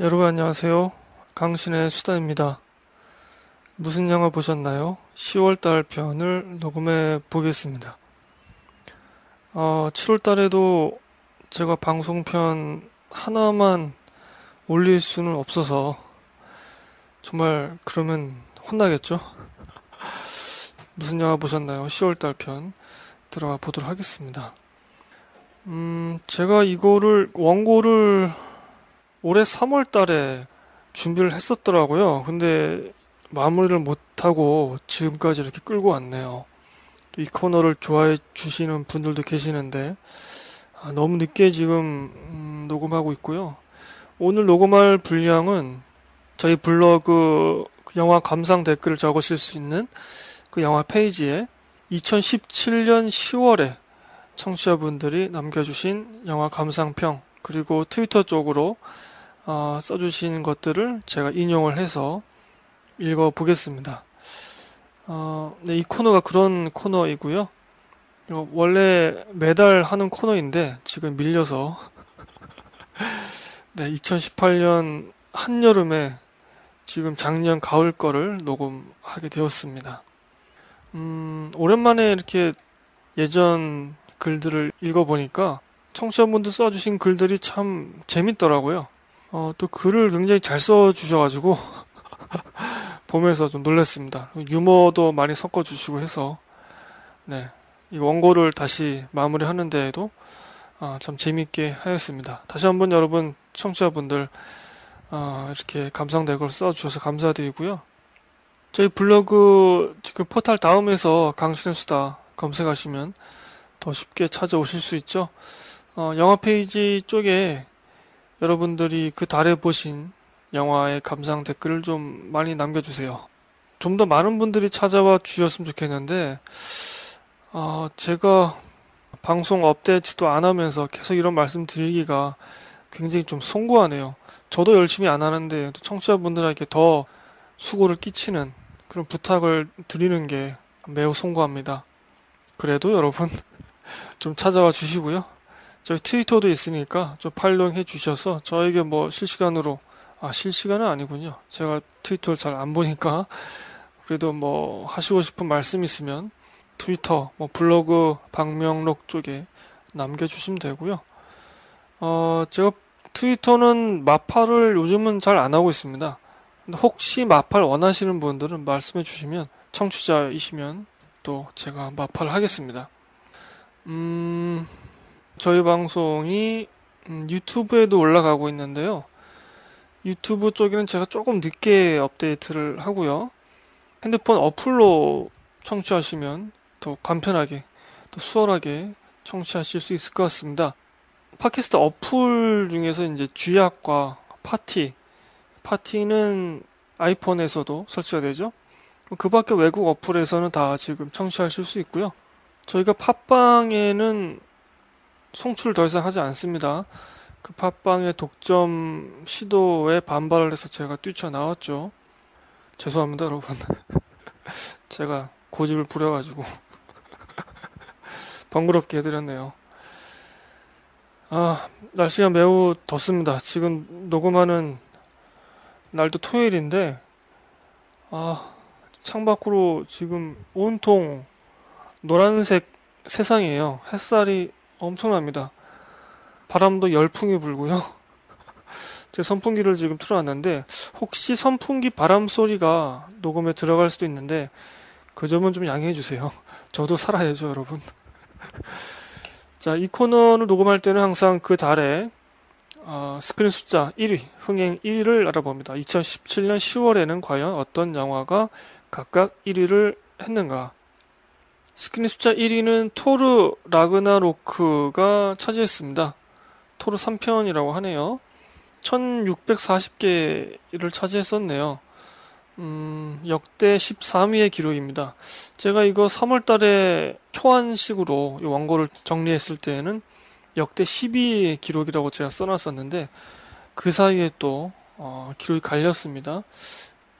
여러분 안녕하세요. 강신의 수다입니다. 무슨 영화 보셨나요? 10월달 편을 녹음해 보겠습니다. 어, 7월달에도 제가 방송편 하나만 올릴 수는 없어서 정말 그러면 혼나겠죠? 무슨 영화 보셨나요? 10월달 편 들어가 보도록 하겠습니다. 음, 제가 이거를 원고를 올해 3월 달에 준비를 했었더라고요. 근데 마무리를 못하고 지금까지 이렇게 끌고 왔네요. 이 코너를 좋아해 주시는 분들도 계시는데, 아, 너무 늦게 지금, 음, 녹음하고 있고요. 오늘 녹음할 분량은 저희 블로그 그 영화 감상 댓글을 적으실 수 있는 그 영화 페이지에 2017년 10월에 청취자분들이 남겨주신 영화 감상평, 그리고 트위터 쪽으로 어, 써주신 것들을 제가 인용을 해서 읽어보겠습니다. 어, 네, 이 코너가 그런 코너이고요. 원래 매달 하는 코너인데 지금 밀려서 네, 2018년 한여름에 지금 작년 가을 거를 녹음하게 되었습니다. 음, 오랜만에 이렇게 예전 글들을 읽어보니까 청취자분들 써주신 글들이 참 재밌더라고요. 어, 또 글을 굉장히 잘 써주셔가지고 보면서 좀 놀랐습니다. 유머도 많이 섞어주시고 해서 네, 이 원고를 다시 마무리하는 데에도 어, 참재밌게 하였습니다. 다시 한번 여러분 청취자분들 어, 이렇게 감상대글 써주셔서 감사드리고요. 저희 블로그 지금 포탈 다음에서 강신의 수다 검색하시면 더 쉽게 찾아오실 수 있죠. 어, 영화 페이지 쪽에 여러분들이 그 달에 보신 영화의 감상 댓글을 좀 많이 남겨주세요. 좀 더 많은 분들이 찾아와 주셨으면 좋겠는데, 어, 제가 방송 업데이트도 안 하면서 계속 이런 말씀 드리기가 굉장히 좀 송구하네요. 저도 열심히 안 하는데 청취자분들에게 더 수고를 끼치는 그런 부탁을 드리는 게 매우 송구합니다. 그래도 여러분 좀 찾아와 주시고요. 저희 트위터도 있으니까 좀 팔로잉해 주셔서 저에게 뭐 실시간으로 아 실시간은 아니군요. 제가 트위터를 잘 안 보니까 그래도 뭐 하시고 싶은 말씀 있으면 트위터 뭐 블로그 방명록 쪽에 남겨주시면 되고요. 어 제가 트위터는 마파를 요즘은 잘 안 하고 있습니다. 혹시 마팔 원하시는 분들은 말씀해 주시면 청취자이시면 또 제가 마팔 하겠습니다. 음. 저희 방송이 음, 유튜브에도 올라가고 있는데요. 유튜브 쪽에는 제가 조금 늦게 업데이트를 하고요. 핸드폰 어플로 청취하시면 더 간편하게, 더 수월하게 청취하실 수 있을 것 같습니다. 팟캐스트 어플 중에서 이제 쥐약과 파티, 파티는 아이폰에서도 설치가 되죠. 그 밖에 외국 어플에서는 다 지금 청취하실 수 있고요. 저희가 팟빵에는 송출을 더 이상 하지 않습니다. 그 팟빵의 독점 시도에 반발을 해서 제가 뛰쳐나왔죠. 죄송합니다, 여러분. 제가 고집을 부려가지고 번거롭게 해드렸네요. 아, 날씨가 매우 덥습니다. 지금 녹음하는 날도 토요일인데, 아, 창밖으로 지금 온통 노란색 세상이에요. 햇살이 엄청납니다. 바람도 열풍이 불고요. 제 선풍기를 지금 틀어놨는데 혹시 선풍기 바람 소리가 녹음에 들어갈 수도 있는데 그 점은 좀 양해해 주세요. 저도 살아야죠, 여러분. 자, 이 코너를 녹음할 때는 항상 그 달에 어, 스크린 숫자 1위, 흥행 1위를 알아봅니다. 2017년 10월에는 과연 어떤 영화가 각각 1위를 했는가? 스킨린 숫자 1위는 토르 라그나로크가 차지했습니다. 토르 3편이라고 하네요. 1640개를 차지했었네요. 음, 역대 13위의 기록입니다. 제가 이거 3월 달에 초안식으로 이 원고를 정리했을 때에는 역대 12위의 기록이라고 제가 써놨었는데 그 사이에 또 어, 기록이 갈렸습니다.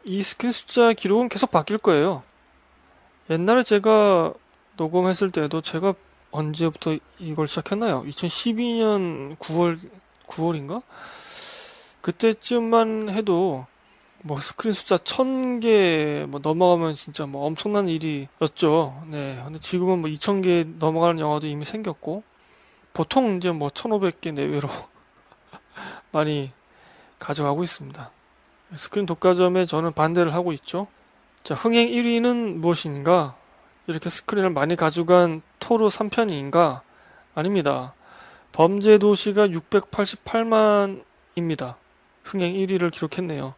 이스킨린 숫자 기록은 계속 바뀔 거예요. 옛날에 제가 녹음했을 때도 제가 언제부터 이걸 시작했나요? 2012년 9월 9월인가? 그때쯤만 해도 뭐 스크린 숫자 1000개 뭐 넘어가면 진짜 뭐 엄청난 일이었죠. 네. 근데 지금은 뭐 2000개 넘어가는 영화도 이미 생겼고 보통 이제 뭐 1500개 내외로 많이 가져가고 있습니다. 스크린 독과점에 저는 반대를 하고 있죠. 자, 흥행 1위는 무엇인가? 이렇게 스크린을 많이 가져간 토르 3편인가? 아닙니다. 범죄 도시가 688만입니다. 흥행 1위를 기록했네요.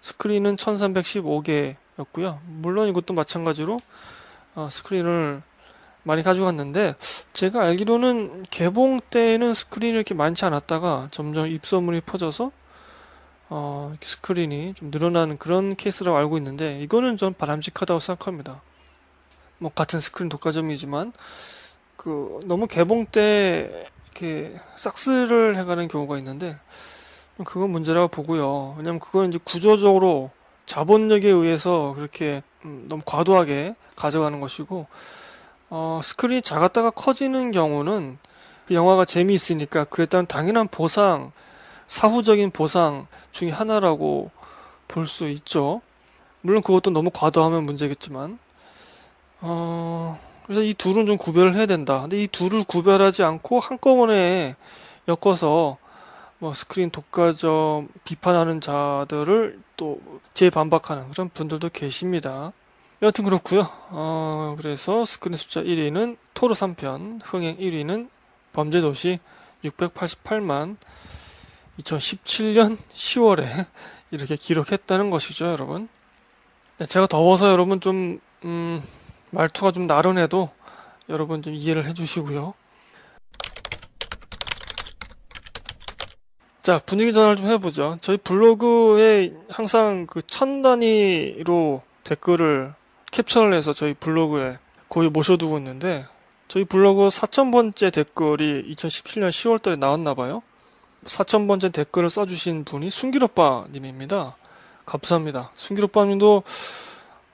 스크린은 1315개였고요. 물론 이것도 마찬가지로 어, 스크린을 많이 가져갔는데 제가 알기로는 개봉 때는 에 스크린이 이렇게 많지 않았다가 점점 입소문이 퍼져서 어, 스크린이 좀늘어난 그런 케이스라고 알고 있는데 이거는 좀 바람직하다고 생각합니다. 뭐 같은 스크린 독과점이지만 그 너무 개봉 때 이렇게 싹스를 해가는 경우가 있는데 그건 문제라고 보고요. 왜냐면 그건 이제 구조적으로 자본력에 의해서 그렇게 음, 너무 과도하게 가져가는 것이고 어, 스크린이 작았다가 커지는 경우는 그 영화가 재미있으니까 그에 따른 당연한 보상, 사후적인 보상 중의 하나라고 볼 수 있죠. 물론 그것도 너무 과도하면 문제겠지만. 어, 그래서 이 둘은 좀 구별을 해야 된다. 근데 이 둘을 구별하지 않고 한꺼번에 엮어서 뭐 스크린 독과점 비판하는 자들을 또 재반박하는 그런 분들도 계십니다. 여하튼 그렇고요. 어, 그래서 스크린 숫자 1위는 토르 3편, 흥행 1위는 범죄도시 688만 2017년 10월에 이렇게 기록했다는 것이죠, 여러분. 네, 제가 더워서 여러분 좀, 음, 말투가 좀 나른해도 여러분 좀 이해를 해주시고요. 자, 분위기 전환을 좀 해보죠. 저희 블로그에 항상 그 천 단위로 댓글을 캡처를 해서 저희 블로그에 거의 모셔두고 있는데, 저희 블로그 4,000번째 댓글이 2017년 10월달에 나왔나봐요. 4,000번째 댓글을 써주신 분이 순길오빠님입니다. 감사합니다. 순길오빠님도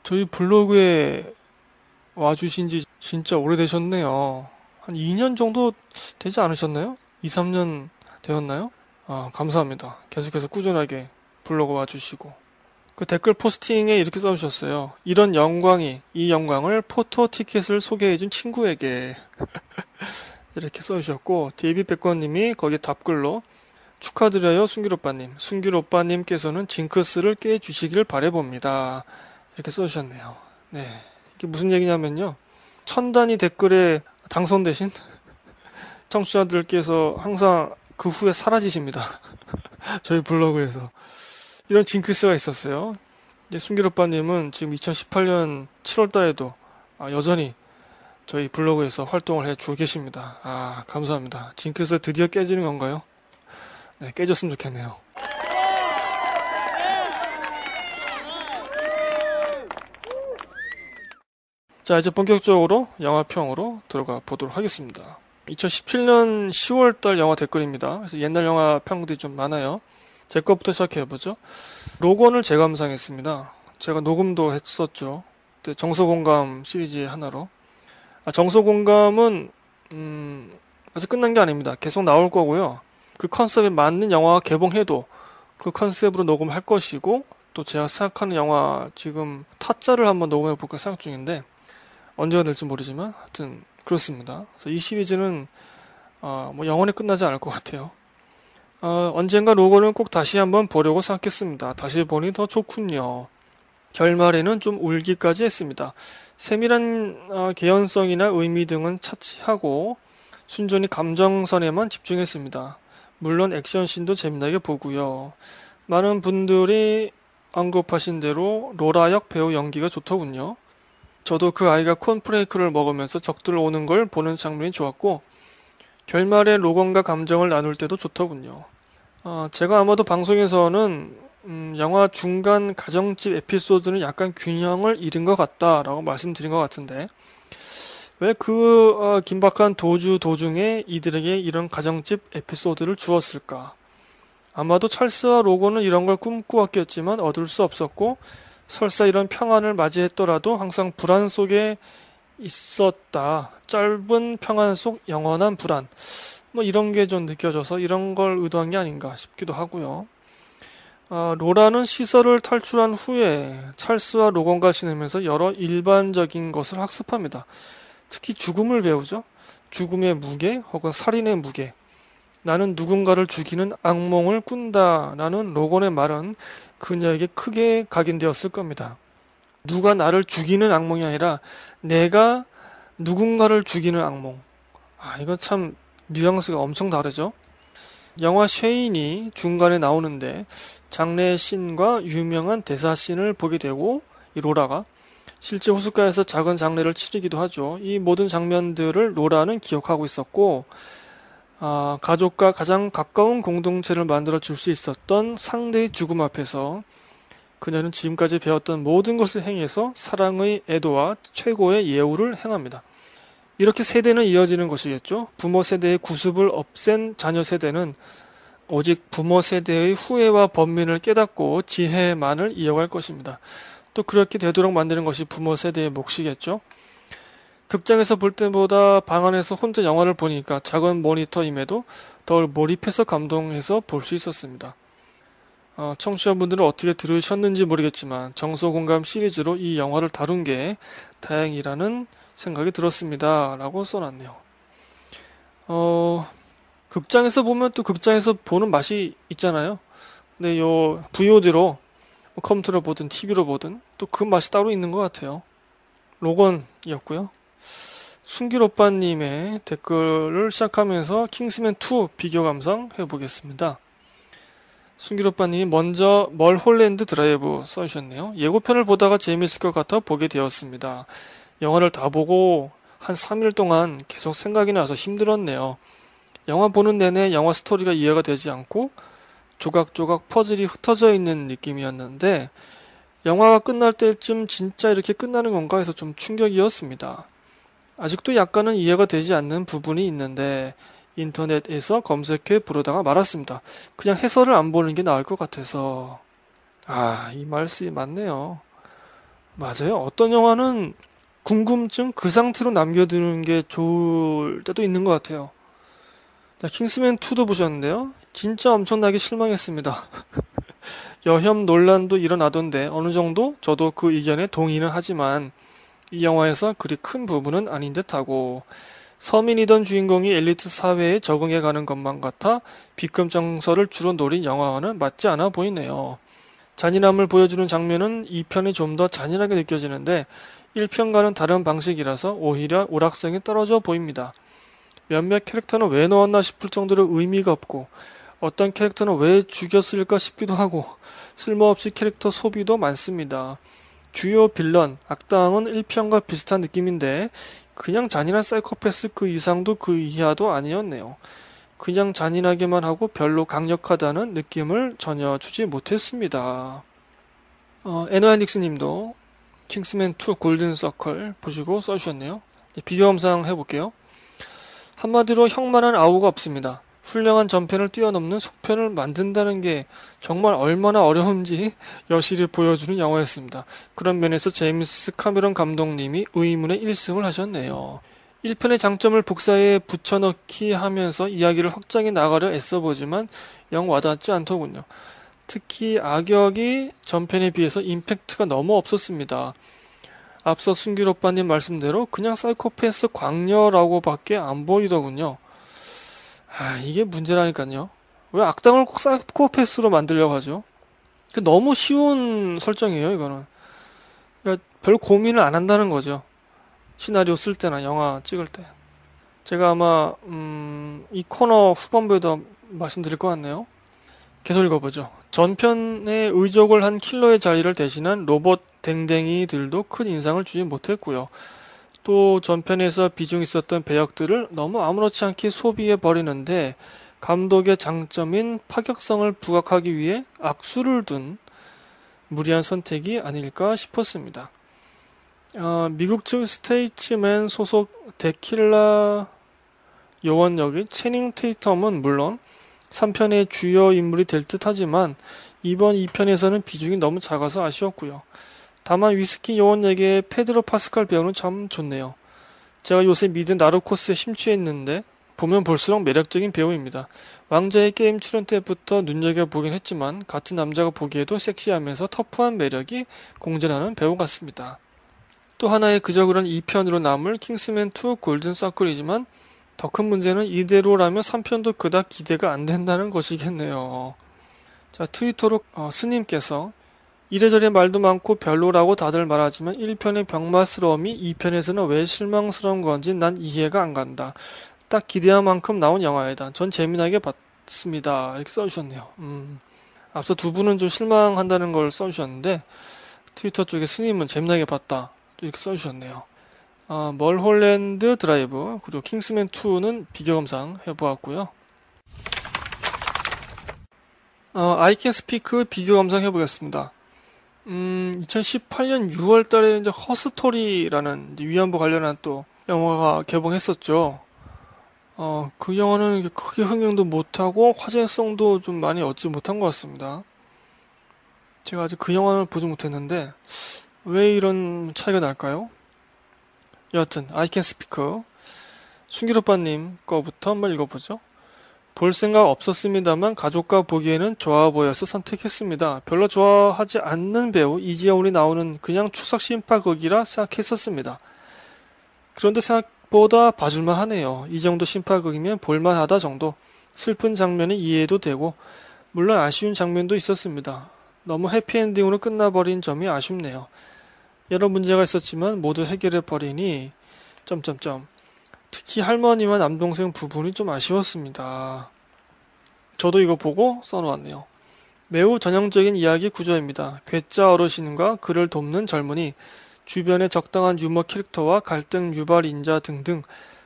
저희 블로그에 와주신 지 진짜 오래되셨네요. 한 2년 정도 되지 않으셨나요? 2, 3년 되었나요? 아, 감사합니다. 계속해서 꾸준하게 블로그 와주시고. 그 댓글 포스팅에 이렇게 써주셨어요. 이런 영광이, 이 영광을 포토 티켓을 소개해준 친구에게. 이렇게 써주셨고, 데이비백건님이 거기에 답글로 축하드려요, 순길오빠님. 순길오빠님께서는 징크스를 깨주시길 바래봅니다 이렇게 써주셨네요. 네. 이게 무슨 얘기냐면요. 천단이 댓글에 당선되신 청취자들께서 항상 그 후에 사라지십니다. 저희 블로그에서. 이런 징크스가 있었어요. 이 순길오빠님은 지금 2018년 7월달에도 아, 여전히 저희 블로그에서 활동을 해주고 계십니다. 아, 감사합니다. 징크스 드디어 깨지는 건가요? 네, 깨졌으면 좋겠네요. 자, 이제 본격적으로 영화평으로 들어가 보도록 하겠습니다. 2017년 10월달 영화 댓글입니다. 그래서 옛날 영화 평들이 좀 많아요. 제 것부터 시작해보죠. 로건을 재감상했습니다. 제가 녹음도 했었죠. 정서공감 시리즈 하나로. 아, 정서공감은, 음, 아직 끝난 게 아닙니다. 계속 나올 거고요. 그 컨셉에 맞는 영화가 개봉해도 그 컨셉으로 녹음할 것이고, 또 제가 생각하는 영화 지금 타짜를 한번 녹음해 볼까 생각 중인데, 언제가 될지 모르지만 하여튼 그렇습니다. 그래서 이 시리즈는 어, 뭐 영원히 끝나지 않을 것 같아요. 어, 언젠가 로고는 꼭 다시 한번 보려고 생각했습니다. 다시 보니 더 좋군요. 결말에는 좀 울기까지 했습니다. 세밀한 어, 개연성이나 의미 등은 차치하고 순전히 감정선에만 집중했습니다. 물론 액션씬도 재미나게 보고요. 많은 분들이 언급하신 대로 로라 역 배우 연기가 좋더군요. 저도 그 아이가 콘프레이크를 먹으면서 적들 오는 걸 보는 장면이 좋았고 결말에 로건과 감정을 나눌 때도 좋더군요. 아, 제가 아마도 방송에서는 음, 영화 중간 가정집 에피소드는 약간 균형을 잃은 것 같다라고 말씀드린 것 같은데 왜그 어, 긴박한 도주 도중에 이들에게 이런 가정집 에피소드를 주었을까? 아마도 찰스와 로건은 이런 걸 꿈꾸었겠지만 얻을 수 없었고 설사 이런 평안을 맞이했더라도 항상 불안 속에 있었다. 짧은 평안 속 영원한 불안. 뭐 이런 게 좀 느껴져서 이런 걸 의도한 게 아닌가 싶기도 하고요. 아, 로라는 시설을 탈출한 후에 찰스와 로건과 지내면서 여러 일반적인 것을 학습합니다. 특히 죽음을 배우죠. 죽음의 무게 혹은 살인의 무게. 나는 누군가를 죽이는 악몽을 꾼다라는 로건의 말은 그녀에게 크게 각인되었을 겁니다. 누가 나를 죽이는 악몽이 아니라 내가 누군가를 죽이는 악몽. 아, 이건 참 뉘앙스가 엄청 다르죠? 영화 쉐인이 중간에 나오는데 장례 신과 유명한 대사 신을 보게 되고 이 로라가 실제 호숫가에서 작은 장례를 치르기도 하죠. 이 모든 장면들을 로라는 기억하고 있었고 아, 가족과 가장 가까운 공동체를 만들어 줄 수 있었던 상대의 죽음 앞에서 그녀는 지금까지 배웠던 모든 것을 행해서 사랑의 애도와 최고의 예우를 행합니다. 이렇게 세대는 이어지는 것이겠죠. 부모 세대의 구습을 없앤 자녀 세대는 오직 부모 세대의 후회와 범민을 깨닫고 지혜만을 이어갈 것입니다. 또 그렇게 되도록 만드는 것이 부모 세대의 몫이겠죠. 극장에서 볼 때보다 방 안에서 혼자 영화를 보니까 작은 모니터임에도 덜 몰입해서 감동해서 볼 수 있었습니다. 어, 청취자분들은 어떻게 들으셨는지 모르겠지만 정서공감 시리즈로 이 영화를 다룬 게 다행이라는 생각이 들었습니다. 라고 써놨네요. 어, 극장에서 보면 또 극장에서 보는 맛이 있잖아요. 근데 요 VOD로 컴퓨터로 보든 TV로 보든 또 그 맛이 따로 있는 것 같아요. 로건이었고요. 순길 오빠님의 댓글을 시작하면서 킹스맨2 비교 감상 해보겠습니다. 순길 오빠님 이 먼저 멀 홀랜드 드라이브 써주셨네요. 예고편을 보다가 재미있을 것 같아 보게 되었습니다. 영화를 다 보고 한 3일 동안 계속 생각이 나서 힘들었네요. 영화 보는 내내 영화 스토리가 이해가 되지 않고 조각조각 퍼즐이 흩어져 있는 느낌이었는데 영화가 끝날 때쯤 진짜 이렇게 끝나는 건가 해서 좀 충격이었습니다. 아직도 약간은 이해가 되지 않는 부분이 있는데 인터넷에서 검색해 부르다가 말았습니다. 그냥 해설을 안 보는 게 나을 것 같아서. 아, 이 말씀이 맞네요. 맞아요. 어떤 영화는 궁금증 그 상태로 남겨두는 게 좋을 때도 있는 것 같아요. 킹스맨 2도 보셨는데요. 진짜 엄청나게 실망했습니다. 여혐 논란도 일어나던데 어느 정도 저도 그 의견에 동의는 하지만 이 영화에서 그리 큰 부분은 아닌 듯하고 서민이던 주인공이 엘리트 사회에 적응해가는 것만 같아 비금 정서를 주로 노린 영화와는 맞지 않아 보이네요. 잔인함을 보여주는 장면은 2편이 좀 더 잔인하게 느껴지는데 1편과는 다른 방식이라서 오히려 오락성이 떨어져 보입니다. 몇몇 캐릭터는 왜 넣었나 싶을 정도로 의미가 없고 어떤 캐릭터는 왜 죽였을까 싶기도 하고 쓸모없이 캐릭터 소비도 많습니다. 주요 빌런, 악당은 1편과 비슷한 느낌인데 그냥 잔인한 사이코패스 그 이상도 그 이하도 아니었네요. 그냥 잔인하게만 하고 별로 강력하다는 느낌을 전혀 주지 못했습니다. 어, 에너아닉스 님도 킹스맨2 골든서클 보시고 써주셨네요. 네, 비교험상 해볼게요. 한마디로 형만한 아우가 없습니다. 훌륭한 전편을 뛰어넘는 속편을 만든다는 게 정말 얼마나 어려운지 여실히 보여주는 영화였습니다. 그런 면에서 제임스 카메론 감독님이 의문의 1승을 하셨네요. 1편의 장점을 복사에 붙여넣기 하면서 이야기를 확장해 나가려 애써보지만 영 와닿지 않더군요. 특히 악역이 전편에 비해서 임팩트가 너무 없었습니다. 앞서 순길 오빠님 말씀대로 그냥 사이코패스 광녀라고밖에 안 보이더군요. 아, 이게 문제라니까요. 왜 악당을 꼭 사이코패스로 만들려고 하죠? 너무 쉬운 설정이에요, 이거는. 그러니까 별 고민을 안 한다는 거죠. 시나리오 쓸 때나 영화 찍을 때. 제가 아마, 음, 이 코너 후반부에도 말씀드릴 것 같네요. 계속 읽어보죠. 전편에 의족을 한 킬러의 자리를 대신한 로봇 댕댕이들도 큰 인상을 주지 못했고요. 또 전편에서 비중 있었던 배역들을 너무 아무렇지 않게 소비해 버리는데 감독의 장점인 파격성을 부각하기 위해 악수를 둔 무리한 선택이 아닐까 싶었습니다. 어, 미국 측 스테이츠맨 소속 데킬라 요원 역의 체닝 테이텀은 물론 3편의 주요 인물이 될 듯 하지만 이번 2편에서는 비중이 너무 작아서 아쉬웠고요. 다만 위스키 요원에게 페드로 파스칼 배우는 참 좋네요. 제가 요새 미드 나르코스에 심취했는데 보면 볼수록 매력적인 배우입니다. 왕자의 게임 출연 때부터 눈여겨보긴 했지만 같은 남자가 보기에도 섹시하면서 터프한 매력이 공존하는 배우 같습니다. 또 하나의 그저 그런 2편으로 남을 킹스맨2 골든 서클이지만 더 큰 문제는 이대로라면 3편도 그닥 기대가 안 된다는 것이겠네요. 자, 트위터로 어, 스님께서 이래저래 말도 많고 별로라고 다들 말하지만 1편의 병맛스러움이 2편에서는 왜 실망스러운 건지 난 이해가 안 간다. 딱 기대한 만큼 나온 영화이다. 전 재미나게 봤습니다. 이렇게 써주셨네요. 음. 앞서 두 분은 좀 실망한다는 걸 써주셨는데 트위터 쪽에 스님은 재미나게 봤다. 이렇게 써주셨네요. 아, 멀홀랜드 드라이브 그리고 킹스맨 2는 비교검상 해보았고요. 어, 아이캔 스피크 비교 감상 해보겠습니다. 음, 2018년 6월 달에 이제 허스토리라는 위안부 관련한 또 영화가 개봉했었죠. 어, 그 영화는 크게 흥행도 못하고 화제성도 좀 많이 얻지 못한 것 같습니다. 제가 아직 그 영화를 보지 못했는데, 왜 이런 차이가 날까요? 여하튼, 아이캔 스피커. 순기로빠님 거부터 한번 읽어보죠. 볼 생각 없었습니다만 가족과 보기에는 좋아 보여서 선택했습니다. 별로 좋아하지 않는 배우 이지영이 나오는 그냥 추석 심파극이라 생각했었습니다. 그런데 생각보다 봐줄만 하네요. 이 정도 심파극이면 볼만하다 정도. 슬픈 장면이 이해도 되고 물론 아쉬운 장면도 있었습니다. 너무 해피엔딩으로 끝나버린 점이 아쉽네요. 여러 문제가 있었지만 모두 해결해 버리니 점점점 특히 할머니와 남동생 부분이 좀 아쉬웠습니다. 저도 이거 보고 써놓았네요. 매우 전형적인 이야기 구조입니다. 괴짜 어르신과 그를 돕는 젊은이, 주변의 적당한 유머 캐릭터와 갈등 유발 인자 등등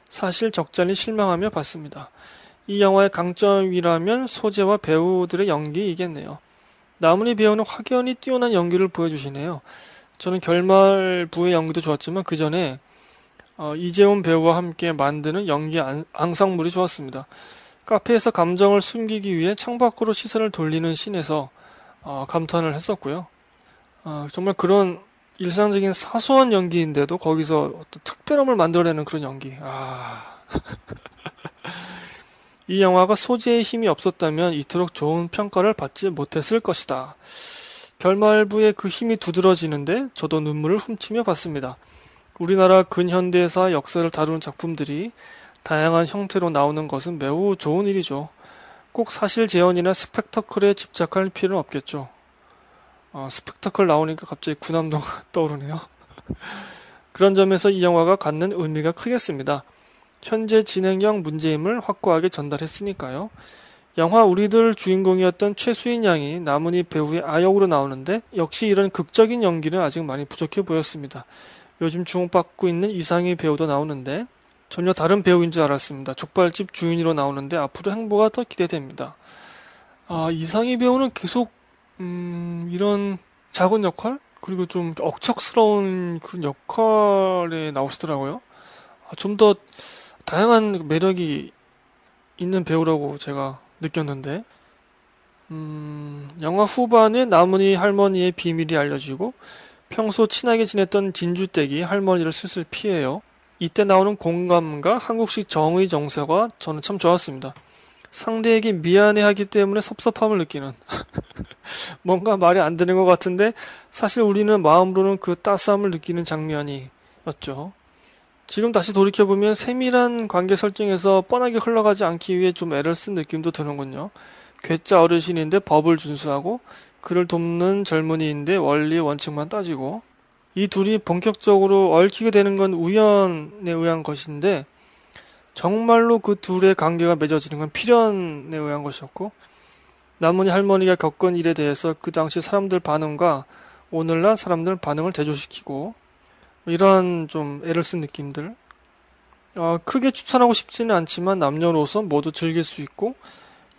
사실 적잖이 실망하며 봤습니다. 이 영화의 강점이라면 소재와 배우들의 연기이겠네요. 나문희 배우는 확연히 뛰어난 연기를 보여주시네요. 저는 결말부의 연기도 좋았지만 그 전에 어, 이재훈 배우와 함께 만드는 연기 안, 앙상물이 좋았습니다. 카페에서 감정을 숨기기 위해 창밖으로 시선을 돌리는 신에서 어, 감탄을 했었고요. 어, 정말 그런 일상적인 사소한 연기인데도 거기서 어떤 특별함을 만들어내는 그런 연기. 아. 이 영화가 소재의 힘이 없었다면 이토록 좋은 평가를 받지 못했을 것이다. 결말부에 그 힘이 두드러지는데 저도 눈물을 훔치며 봤습니다. 우리나라 근현대사 역사를 다루는 작품들이 다양한 형태로 나오는 것은 매우 좋은 일이죠. 꼭 사실 재현이나 스펙터클에 집착할 필요는 없겠죠. 어, 스펙터클 나오니까 갑자기 군함도가 떠오르네요. 그런 점에서 이 영화가 갖는 의미가 크겠습니다. 현재 진행형 문제임을 확고하게 전달했으니까요. 영화 우리들 주인공이었던 최수인 양이 나문희 배우의 아역으로 나오는데 역시 이런 극적인 연기는 아직 많이 부족해 보였습니다. 요즘 주목받고 있는 이상희 배우도 나오는데 전혀 다른 배우인 줄 알았습니다. 족발집 주인으로 나오는데 앞으로 행보가 더 기대됩니다. 아, 이상희 배우는 계속 음, 이런 작은 역할 그리고 좀 억척스러운 그런 역할에 나오시더라고요. 아, 좀더 다양한 매력이 있는 배우라고 제가 느꼈는데 음, 영화 후반에 나문희 할머니의 비밀이 알려지고 평소 친하게 지냈던 진주댁이 할머니를 슬슬 피해요. 이때 나오는 공감과 한국식 정의 정서가 저는 참 좋았습니다. 상대에게 미안해하기 때문에 섭섭함을 느끼는 뭔가 말이 안 되는 것 같은데 사실 우리는 마음으로는 그 따스함을 느끼는 장면이었죠. 지금 다시 돌이켜보면 세밀한 관계 설정에서 뻔하게 흘러가지 않기 위해 좀 애를 쓴 느낌도 드는군요. 괴짜 어르신인데 법을 준수하고 그를 돕는 젊은이인데 원리 원칙만 따지고 이 둘이 본격적으로 얽히게 되는 건 우연에 의한 것인데 정말로 그 둘의 관계가 맺어지는 건 필연에 의한 것이었고 남은이 할머니가 겪은 일에 대해서 그 당시 사람들 반응과 오늘날 사람들 반응을 대조시키고 이러한좀 애를 쓴 느낌들 어, 크게 추천하고 싶지는 않지만 남녀로서 모두 즐길 수 있고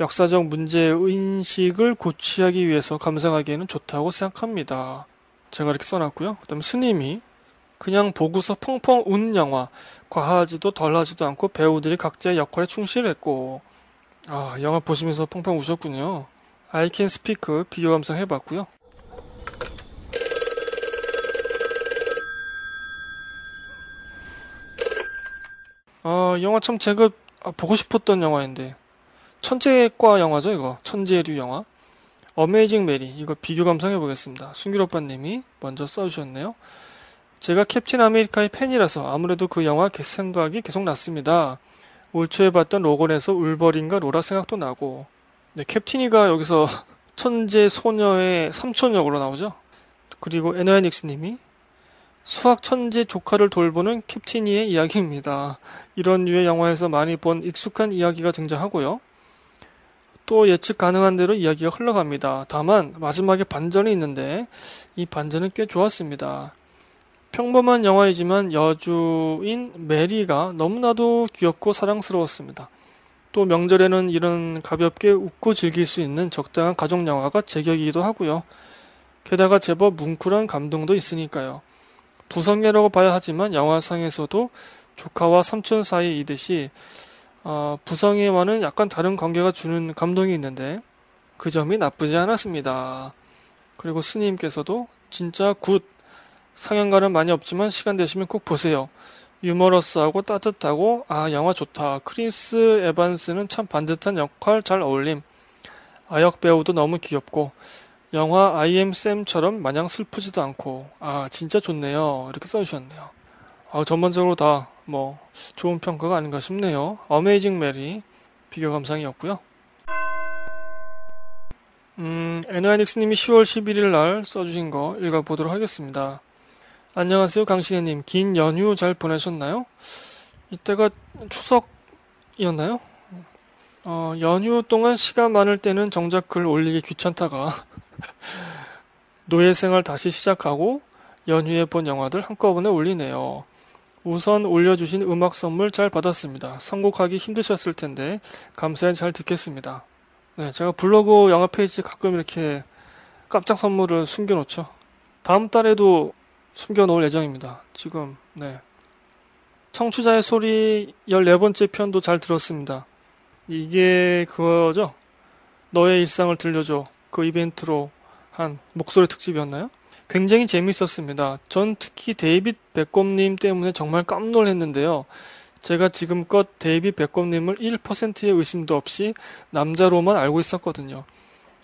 역사적 문제의식을 고취하기 위해서 감상하기에는 좋다고 생각합니다. 제가 이렇게 써놨고요. 그 다음 스님이 그냥 보고서 펑펑 운 영화 과하지도 덜하지도 않고 배우들이 각자의 역할에 충실했고 아 영화 보시면서 펑펑 우셨군요. 아이캔 스피크 비교 감상 해봤고요. 아 영화 참 제가 보고 싶었던 영화인데 천재과 영화죠 이거 천재류 영화 어메이징 메리 이거 비교 감상해 보겠습니다 순길 오빠님이 먼저 써주셨네요 제가 캡틴 아메리카의 팬이라서 아무래도 그 영화 생각이 계속 났습니다 올 초에 봤던 로건에서 울버린과 로라 생각도 나고 네, 캡틴이가 여기서 천재 소녀의 삼촌 역으로 나오죠 그리고 에너야닉스님이 수학 천재 조카를 돌보는 캡틴이의 이야기입니다. 이런 류의 영화에서 많이 본 익숙한 이야기가 등장하고요. 또 예측 가능한 대로 이야기가 흘러갑니다. 다만 마지막에 반전이 있는데 이 반전은 꽤 좋았습니다. 평범한 영화이지만 여주인 메리가 너무나도 귀엽고 사랑스러웠습니다. 또 명절에는 이런 가볍게 웃고 즐길 수 있는 적당한 가족 영화가 제격이기도 하고요. 게다가 제법 뭉클한 감동도 있으니까요. 부성애라고 봐야 하지만 영화상에서도 조카와 삼촌 사이이듯이 어, 부상에와는 약간 다른 관계가 주는 감동이 있는데 그 점이 나쁘지 않았습니다. 그리고 스님께서도 진짜 굿상영관은 많이 없지만 시간 되시면 꼭 보세요. 유머러스하고 따뜻하고 아 영화 좋다. 크리스 에반스는 참 반듯한 역할 잘 어울림. 아역 배우도 너무 귀엽고 영화 아이엠 쌤처럼 마냥 슬프지도 않고 아 진짜 좋네요. 이렇게 써주셨네요. 아 전반적으로 다뭐 좋은 평가가 아닌가 싶네요. 어메이징 메리 비교 감상이었고요. 음, 에너닉스님이 10월 11일 날 써주신 거 읽어보도록 하겠습니다. 안녕하세요, 강신혜님. 긴 연휴 잘 보내셨나요? 이때가 추석이었나요? 어, 연휴 동안 시간 많을 때는 정작 글 올리기 귀찮다가 노예 생활 다시 시작하고 연휴에 본 영화들 한꺼번에 올리네요. 우선 올려주신 음악 선물 잘 받았습니다. 선곡하기 힘드셨을 텐데 감사히 잘 듣겠습니다. 네, 제가 블로그 영화 페이지 가끔 이렇게 깜짝 선물을 숨겨놓죠. 다음 달에도 숨겨놓을 예정입니다. 지금 네. 청취자의 소리 14번째 편도 잘 들었습니다. 이게 그거죠? 너의 일상을 들려줘. 그 이벤트로 한 목소리 특집이었나요? 굉장히 재밌었습니다. 전 특히 데이빗 백검님 때문에 정말 깜놀했는데요. 제가 지금껏 데이빗 백검님을 1%의 의심도 없이 남자로만 알고 있었거든요.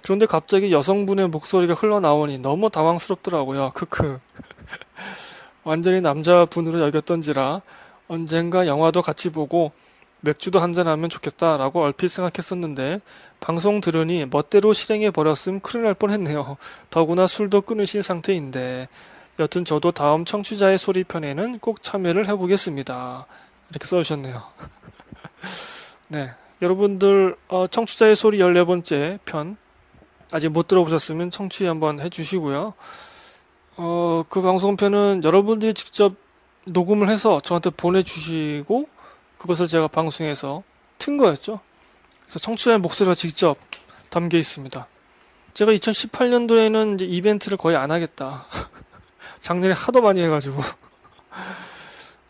그런데 갑자기 여성분의 목소리가 흘러나오니 너무 당황스럽더라고요. 크크. 완전히 남자분으로 여겼던지라 언젠가 영화도 같이 보고 맥주도 한잔하면 좋겠다라고 얼핏 생각했었는데 방송 들으니 멋대로 실행해 버렸음 큰일 날 뻔했네요. 더구나 술도 끊으신 상태인데 여튼 저도 다음 청취자의 소리 편에는 꼭 참여를 해보겠습니다. 이렇게 써주셨네요. 네, 여러분들 어, 청취자의 소리 14번째 편 아직 못 들어보셨으면 청취 한번 해주시고요. 어, 그 방송편은 여러분들이 직접 녹음을 해서 저한테 보내주시고 그것을 제가 방송에서 튼 거였죠. 그래서 청취자의 목소리가 직접 담겨 있습니다. 제가 2018년도에는 이제 이벤트를 거의 안 하겠다. 작년에 하도 많이 해가지고.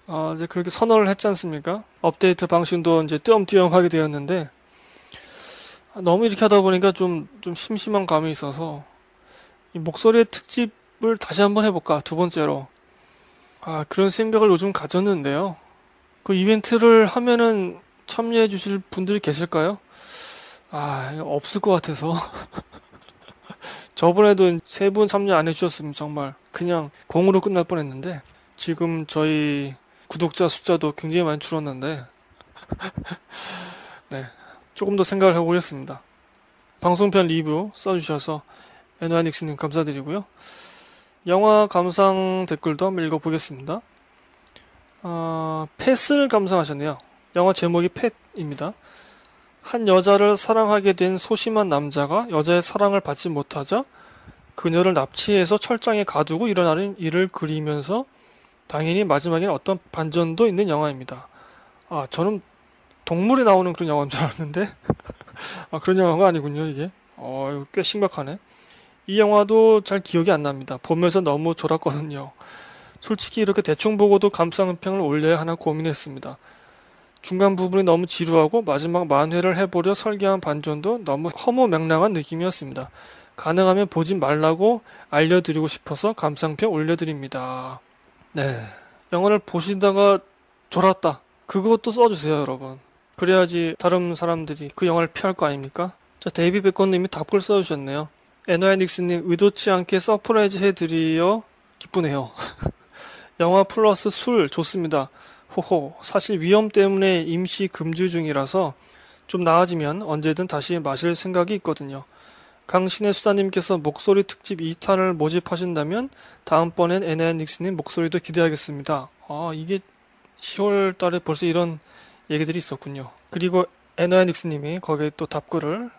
아, 이제 그렇게 선언을 했지 않습니까? 업데이트 방식도 이제 띄엄띄엄 하게 되었는데, 너무 이렇게 하다 보니까 좀, 좀 심심한 감이 있어서, 이 목소리의 특집을 다시 한번 해볼까, 두 번째로. 아, 그런 생각을 요즘 가졌는데요. 그 이벤트를 하면은 참여해 주실 분들이 계실까요? 아, 없을 것 같아서. 저번에도 세 분 참여 안 해주셨으면 정말 그냥 공으로 끝날 뻔했는데 지금 저희 구독자 숫자도 굉장히 많이 줄었는데 네 조금 더 생각을 해보겠습니다. 방송편 리뷰 써주셔서 에노아닉스님 감사드리고요. 영화 감상 댓글도 한번 읽어보겠습니다. 어, 팻을 감상하셨네요. 영화 제목이 팻입니다. 한 여자를 사랑하게 된 소심한 남자가 여자의 사랑을 받지 못하자 그녀를 납치해서 철장에 가두고 일어나는 일을 그리면서 당연히 마지막에는 어떤 반전도 있는 영화입니다. 아, 저는 동물이 나오는 그런 영화인 줄 알았는데 아, 그런 영화가 아니군요, 이게. 어, 꽤 심각하네. 이 영화도 잘 기억이 안 납니다. 보면서 너무 졸았거든요. 솔직히 이렇게 대충 보고도 감상은평을 올려야 하나 고민했습니다. 중간 부분이 너무 지루하고 마지막 만회를 해보려 설계한 반전도 너무 허무맹랑한 느낌이었습니다. 가능하면 보지 말라고 알려드리고 싶어서 감상평 올려드립니다. 네. 영화를 보시다가 졸았다. 그것도 써주세요, 여러분. 그래야지 다른 사람들이 그 영화를 피할 거 아닙니까? 자, 데이비 백건님이 답글 써주셨네요. 에너이 닉스님, 의도치 않게 서프라이즈 해드리어 기쁘네요. 영화 플러스 술 좋습니다. 호호. 사실 위험 때문에 임시 금주 중이라서 좀 나아지면 언제든 다시 마실 생각이 있거든요. 강신의 수다님께서 목소리 특집 2탄을 모집하신다면 다음번엔 에네닉스님 목소리도 기대하겠습니다. 아 이게 10월 달에 벌써 이런 얘기들이 있었군요. 그리고 에너야닉스님이 거기에 또 답글을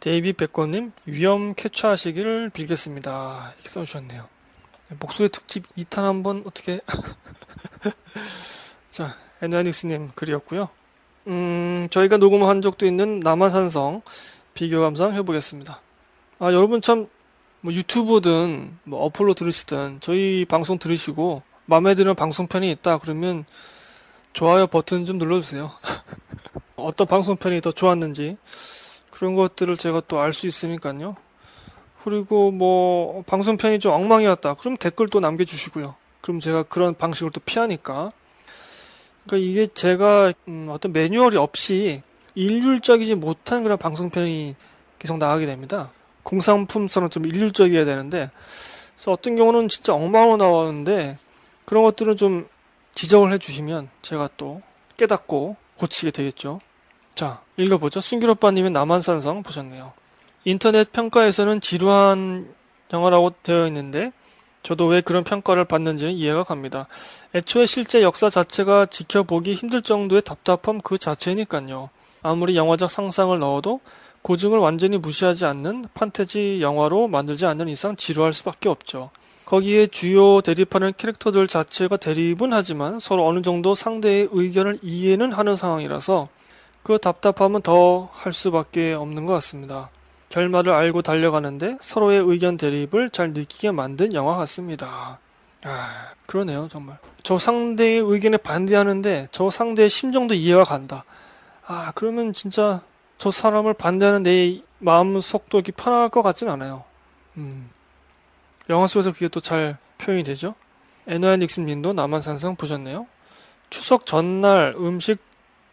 데이비 백건님 위험 캐처하시기를 빌겠습니다. 이렇게 써주셨네요. 네, 목소리 특집 2탄 한번 어떻게 자 에너닉스님 글이었고요. 음 저희가 녹음한 적도 있는 남한산성 비교 감상 해보겠습니다. 아 여러분 참 뭐 유튜브든 뭐 어플로 들으시든 저희 방송 들으시고 마음에 드는 방송편이 있다 그러면 좋아요 버튼 좀 눌러주세요. 어떤 방송편이 더 좋았는지 그런 것들을 제가 또 알 수 있으니까요. 그리고 뭐 방송편이 좀 엉망이었다. 그럼 댓글 도 남겨주시고요. 그럼 제가 그런 방식을 또 피하니까. 그러니까 이게 제가 음 어떤 매뉴얼이 없이 일률적이지 못한 그런 방송편이 계속 나가게 됩니다. 공상품처럼좀 일률적이어야 되는데, 그래서 어떤 경우는 진짜 엉망으로 나오는데 그런 것들은 좀 지적을 해주시면 제가 또 깨닫고 고치게 되겠죠. 자, 읽어보죠. 순길 오빠님의 남한산성 보셨네요. 인터넷 평가에서는 지루한 영화라고 되어 있는데 저도 왜 그런 평가를 받는지는 이해가 갑니다. 애초에 실제 역사 자체가 지켜보기 힘들 정도의 답답함 그 자체니까요. 아무리 영화적 상상을 넣어도 고증을 완전히 무시하지 않는 판타지 영화로 만들지 않는 이상 지루할 수밖에 없죠. 거기에 주요 대립하는 캐릭터들 자체가 대립은 하지만 서로 어느 정도 상대의 의견을 이해는 하는 상황이라서 그 답답함은 더 할 수밖에 없는 것 같습니다. 결말을 알고 달려가는데 서로의 의견 대립을 잘 느끼게 만든 영화 같습니다. 아, 그러네요, 정말. 저 상대의 의견에 반대하는데 저 상대의 심정도 이해가 간다. 아, 그러면 진짜 저 사람을 반대하는 내 마음 속도 이렇게 편할 것 같진 않아요. 음. 영화 속에서 그게 또 잘 표현이 되죠. 에노야 닉슨 님도 남한산성 보셨네요. 추석 전날 음식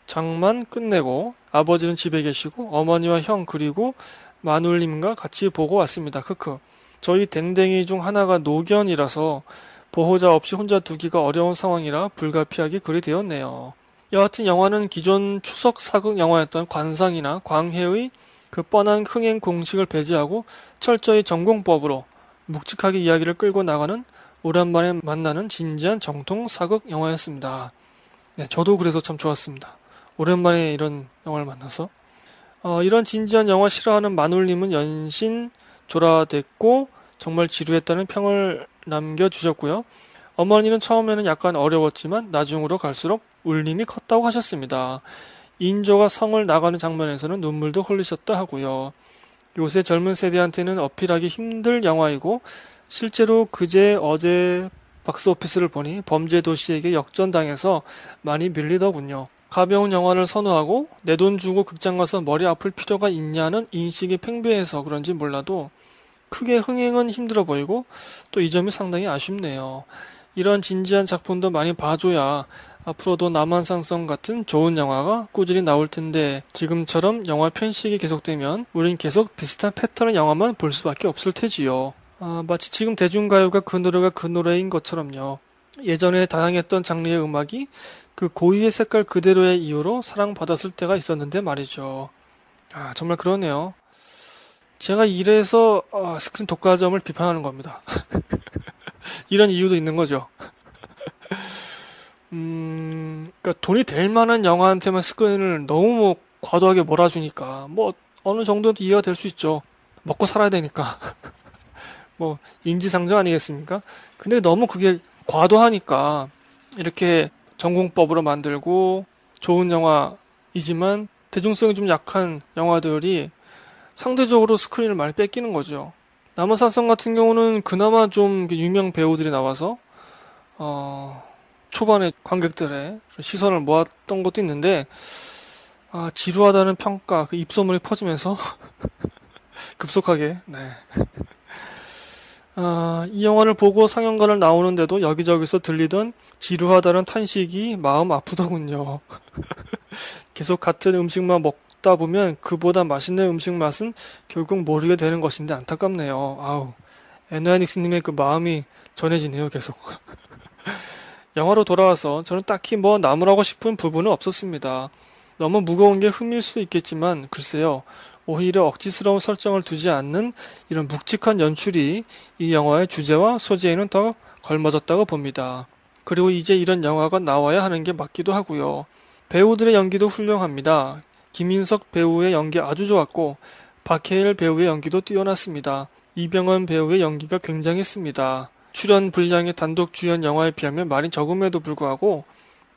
장만 끝내고 아버지는 집에 계시고 어머니와 형 그리고 마눌님과 같이 보고 왔습니다. 크크. 저희 댕댕이 중 하나가 노견이라서 보호자 없이 혼자 두기가 어려운 상황이라 불가피하게 그리 되었네요. 여하튼 영화는 기존 추석 사극 영화였던 관상이나 광해의 그 뻔한 흥행 공식을 배제하고 철저히 전공법으로 묵직하게 이야기를 끌고 나가는 오랜만에 만나는 진지한 정통 사극 영화였습니다. 네, 저도 그래서 참 좋았습니다. 오랜만에 이런 영화를 만나서 어, 이런 진지한 영화 싫어하는 마눌님은 연신 졸아댔고 정말 지루했다는 평을 남겨주셨고요. 어머니는 처음에는 약간 어려웠지만 나중으로 갈수록 울림이 컸다고 하셨습니다. 인조가 성을 나가는 장면에서는 눈물도 흘리셨다 하고요. 요새 젊은 세대한테는 어필하기 힘들 영화이고 실제로 그제 어제 박스오피스를 보니 범죄도시에게 역전당해서 많이 밀리더군요. 가벼운 영화를 선호하고 내 돈 주고 극장 가서 머리 아플 필요가 있냐는 인식이 팽배해서 그런지 몰라도 크게 흥행은 힘들어 보이고 또 이 점이 상당히 아쉽네요. 이런 진지한 작품도 많이 봐줘야 앞으로도 남한상성 같은 좋은 영화가 꾸준히 나올 텐데 지금처럼 영화 편식이 계속되면 우린 계속 비슷한 패턴의 영화만 볼 수밖에 없을 테지요. 아, 마치 지금 대중가요가 그 노래가 그 노래인 것처럼요. 예전에 다양했던 장르의 음악이 그 고유의 색깔 그대로의 이유로 사랑받았을 때가 있었는데 말이죠. 아, 정말 그러네요. 제가 이래서 아, 스크린 독과점을 비판하는 겁니다. 이런 이유도 있는 거죠. 음, 그러니까 돈이 될 만한 영화한테만 스크린을 너무 뭐 과도하게 몰아주니까 뭐 어느 정도는 이해가 될 수 있죠. 먹고 살아야 되니까. 뭐 인지상정 아니겠습니까? 근데 너무 그게 과도하니까 이렇게 전공법으로 만들고 좋은 영화이지만 대중성이 좀 약한 영화들이 상대적으로 스크린을 많이 뺏기는 거죠. 남한산성 같은 경우는 그나마 좀 유명 배우들이 나와서 어, 초반에 관객들의 시선을 모았던 것도 있는데 아, 지루하다는 평가 그 입소문이 퍼지면서 급속하게 네. 어, 이 영화를 보고 상영관을 나오는데도 여기저기서 들리던 지루하다는 탄식이 마음 아프더군요. 계속 같은 음식만 먹다 보면 그보다 맛있는 음식 맛은 결국 모르게 되는 것인데 안타깝네요. 아우, 에너닉스님의 그 마음이 전해지네요, 계속. 영화로 돌아와서 저는 딱히 뭐 나무라고 싶은 부분은 없었습니다. 너무 무거운 게 흠일 수 있겠지만 글쎄요. 오히려 억지스러운 설정을 두지 않는 이런 묵직한 연출이 이 영화의 주제와 소재에는 더 걸맞았다고 봅니다. 그리고 이제 이런 영화가 나와야 하는 게 맞기도 하고요. 배우들의 연기도 훌륭합니다. 김인석 배우의 연기 아주 좋았고 박해일 배우의 연기도 뛰어났습니다. 이병헌 배우의 연기가 굉장했습니다. 출연 분량의 단독 주연 영화에 비하면 말이 적음에도 불구하고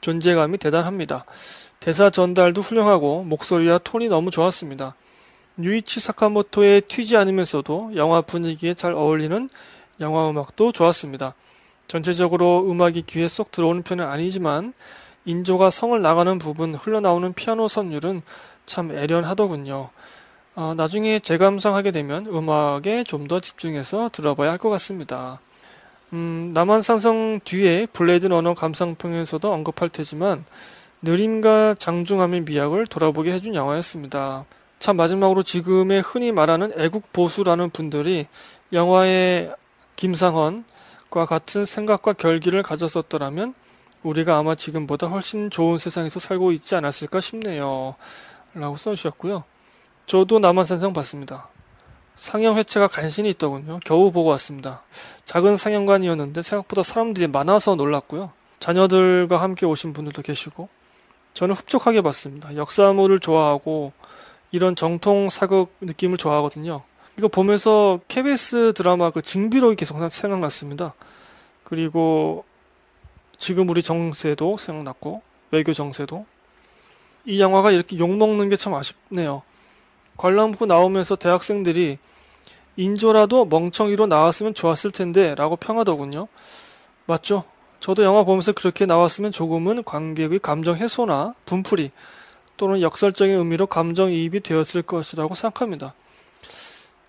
존재감이 대단합니다. 대사 전달도 훌륭하고 목소리와 톤이 너무 좋았습니다. 뉴이치 사카모토의 튀지 않으면서도 영화 분위기에 잘 어울리는 영화 음악도 좋았습니다. 전체적으로 음악이 귀에 쏙 들어오는 편은 아니지만 인조가 성을 나가는 부분 흘러나오는 피아노 선율은 참 애련하더군요. 어, 나중에 재감상하게 되면 음악에 좀 더 집중해서 들어봐야 할 것 같습니다. 음, 남한상성 뒤에 블레이드 언어 감상평에서도 언급할 테지만 느림과 장중함의 미학을 돌아보게 해준 영화였습니다. 참 마지막으로 지금의 흔히 말하는 애국 보수라는 분들이 영화의 김상헌과 같은 생각과 결기를 가졌었더라면 우리가 아마 지금보다 훨씬 좋은 세상에서 살고 있지 않았을까 싶네요. 라고 써주셨고요. 저도 남한산성 봤습니다. 상영 회차가 간신히 있더군요. 겨우 보고 왔습니다. 작은 상영관이었는데 생각보다 사람들이 많아서 놀랐고요. 자녀들과 함께 오신 분들도 계시고 저는 흡족하게 봤습니다. 역사물을 좋아하고 이런 정통 사극 느낌을 좋아하거든요. 이거 보면서 KBS 드라마 그 증비록이 계속 생각났습니다. 그리고 지금 우리 정세도 생각났고 외교 정세도 이 영화가 이렇게 욕먹는 게 참 아쉽네요. 관람부 나오면서 대학생들이 인조라도 멍청이로 나왔으면 좋았을 텐데 라고 평하더군요. 맞죠? 저도 영화 보면서 그렇게 나왔으면 조금은 관객의 감정 해소나 분풀이 또는 역설적인 의미로 감정이입이 되었을 것이라고 생각합니다.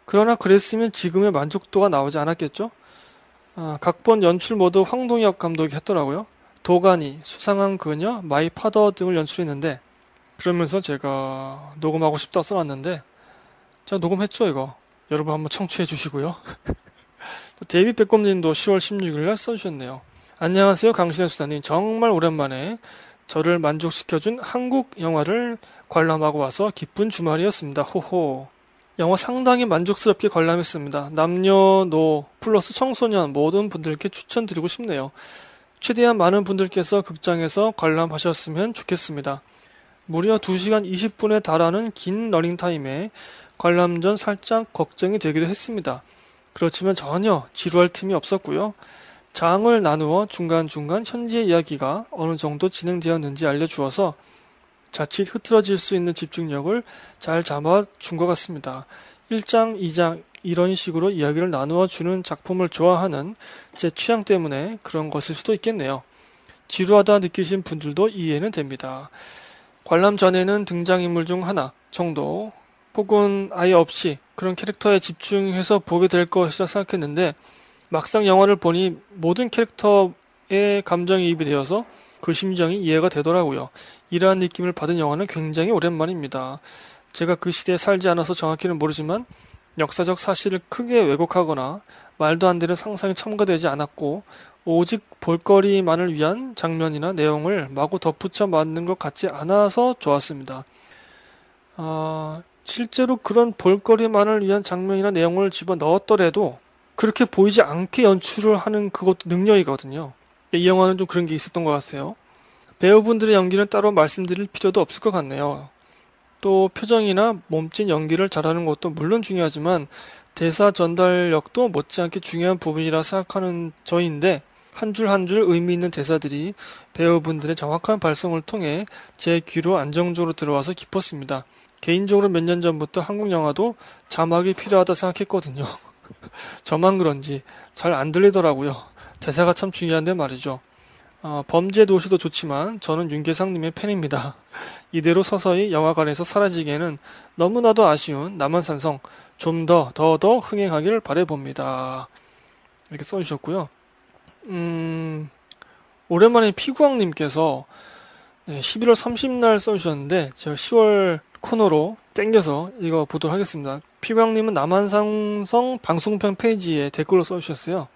그러나 그랬으면 지금의 만족도가 나오지 않았겠죠? 아, 각본 연출 모두 황동혁 감독이 했더라고요. 도가니, 수상한 그녀, 마이 파더 등을 연출했는데 그러면서 제가 녹음하고 싶다 써놨는데 제가 녹음했죠 이거 여러분 한번 청취해 주시고요. 데이비 백곰님도 10월 16일 날 써주셨네요. 안녕하세요 강신혜 수다님 정말 오랜만에 저를 만족시켜준 한국 영화를 관람하고 와서 기쁜 주말이었습니다. 호호. 영화 상당히 만족스럽게 관람했습니다. 남녀노 플러스 청소년 모든 분들께 추천드리고 싶네요. 최대한 많은 분들께서 극장에서 관람하셨으면 좋겠습니다. 무려 2시간 20분에 달하는 긴 러닝타임에 관람 전 살짝 걱정이 되기도 했습니다. 그렇지만 전혀 지루할 틈이 없었고요. 장을 나누어 중간중간 현지의 이야기가 어느 정도 진행되었는지 알려주어서 자칫 흐트러질 수 있는 집중력을 잘 잡아준 것 같습니다. 1장, 2장 이런 식으로 이야기를 나누어 주는 작품을 좋아하는 제 취향 때문에 그런 것일 수도 있겠네요. 지루하다 느끼신 분들도 이해는 됩니다. 관람 전에는 등장인물 중 하나 정도 혹은 아예 없이 그런 캐릭터에 집중해서 보게 될 것이라 생각했는데 막상 영화를 보니 모든 캐릭터의 감정이입이 되어서 그 심정이 이해가 되더라고요. 이러한 느낌을 받은 영화는 굉장히 오랜만입니다. 제가 그 시대에 살지 않아서 정확히는 모르지만 역사적 사실을 크게 왜곡하거나 말도 안 되는 상상이 첨가되지 않았고 오직 볼거리만을 위한 장면이나 내용을 마구 덧붙여 맞는 것 같지 않아서 좋았습니다. 어, 실제로 그런 볼거리만을 위한 장면이나 내용을 집어 넣었더라도 그렇게 보이지 않게 연출을 하는 그것도 능력이거든요. 이 영화는 좀 그런 게 있었던 것 같아요. 배우분들의 연기는 따로 말씀드릴 필요도 없을 것 같네요. 또 표정이나 몸짓 연기를 잘하는 것도 물론 중요하지만 대사 전달력도 못지않게 중요한 부분이라 생각하는 저인데 한 줄 한 줄 의미 있는 대사들이 배우분들의 정확한 발성을 통해 제 귀로 안정적으로 들어와서 깊었습니다. 개인적으로 몇 년 전부터 한국 영화도 자막이 필요하다 생각했거든요. 저만 그런지 잘 안 들리더라고요. 대사가 참 중요한데 말이죠. 어, 범죄 도시도 좋지만 저는 윤계상님의 팬입니다. 이대로 서서히 영화관에서 사라지기에는 너무나도 아쉬운 남한산성 좀 더 더더 더, 더 흥행하기를 바래봅니다. 이렇게 써주셨고요. 음, 오랜만에 피구왕님께서 11월 30날 써주셨는데 제가 10월 코너로 땡겨서 이거 보도록 하겠습니다. 피부양님은 남한산성 방송편 페이지에 댓글로 써주셨어요.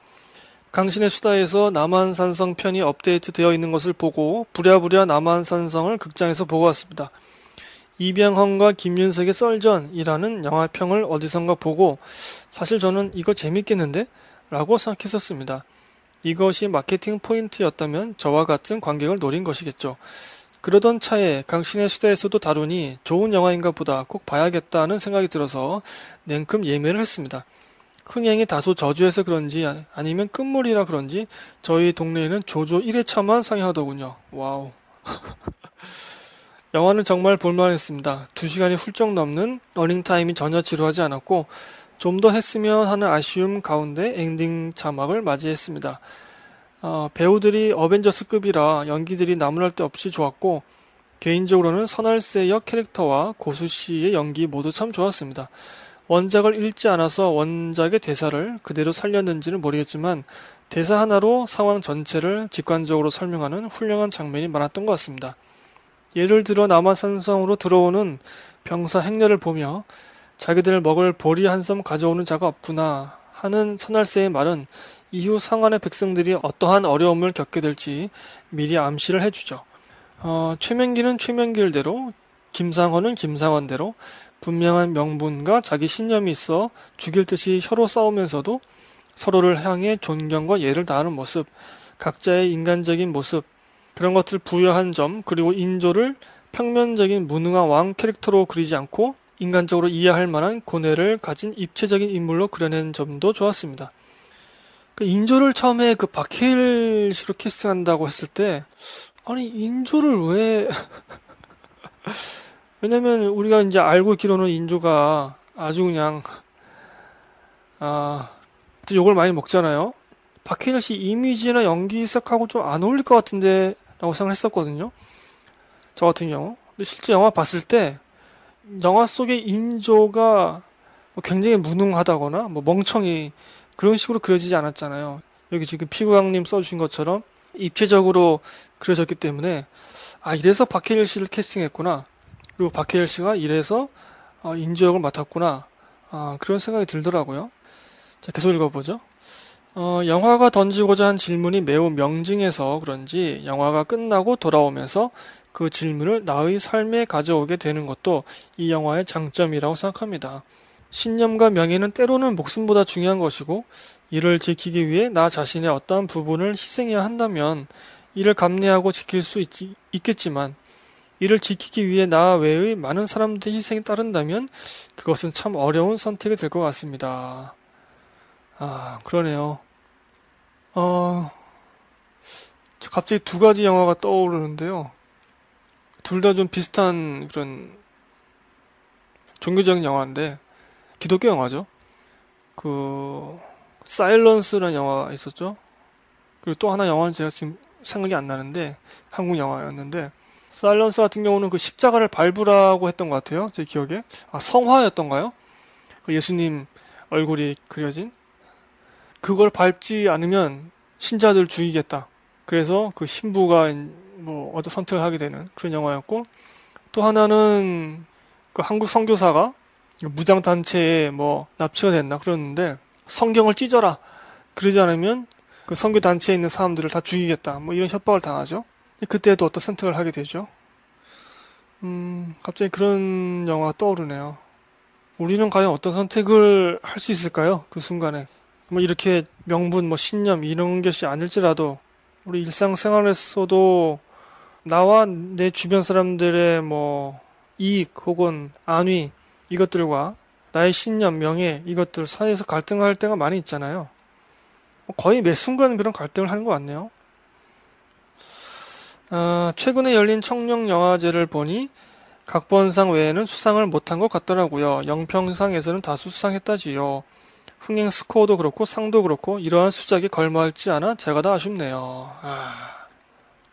강신의 수다에서 남한산성 편이 업데이트 되어 있는 것을 보고 부랴부랴 남한산성을 극장에서 보고 왔습니다. 이병헌과 김윤석의 썰전이라는 영화평을 어디선가 보고 사실 저는 이거 재밌겠는데? 라고 생각했었습니다. 이것이 마케팅 포인트였다면 저와 같은 관객을 노린 것이겠죠. 그러던 차에 강신의 수다에서도 다루니 좋은 영화인가 보다 꼭 봐야겠다는 생각이 들어서 냉큼 예매를 했습니다. 흥행이 다소 저주해서 그런지 아, 아니면 끝물이라 그런지 저희 동네에는 조조 1회차만 상영하더군요. 와우. 영화는 정말 볼만했습니다. 2시간이 훌쩍 넘는 러닝타임이 전혀 지루하지 않았고 좀 더 했으면 하는 아쉬움 가운데 엔딩 자막을 맞이했습니다. 어, 배우들이 어벤져스급이라 연기들이 나무랄 데 없이 좋았고 개인적으로는 선할세 역 캐릭터와 고수 씨의 연기 모두 참 좋았습니다. 원작을 읽지 않아서 원작의 대사를 그대로 살렸는지는 모르겠지만 대사 하나로 상황 전체를 직관적으로 설명하는 훌륭한 장면이 많았던 것 같습니다. 예를 들어 남한산성으로 들어오는 병사 행렬을 보며 자기들 을 먹을 보리 한 섬 가져오는 자가 없구나 하는 선할세의 말은 이후 상한의 백성들이 어떠한 어려움을 겪게 될지 미리 암시를 해주죠. 어, 최명기는 최명길대로, 김상헌은 김상헌대로 분명한 명분과 자기 신념이 있어 죽일 듯이 혀로 싸우면서도 서로를 향해 존경과 예를 다하는 모습, 각자의 인간적인 모습, 그런 것을 부여한 점, 그리고 인조를 평면적인 무능한 왕 캐릭터로 그리지 않고 인간적으로 이해할 만한 고뇌를 가진 입체적인 인물로 그려낸 점도 좋았습니다. 그 인조를 처음에 그 박해일 씨로 캐스팅한다고 했을 때, 아니, 인조를 왜, 왜냐면 우리가 이제 알고 있기로는 인조가 아주 그냥, 아, 욕을 많이 먹잖아요. 박해일 씨 이미지나 연기 시작하고 좀 안 어울릴 것 같은데, 라고 생각했었거든요. 저 같은 경우. 근데 실제 영화 봤을 때, 영화 속의 인조가 뭐 굉장히 무능하다거나, 뭐 멍청이, 그런 식으로 그려지지 않았잖아요. 여기 지금 피구왕님 써주신 것처럼 입체적으로 그려졌기 때문에 아 이래서 박해일 씨를 캐스팅했구나. 그리고 박해일 씨가 이래서 어, 인조역을 맡았구나. 아, 그런 생각이 들더라고요. 자, 계속 읽어보죠. 어, 영화가 던지고자 한 질문이 매우 명징해서 그런지 영화가 끝나고 돌아오면서 그 질문을 나의 삶에 가져오게 되는 것도 이 영화의 장점이라고 생각합니다. 신념과 명예는 때로는 목숨보다 중요한 것이고 이를 지키기 위해 나 자신의 어떠한 부분을 희생해야 한다면 이를 감내하고 지킬 수 있, 있겠지만 이를 지키기 위해 나 외의 많은 사람들의 희생이 따른다면 그것은 참 어려운 선택이 될 것 같습니다. 아, 그러네요. 어, 갑자기 두 가지 영화가 떠오르는데요. 둘 다 좀 비슷한 그런 종교적인 영화인데 기독교 영화죠. 그 사일런스라는 영화가 있었죠. 그리고 또 하나 영화는 제가 지금 생각이 안 나는데 한국 영화였는데 사일런스 같은 경우는 그 십자가를 밟으라고 했던 것 같아요. 제 기억에 아, 성화였던가요? 그 예수님 얼굴이 그려진 그걸 밟지 않으면 신자들 죽이겠다. 그래서 그 신부가 뭐 어떤 선택을 하게 되는 그런 영화였고 또 하나는 그 한국 선교사가 무장단체에 뭐 납치가 됐나 그러는데 성경을 찢어라. 그러지 않으면 그 선교 단체에 있는 사람들을 다 죽이겠다. 뭐 이런 협박을 당하죠. 그때도 어떤 선택을 하게 되죠. 음, 갑자기 그런 영화가 떠오르네요. 우리는 과연 어떤 선택을 할 수 있을까요? 그 순간에. 뭐 이렇게 명분, 뭐 신념 이런 것이 아닐지라도 우리 일상생활에서도 나와 내 주변 사람들의 뭐 이익 혹은 안위 이것들과 나의 신념, 명예 이것들 사이에서 갈등할 때가 많이 있잖아요. 뭐 거의 매 순간 그런 갈등을 하는 것 같네요. 아, 최근에 열린 청룡영화제를 보니 각본상 외에는 수상을 못한 것 같더라고요. 영평상에서는 다수 수상했다지요. 흥행 스코어도 그렇고 상도 그렇고 이러한 수작이 걸맞지 않아 제가 다 아쉽네요. 아...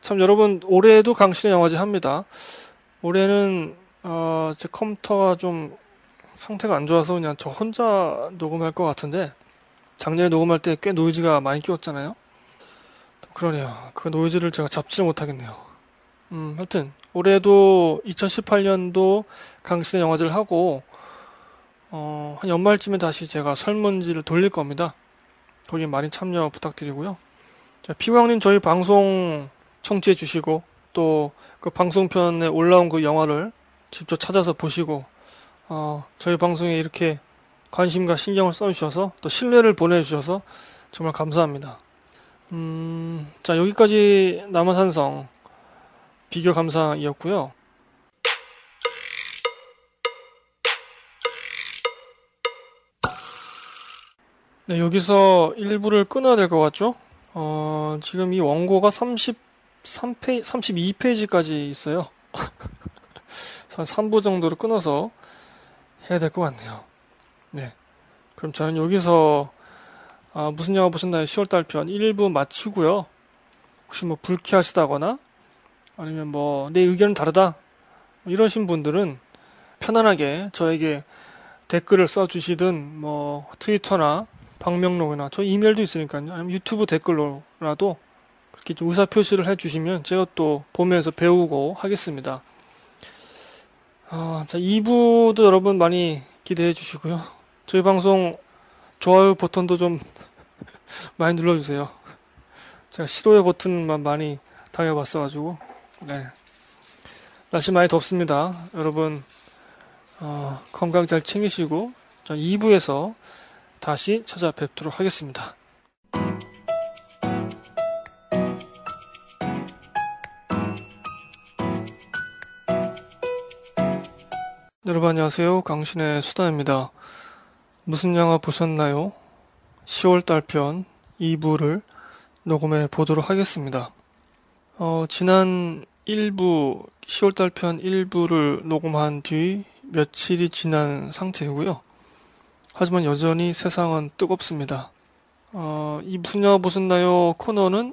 참 여러분 올해도 에 강신의 영화제 합니다. 올해는 어, 제 컴퓨터가 좀 상태가 안 좋아서 그냥 저 혼자 녹음할 것 같은데 작년에 녹음할 때 꽤 노이즈가 많이 끼웠잖아요. 그러네요. 그 노이즈를 제가 잡지를 못하겠네요. 음, 하여튼 올해도 2018년도 강신의 영화제를 하고 어, 한 연말쯤에 다시 제가 설문지를 돌릴 겁니다. 거기에 많이 참여 부탁드리고요. 자, 피광님 저희 방송 청취해 주시고 또 그 방송편에 올라온 그 영화를 직접 찾아서 보시고 어, 저희 방송에 이렇게 관심과 신경을 써주셔서 또 신뢰를 보내주셔서 정말 감사합니다. 음, 자 여기까지 남한산성 비교 감상이었고요. 네, 여기서 1부를 끊어야 될 것 같죠? 어, 지금 이 원고가 33페이지, 32페이지까지 있어요. 3부 정도로 끊어서 해야 될 것 같네요. 네. 그럼 저는 여기서 아, 무슨 영화 보셨나요? 10월달 편 1부 마치고요. 혹시 뭐 불쾌하시다거나 아니면 뭐 내 의견은 다르다 뭐 이러신 분들은 편안하게 저에게 댓글을 써주시든 뭐 트위터나 방명록이나 저 이메일도 있으니까요. 아니면 유튜브 댓글로라도 그렇게 좀 의사 표시를 해주시면 제가 또 보면서 배우고 하겠습니다. 어, 자 2부도 여러분 많이 기대해 주시고요. 저희 방송 좋아요 버튼도 좀 많이 눌러주세요. 제가 싫어요 버튼만 많이 당해봤어가지고 네. 날씨 많이 덥습니다. 여러분 어, 건강 잘 챙기시고 2부에서 다시 찾아뵙도록 하겠습니다. 여러분 안녕하세요. 강신의 수다입니다. 무슨 영화 보셨나요? 10월달 편 2부를 녹음해 보도록 하겠습니다. 어, 지난 1부, 10월달 편 1부를 녹음한 뒤 며칠이 지난 상태이고요. 하지만 여전히 세상은 뜨겁습니다. 어, 이 무슨 영화 보셨나요? 코너는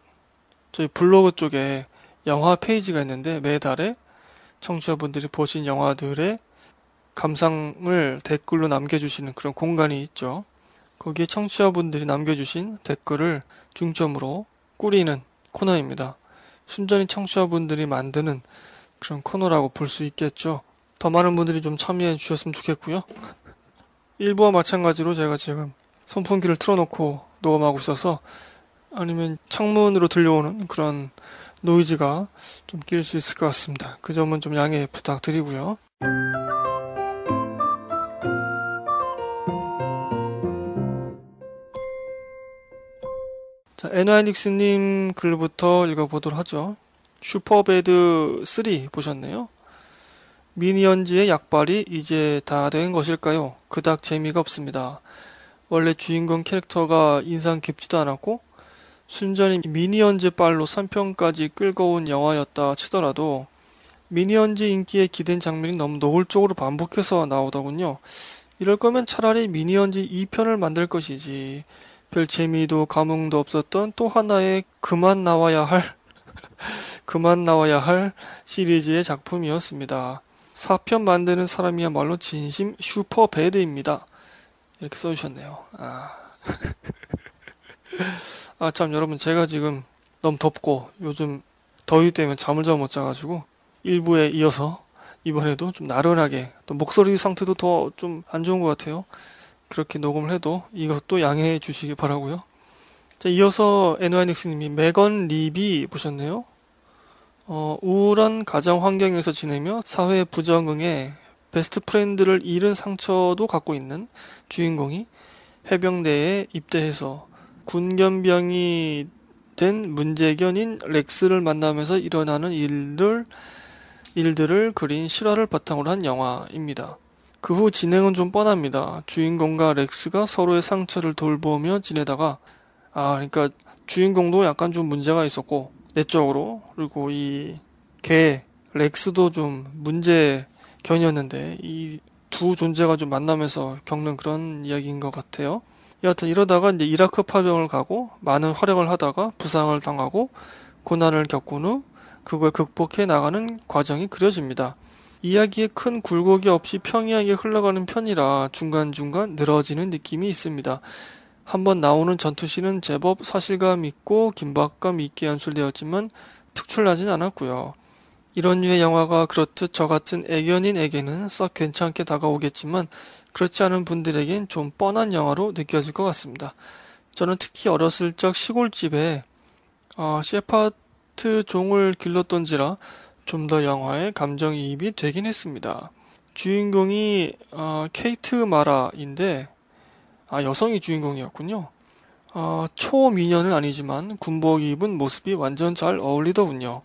저희 블로그 쪽에 영화 페이지가 있는데 매달에 청취자분들이 보신 영화들의 감상을 댓글로 남겨주시는 그런 공간이 있죠. 거기에 청취자분들이 남겨주신 댓글을 중점으로 꾸리는 코너입니다. 순전히 청취자분들이 만드는 그런 코너라고 볼 수 있겠죠. 더 많은 분들이 좀 참여해 주셨으면 좋겠고요. 일부와 마찬가지로 제가 지금 선풍기를 틀어놓고 녹음하고 있어서 아니면 창문으로 들려오는 그런 노이즈가 좀 낄 수 있을 것 같습니다. 그 점은 좀 양해 부탁드리고요. 자, 에나이닉스님 글부터 읽어보도록 하죠. 슈퍼베드3 보셨네요. 미니언즈의 약발이 이제 다 된 것일까요? 그닥 재미가 없습니다. 원래 주인공 캐릭터가 인상 깊지도 않았고, 순전히 미니언즈 빨로 3편까지 끌고온 영화였다 치더라도, 미니언즈 인기에 기댄 장면이 너무 노골적으로 반복해서 나오더군요. 이럴 거면 차라리 미니언즈 2편을 만들 것이지. 별 재미도 감흥도 없었던 또 하나의 그만 나와야 할 그만 나와야 할 시리즈의 작품이었습니다. 4편 만드는 사람이야말로 진심 슈퍼 배드입니다. 이렇게 써주셨네요. 아. 아, 참, 여러분, 제가 지금 너무 덥고 요즘 더위 때문에 잠을 잘 못 자가지고 1부에 이어서 이번에도 좀 나른하게 또 목소리 상태도 더 좀 안 좋은 것 같아요. 그렇게 녹음을 해도 이것도 양해해 주시기 바라고요. 자, 이어서 에노닉스님이 매건 립이 보셨네요. 어, 우울한 가정 환경에서 지내며 사회 부정응에 베스트 프렌드를 잃은 상처도 갖고 있는 주인공이 해병대에 입대해서 군견병이 된 문제견인 렉스를 만나면서 일어나는 일들 일들을 그린 실화를 바탕으로 한 영화입니다. 그후 진행은 좀 뻔합니다. 주인공과 렉스가 서로의 상처를 돌보며 지내다가 아 그러니까 주인공도 약간 좀 문제가 있었고 내적으로 그리고 이 개 렉스도 좀 문제 견이었는데 이 두 존재가 좀 만나면서 겪는 그런 이야기인 것 같아요. 여하튼 이러다가 이제 이라크 파병을 가고 많은 활약을 하다가 부상을 당하고 고난을 겪은 후 그걸 극복해 나가는 과정이 그려집니다. 이야기에 큰 굴곡이 없이 평이하게 흘러가는 편이라 중간중간 늘어지는 느낌이 있습니다. 한번 나오는 전투시은 제법 사실감 있고 긴박감 있게 연출되었지만 특출나진 않았고요. 이런 류의 영화가 그렇듯 저 같은 애견인에게는 썩 괜찮게 다가오겠지만 그렇지 않은 분들에겐 좀 뻔한 영화로 느껴질 것 같습니다. 저는 특히 어렸을 적 시골집에 어, 셰파트 종을 길렀던지라 좀더 영화에 감정이입이 되긴 했습니다. 주인공이 어, 케이트 마라인데 아, 여성이 주인공이었군요. 어, 초미녀는 아니지만 군복 입은 모습이 완전 잘 어울리더군요.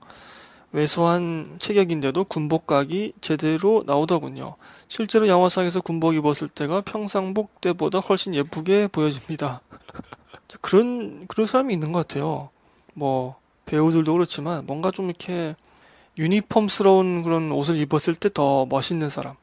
왜소한 체격인데도 군복각이 제대로 나오더군요. 실제로 영화상에서 군복 입었을 때가 평상복 때보다 훨씬 예쁘게 보여집니다. 그런 그런 사람이 있는 것 같아요. 뭐 배우들도 그렇지만 뭔가 좀 이렇게 유니폼스러운 그런 옷을 입었을 때 더 멋있는 사람,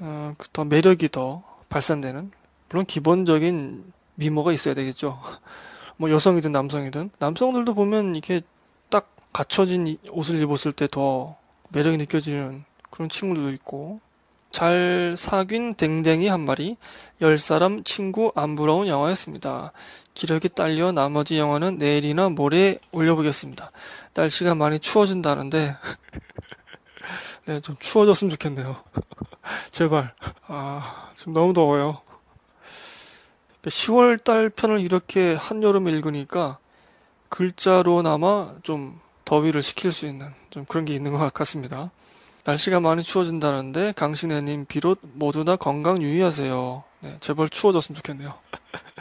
어, 그 더 매력이 더 발산되는 그런 기본적인 미모가 있어야 되겠죠. 뭐 여성이든 남성이든 남성들도 보면 이렇게 딱 갖춰진 옷을 입었을 때 더 매력이 느껴지는 그런 친구들도 있고 잘 사귄 댕댕이 한 마리 열 사람 친구 안 부러운 영화였습니다. 기력이 딸려 나머지 영화는 내일이나 모레 올려보겠습니다. 날씨가 많이 추워진다는데 네, 좀 추워졌으면 좋겠네요. 제발. 아, 지금 너무 더워요. 10월 그러니까 달 편을 이렇게 한여름에 읽으니까 글자로나마 좀 더위를 식힐 수 있는 좀 그런 게 있는 것 같습니다. 날씨가 많이 추워진다는데 강신혜님 비롯 모두 다 건강 유의하세요. 네, 제발 추워졌으면 좋겠네요.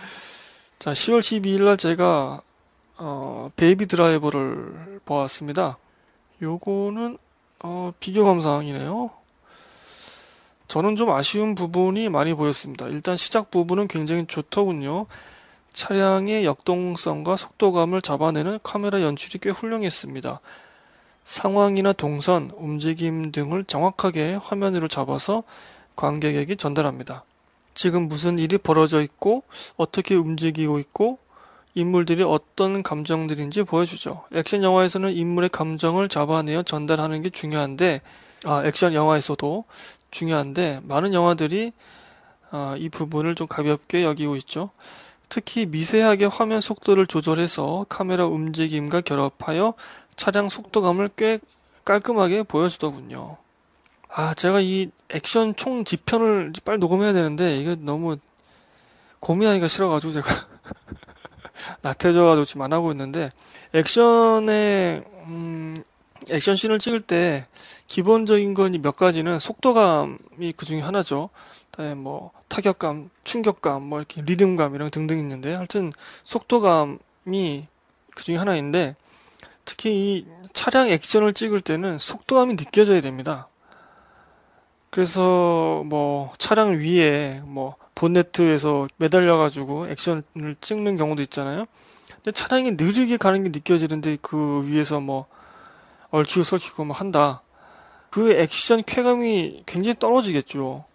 자, 10월 12일 날 제가 어, 베이비 드라이버를 보았습니다. 요거는 어, 비교 감상이네요. 저는 좀 아쉬운 부분이 많이 보였습니다. 일단 시작 부분은 굉장히 좋더군요. 차량의 역동성과 속도감을 잡아내는 카메라 연출이 꽤 훌륭했습니다. 상황이나 동선, 움직임 등을 정확하게 화면으로 잡아서 관객에게 전달합니다. 지금 무슨 일이 벌어져 있고 어떻게 움직이고 있고 인물들이 어떤 감정들인지 보여주죠. 액션 영화에서는 인물의 감정을 잡아내어 전달하는 게 중요한데 아, 액션 영화에서도 중요한데 많은 영화들이 아, 이 부분을 좀 가볍게 여기고 있죠. 특히 미세하게 화면 속도를 조절해서 카메라 움직임과 결합하여 차량 속도감을 꽤 깔끔하게 보여주더군요. 아, 제가 이 액션 총 지편을 빨리 녹음해야 되는데, 이게 너무 고민하기가 싫어가지고 제가 나태해져가지고 지금 안 하고 있는데, 액션에, 음, 액션 씬을 찍을 때, 기본적인 건 몇 가지는 속도감이 그 중에 하나죠. 다음에 뭐, 타격감, 충격감, 뭐, 이렇게 리듬감 이런 등등 있는데, 하여튼 속도감이 그 중에 하나인데, 특히 이 차량 액션을 찍을 때는 속도감이 느껴져야 됩니다. 그래서 뭐 차량 위에 뭐 본네트에서 매달려 가지고 액션을 찍는 경우도 있잖아요. 근데 차량이 느리게 가는 게 느껴지는데 그 위에서 뭐얼히고 설키고 뭐 한다. 그 액션 쾌감이 굉장히 떨어지겠죠.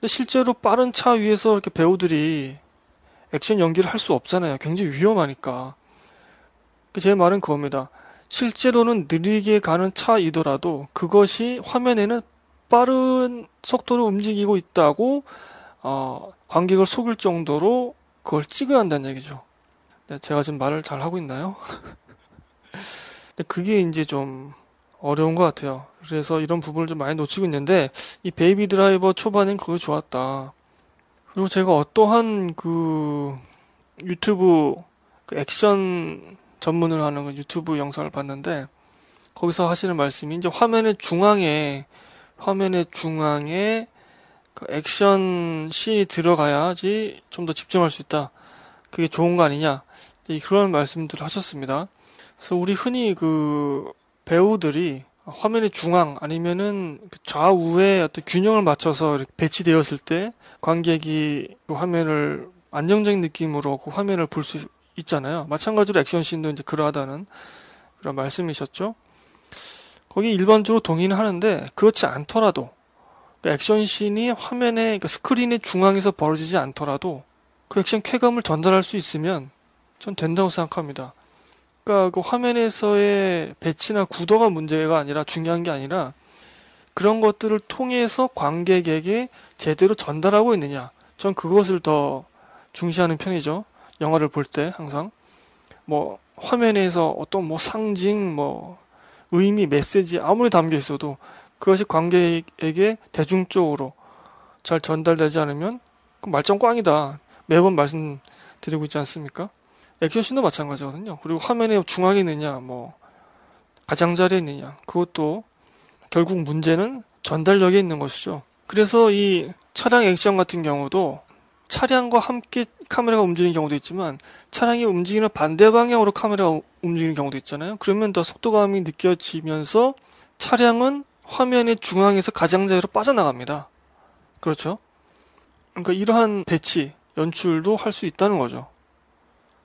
근데 실제로 빠른 차 위에서 이렇게 배우들이 액션 연기를 할 수 없잖아요. 굉장히 위험하니까. 제 말은 그겁니다. 실제로는 느리게 가는 차이더라도 그것이 화면에는 빠른 속도로 움직이고 있다고 어, 관객을 속일 정도로 그걸 찍어야 한다는 얘기죠. 네, 제가 지금 말을 잘 하고 있나요? 그게 이제 좀 어려운 것 같아요. 그래서 이런 부분을 좀 많이 놓치고 있는데 이 베이비 드라이버 초반엔 그게 좋았다. 그리고 제가 어떠한 그 유튜브 그 액션 전문을 하는 유튜브 영상을 봤는데 거기서 하시는 말씀이 이제 화면의 중앙에 화면의 중앙에 그 액션 씬이 들어가야지 좀 더 집중할 수 있다. 그게 좋은 거 아니냐 그런 말씀들을 하셨습니다. 그래서 우리 흔히 그 배우들이 화면의 중앙 아니면은 그 좌우에 어떤 균형을 맞춰서 배치되었을 때 관객이 그 화면을 안정적인 느낌으로 그 화면을 볼수 있잖아요. 마찬가지로 액션씬도 이제 그러하다는 그런 말씀이셨죠. 거기 일반적으로 동의는 하는데 그렇지 않더라도 그러니까 액션씬이 화면에 그러니까 스크린의 중앙에서 벌어지지 않더라도 그 액션 쾌감을 전달할 수 있으면 전 된다고 생각합니다. 그러니까 그 화면에서의 배치나 구도가 문제가 아니라 중요한 게 아니라 그런 것들을 통해서 관객에게 제대로 전달하고 있느냐. 전 그것을 더 중시하는 편이죠. 영화를 볼 때 항상 뭐 화면에서 어떤 뭐 상징, 뭐 의미, 메시지 아무리 담겨 있어도 그것이 관객에게 대중적으로 잘 전달되지 않으면 그 말짱 꽝이다. 매번 말씀드리고 있지 않습니까? 액션씬도 마찬가지거든요. 그리고 화면에 중앙에 있느냐, 뭐 가장자리에 있느냐, 그것도 결국 문제는 전달력에 있는 것이죠. 그래서 이 차량 액션 같은 경우도 차량과 함께 카메라가 움직이는 경우도 있지만 차량이 움직이는 반대 방향으로 카메라가 움직이는 경우도 있잖아요. 그러면 더 속도감이 느껴지면서 차량은 화면의 중앙에서 가장자리로 빠져나갑니다. 그렇죠? 그러니까 이러한 배치, 연출도 할 수 있다는 거죠.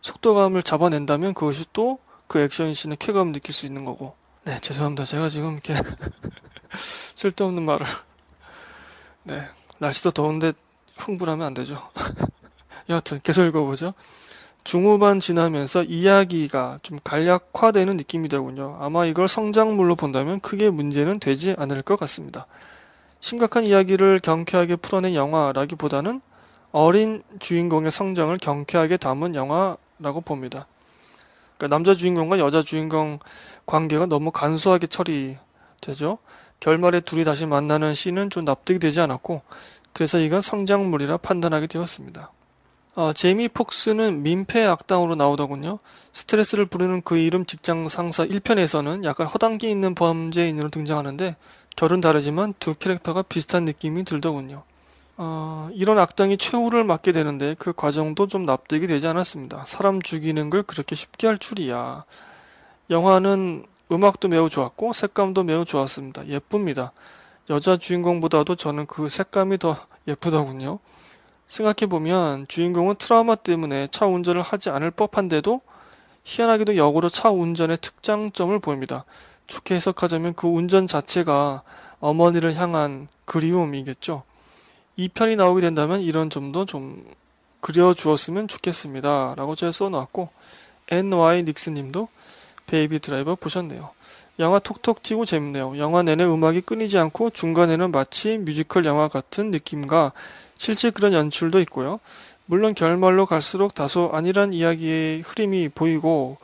속도감을 잡아낸다면 그것이 또 그 액션씬의 쾌감을 느낄 수 있는 거고. 네, 죄송합니다. 제가 지금 이렇게 쓸데없는 말을. 네, 날씨도 더운데 흥분하면 안 되죠. 여하튼 계속 읽어보죠. 중후반 지나면서 이야기가 좀 간략화되는 느낌이 되군요. 아마 이걸 성장물로 본다면 크게 문제는 되지 않을 것 같습니다. 심각한 이야기를 경쾌하게 풀어낸 영화라기보다는 어린 주인공의 성장을 경쾌하게 담은 영화라고 봅니다. 그러니까 남자 주인공과 여자 주인공 관계가 너무 간소하게 처리되죠. 결말에 둘이 다시 만나는 씬은 좀 납득이 되지 않았고 그래서 이건 성장물이라 판단하게 되었습니다. 아, 제이미 폭스는 민폐 악당으로 나오더군요. 스트레스를 부르는 그 이름 직장 상사 1편에서는 약간 허당기 있는 범죄인으로 등장하는데 결은 다르지만 두 캐릭터가 비슷한 느낌이 들더군요. 어, 이런 악당이 최후를 맞게 되는데 그 과정도 좀 납득이 되지 않았습니다. 사람 죽이는 걸 그렇게 쉽게 할 줄이야. 영화는 음악도 매우 좋았고 색감도 매우 좋았습니다. 예쁩니다. 여자 주인공보다도 저는 그 색감이 더 예쁘더군요. 생각해보면 주인공은 트라우마 때문에 차 운전을 하지 않을 법한데도 희한하게도 역으로 차 운전의 특장점을 보입니다. 좋게 해석하자면 그 운전 자체가 어머니를 향한 그리움이겠죠. 2편이 나오게 된다면 이런 점도 좀 그려주었으면 좋겠습니다. 라고 제가 써놨고 NY 닉스님도 베이비 드라이버 보셨네요. 영화 톡톡 튀고 재밌네요. 영화 내내 음악이 끊이지 않고 중간에는 마치 뮤지컬 영화 같은 느낌과 실제 그런 연출도 있고요. 물론 결말로 갈수록 다소 안일한 이야기의 흐름이 보이고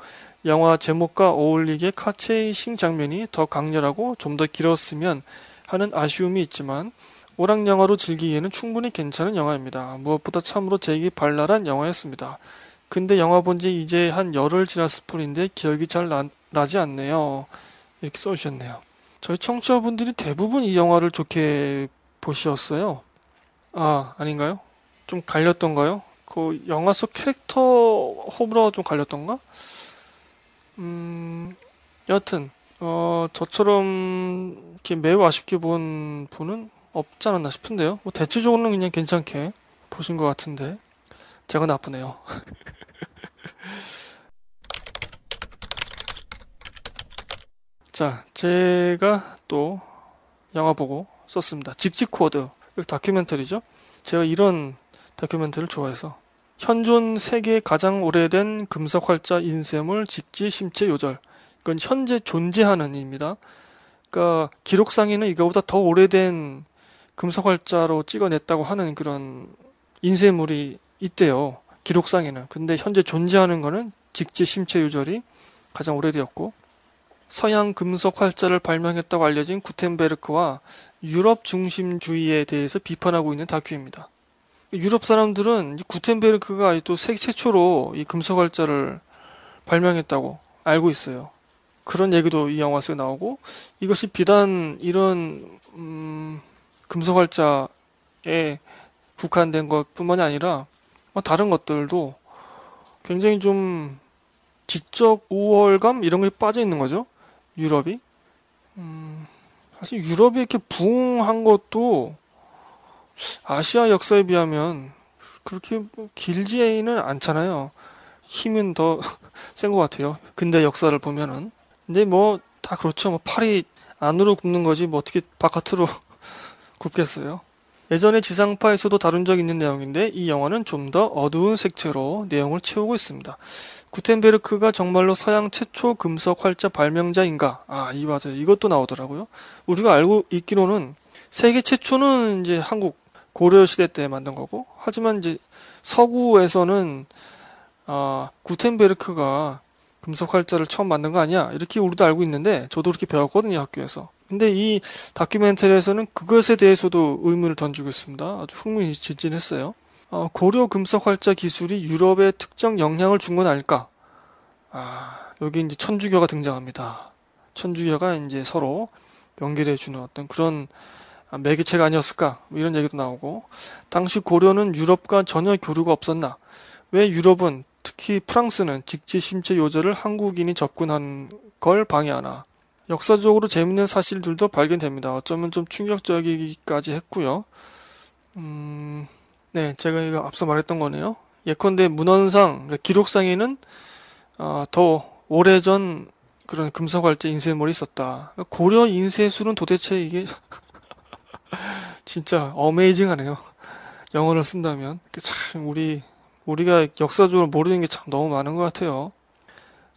영화 제목과 어울리게 카체이싱 장면이 더 강렬하고 좀 더 길었으면 하는 아쉬움이 있지만 오락 영화로 즐기기에는 충분히 괜찮은 영화입니다. 무엇보다 참으로 재기 발랄한 영화였습니다. 근데 영화 본지 이제 한 열흘 지났을 뿐인데 기억이 잘 나, 나지 않네요. 이렇게 써주셨네요. 저희 청취자분들이 대부분 이 영화를 좋게 보셨어요. 아, 아닌가요? 좀 갈렸던가요? 그 영화 속 캐릭터 호불호가 좀 갈렸던가? 음, 여튼, 어, 저처럼 이렇게 매우 아쉽게 본 분은 없지 않았나 싶은데요. 뭐 대체적으로는 그냥 괜찮게 보신 것 같은데, 제가 나쁘네요. 자, 제가 또 영화 보고 썼습니다. 직지코드. 다큐멘터리죠. 제가 이런 다큐멘터리를 좋아해서. 현존 세계 가장 오래된 금속 활자 인쇄물 직지 심체 요절. 이건 현재 존재하는 입니다. 그러니까 기록상에는 이거보다 더 오래된 금속 활자로 찍어냈다고 하는 그런 인쇄물이 있대요. 기록상에는. 근데 현재 존재하는 거는 직지 심체 요절이 가장 오래되었고 서양 금속 활자를 발명했다고 알려진 구텐베르크와 유럽 중심주의에 대해서 비판하고 있는 다큐입니다. 유럽 사람들은 구텐베르크가 또 최초로 이 금속 활자를 발명했다고 알고 있어요. 그런 얘기도 이 영화 속에 나오고 이것이 비단 이런 음, 금속 활자에 국한된 것뿐만이 아니라 뭐 다른 것들도 굉장히 좀 지적 우월감 이런 게 빠져 있는 거죠. 유럽이? 음, 사실 유럽이 이렇게 부흥한 것도 아시아 역사에 비하면 그렇게 길지는 않잖아요. 힘은 더 센 것 같아요. 근데 역사를 보면은. 근데 뭐 다 그렇죠. 뭐 팔이 안으로 굽는 거지 뭐 어떻게 바깥으로 굽겠어요. 예전에 지상파에서도 다룬 적 있는 내용인데 이 영화는 좀 더 어두운 색채로 내용을 채우고 있습니다. 구텐베르크가 정말로 서양 최초 금속 활자 발명자인가? 아, 이 맞아요. 이것도 나오더라고요. 우리가 알고 있기로는 세계 최초는 이제 한국 고려 시대 때 만든 거고, 하지만 이제 서구에서는 아, 구텐베르크가 금속 활자를 처음 만든 거 아니야? 이렇게 우리도 알고 있는데 저도 그렇게 배웠거든요, 학교에서. 근데 이 다큐멘터리에서는 그것에 대해서도 의문을 던지고 있습니다. 아주 흥미진진했어요. 어, 고려 금속 활자 기술이 유럽에 특정 영향을 준 건 아닐까? 아, 여기 이제 천주교가 등장합니다. 천주교가 이제 서로 연결해 주는 어떤 그런 매개체가 아니었을까? 뭐 이런 얘기도 나오고. 당시 고려는 유럽과 전혀 교류가 없었나? 왜 유럽은 특히 프랑스는 직지 심체 요절을 한국인이 접근한 걸 방해하나? 역사적으로 재밌는 사실들도 발견됩니다. 어쩌면 좀 충격적이기까지 했고요. 음, 네, 제가 이거 앞서 말했던 거네요. 예컨대 문헌상, 그러니까 기록상에는 어, 더 오래전 그런 금서갈제 인쇄물이 있었다. 그러니까 고려 인쇄술은 도대체 이게 진짜 어메이징하네요. 영어를 쓴다면 참 우리 우리가 역사적으로 모르는 게 참 너무 많은 것 같아요.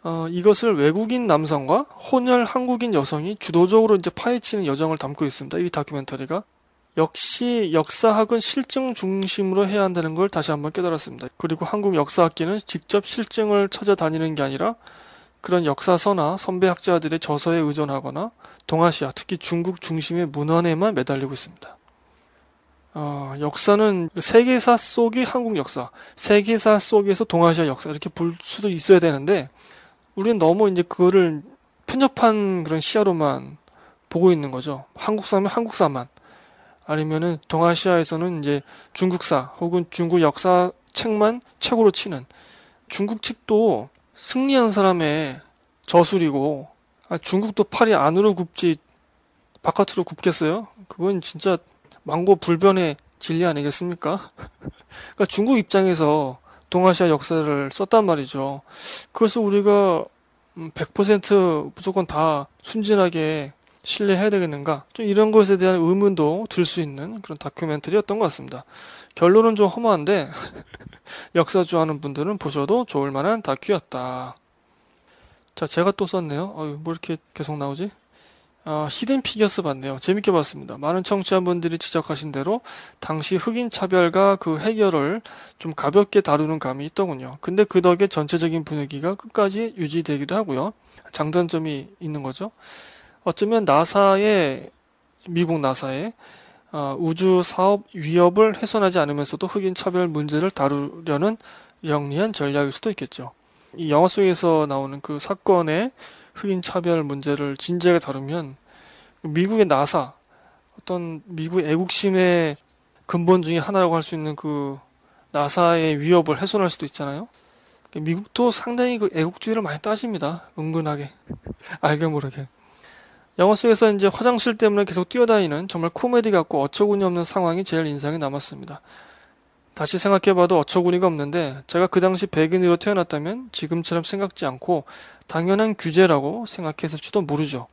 어, 이것을 외국인 남성과 혼혈 한국인 여성이 주도적으로 이제 파헤치는 여정을 담고 있습니다. 이 다큐멘터리가 역시 역사학은 실증 중심으로 해야 한다는 걸 다시 한번 깨달았습니다. 그리고 한국 역사학계는 직접 실증을 찾아다니는 게 아니라 그런 역사서나 선배 학자들의 저서에 의존하거나 동아시아, 특히 중국 중심의 문헌에만 매달리고 있습니다. 어, 역사는 세계사 속이 한국 역사, 세계사 속에서 동아시아 역사 이렇게 볼 수도 있어야 되는데 우리는 너무 이제 그거를 편협한 그런 시야로만 보고 있는 거죠. 한국사면 한국사만. 아니면은 동아시아에서는 이제 중국사 혹은 중국 역사 책만 책으로 치는 중국 책도 승리한 사람의 저술이고 아, 중국도 팔이 안으로 굽지 바깥으로 굽겠어요? 그건 진짜 망고 불변의 진리 아니겠습니까? 그러니까 중국 입장에서 동아시아 역사를 썼단 말이죠. 그래서 우리가 100% 음, 무조건 다 순진하게 신뢰해야 되겠는가? 좀 이런 것에 대한 의문도 들 수 있는 그런 다큐멘터리였던 것 같습니다. 결론은 좀 허무한데 역사 좋아하는 분들은 보셔도 좋을 만한 다큐였다. 자, 제가 또 썼네요. 어유, 뭐 이렇게 계속 나오지? 어, 히든 피겨스 봤네요. 재밌게 봤습니다. 많은 청취자분들이 지적하신 대로 당시 흑인 차별과 그 해결을 좀 가볍게 다루는 감이 있더군요. 근데 그 덕에 전체적인 분위기가 끝까지 유지되기도 하고요. 장단점이 있는 거죠. 어쩌면 나사의 미국 나사의 어, 우주 사업 위협을 훼손하지 않으면서도 흑인 차별 문제를 다루려는 영리한 전략일 수도 있겠죠. 이 영화 속에서 나오는 그 사건의 흑인 차별 문제를 진지하게 다루면 미국의 나사 어떤 미국 애국심의 근본 중의 하나라고 할 수 있는 그 나사의 위협을 훼손할 수도 있잖아요. 미국도 상당히 그 애국주의를 많이 따집니다. 은근하게 알게 모르게. 영화 속에서 이제 화장실 때문에 계속 뛰어다니는 정말 코미디 같고 어처구니 없는 상황이 제일 인상에 남았습니다. 다시 생각해봐도 어처구니가 없는데 제가 그 당시 백인으로 태어났다면 지금처럼 생각지 않고 당연한 규제라고 생각했을지도 모르죠.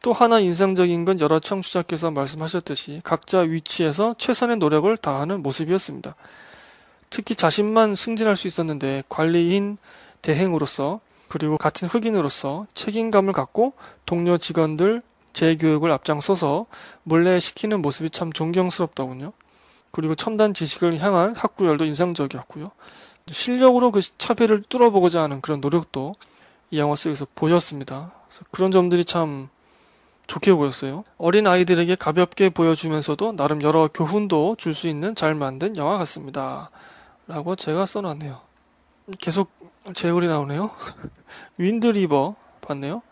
또 하나 인상적인 건 여러 청취자께서 말씀하셨듯이 각자 위치에서 최선의 노력을 다하는 모습이었습니다. 특히 자신만 승진할 수 있었는데 관리인 대행으로서 그리고 같은 흑인으로서 책임감을 갖고 동료 직원들 재교육을 앞장서서 몰래 시키는 모습이 참 존경스럽더군요. 그리고 첨단 지식을 향한 학구열도 인상적이었고요. 실력으로 그 차별을 뚫어보고자 하는 그런 노력도 이 영화 속에서 보였습니다. 그런 점들이 참 좋게 보였어요. 어린 아이들에게 가볍게 보여주면서도 나름 여러 교훈도 줄 수 있는 잘 만든 영화 같습니다. 라고 제가 써놨네요. 계속 제울이 나오네요. 윈드리버 봤네요.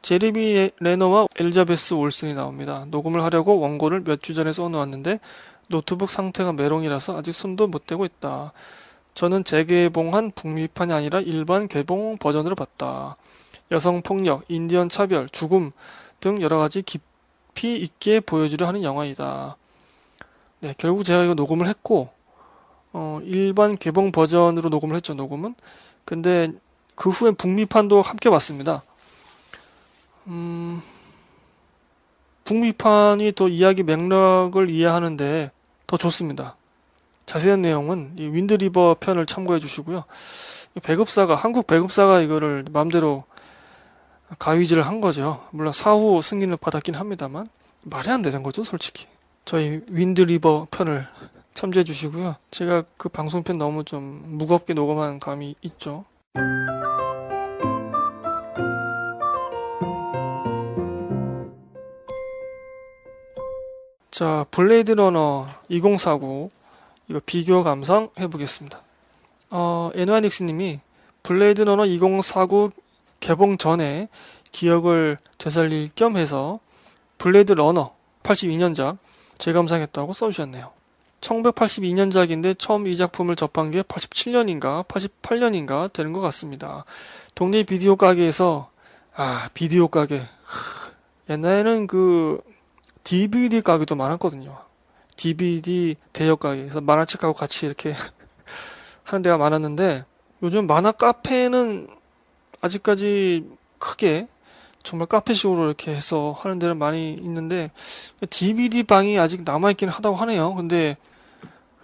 제리비 레너와 엘자베스 올슨이 나옵니다. 녹음을 하려고 원고를 몇 주 전에 써놓았는데 노트북 상태가 메롱이라서 아직 손도 못 대고 있다. 저는 재개봉한 북미판이 아니라 일반 개봉 버전으로 봤다. 여성 폭력, 인디언 차별, 죽음 등 여러 가지 깊이 있게 보여주려 하는 영화이다. 네, 결국 제가 이거 녹음을 했고 어, 일반 개봉 버전으로 녹음을 했죠. 녹음은. 근데 그 후에 북미판도 함께 봤습니다. 음. 북미판이 또 이야기 맥락을 이해하는데 더 좋습니다. 자세한 내용은 이 윈드리버 편을 참고해 주시고요. 배급사가 한국 배급사가 이거를 마음대로 가위질을 한 거죠. 물론 사후 승인을 받았긴 합니다만 말이 안 되는 거죠, 솔직히. 저희 윈드리버 편을 참조해 주시고요. 제가 그 방송편 너무 좀 무겁게 녹음한 감이 있죠. 자, 블레이드 러너 2049 이거 비교 감상 해보겠습니다. 어, 에노닉스님이 블레이드 러너 2049 개봉 전에 기억을 되살릴 겸 해서 블레이드 러너 82년작 재감상했다고 써주셨네요. 1982년작인데 처음 이 작품을 접한 게 87년인가 88년인가 되는 것 같습니다. 동네 비디오 가게에서 아 비디오 가게 옛날에는 그 DVD 가게도 많았거든요. DVD 대여 가게에서 만화책하고 같이 이렇게 하는 데가 많았는데 요즘 만화 카페는 아직까지 크게 정말 카페식으로 이렇게 해서 하는 데는 많이 있는데 DVD 방이 아직 남아있긴 하다고 하네요. 근데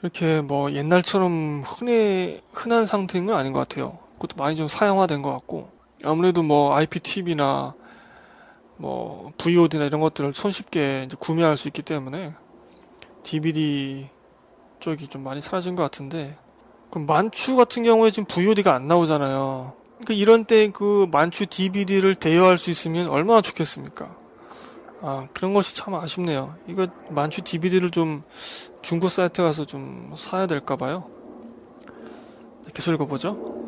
이렇게 뭐 옛날처럼 흔해, 흔한 상태인 건 아닌 것 같아요. 그것도 많이 좀 사양화된 것 같고 아무래도 뭐 IPTV나 뭐 VOD나 이런 것들을 손쉽게 구매할 수 있기 때문에 DVD 쪽이 좀 많이 사라진 것 같은데 그 만추 같은 경우에 지금 VOD가 안 나오잖아요. 그러니까 이런 때 그 만추 DVD를 대여할 수 있으면 얼마나 좋겠습니까? 아 그런 것이 참 아쉽네요. 이거 만추 DVD를 좀 중고 사이트 가서 좀 사야 될까 봐요. 네, 계속 읽어보죠.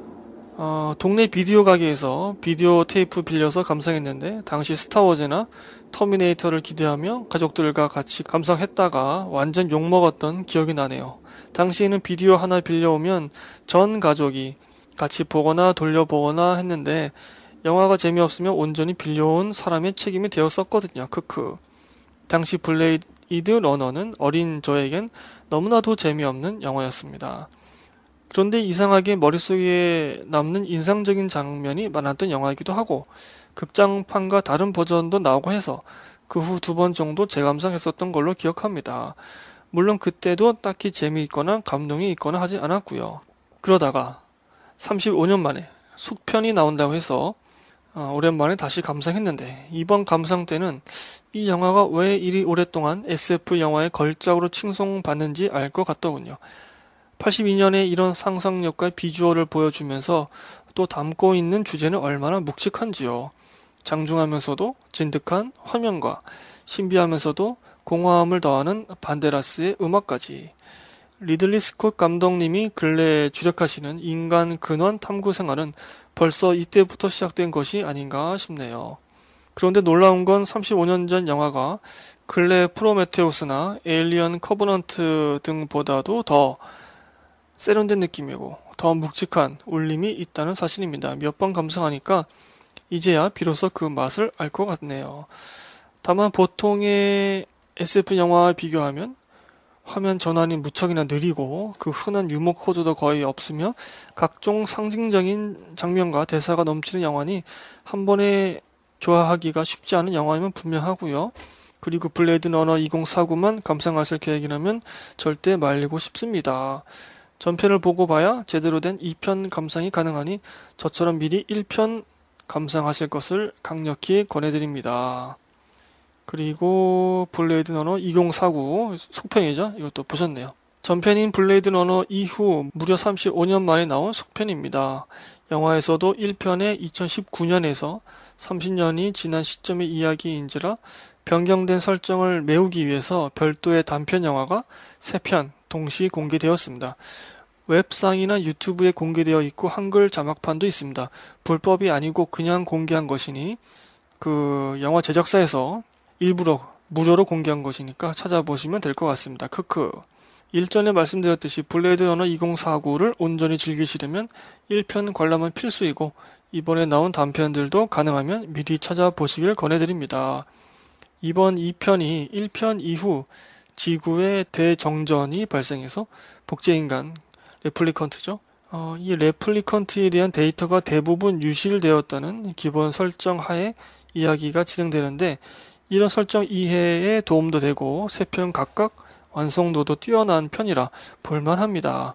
어, 동네 비디오 가게에서 비디오 테이프 빌려서 감상했는데 당시 스타워즈나 터미네이터를 기대하며 가족들과 같이 감상했다가 완전 욕먹었던 기억이 나네요. 당시에는 비디오 하나 빌려오면 전 가족이 같이 보거나 돌려보거나 했는데 영화가 재미없으면 온전히 빌려온 사람의 책임이 되었었거든요. 크크. 당시 블레이드 러너는 어린 저에겐 너무나도 재미없는 영화였습니다. 그런데 이상하게 머릿속에 남는 인상적인 장면이 많았던 영화이기도 하고 극장판과 다른 버전도 나오고 해서 그 후 두 번 정도 재감상했었던 걸로 기억합니다. 물론 그때도 딱히 재미있거나 감동이 있거나 하지 않았고요. 그러다가 35년 만에 숙편이 나온다고 해서 어, 오랜만에 다시 감상했는데 이번 감상 때는 이 영화가 왜 이리 오랫동안 SF 영화의 걸작으로 칭송받는지 알 것 같더군요. 82년에 이런 상상력과 비주얼을 보여주면서 또 담고 있는 주제는 얼마나 묵직한지요. 장중하면서도 진득한 화면과 신비하면서도 공허함을 더하는 반데라스의 음악까지. 리들리 스콧 감독님이 근래에 주력하시는 인간 근원 탐구 생활은 벌써 이때부터 시작된 것이 아닌가 싶네요. 그런데 놀라운 건 35년 전 영화가 근래 프로메테우스나 에일리언 커버넌트 등보다도 더 세련된 느낌이고 더 묵직한 울림이 있다는 사실입니다. 몇 번 감상하니까 이제야 비로소 그 맛을 알 것 같네요. 다만 보통의 SF 영화와 비교하면 화면 전환이 무척이나 느리고 그 흔한 유머 코드도 거의 없으며 각종 상징적인 장면과 대사가 넘치는 영화니 한 번에 좋아하기가 쉽지 않은 영화임은 분명하고요. 그리고 블레이드 러너 2049만 감상하실 계획이라면 절대 말리고 싶습니다. 전편을 보고 봐야 제대로 된 2편 감상이 가능하니 저처럼 미리 1편 감상하실 것을 강력히 권해드립니다. 그리고 블레이드 너너 2049 속편이죠? 이것도 보셨네요. 전편인 블레이드 너너 이후 무려 35년 만에 나온 속편입니다. 영화에서도 1편에 2019년에서 30년이 지난 시점의 이야기인지라 변경된 설정을 메우기 위해서 별도의 단편 영화가 3편 동시 공개되었습니다. 웹상이나 유튜브에 공개되어 있고 한글 자막판도 있습니다. 불법이 아니고 그냥 공개한 것이니 그 영화 제작사에서 일부러 무료로 공개한 것이니까 찾아보시면 될 것 같습니다. 크크. 일전에 말씀드렸듯이 블레이드 러너 2049를 온전히 즐기시려면 1편 관람은 필수이고 이번에 나온 단편들도 가능하면 미리 찾아보시길 권해드립니다. 이번 2편이 1편 이후 지구의 대정전이 발생해서 복제인간 레플리컨트죠. 어, 이 레플리컨트에 대한 데이터가 대부분 유실되었다는 기본 설정 하에 이야기가 진행되는데 이런 설정 이해에 도움도 되고 세편 각각 완성도도 뛰어난 편이라 볼만합니다.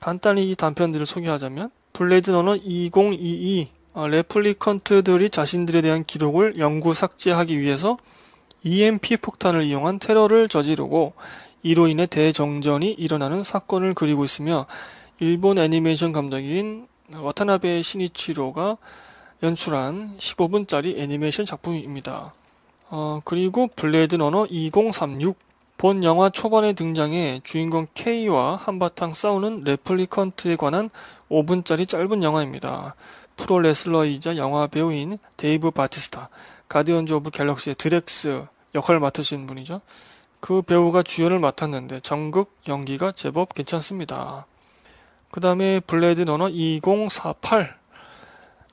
간단히 이 단편들을 소개하자면 블레이드너는 2022 어, 레플리컨트들이 자신들에 대한 기록을 영구 삭제하기 위해서 EMP 폭탄을 이용한 테러를 저지르고 이로 인해 대정전이 일어나는 사건을 그리고 있으며 일본 애니메이션 감독인 와타나베 신이치로가 연출한 15분짜리 애니메이션 작품입니다. 어, 그리고 블레드 너너 2036. 본 영화 초반에 등장해 주인공 K와 한바탕 싸우는 레플리컨트에 관한 5분짜리 짧은 영화입니다. 프로 레슬러이자 영화 배우인 데이브 바티스타, 가디언즈 오브 갤럭시의 드렉스 역할을 맡으신 분이죠. 그 배우가 주연을 맡았는데 정극 연기가 제법 괜찮습니다. 그 다음에 블레이드 너너2048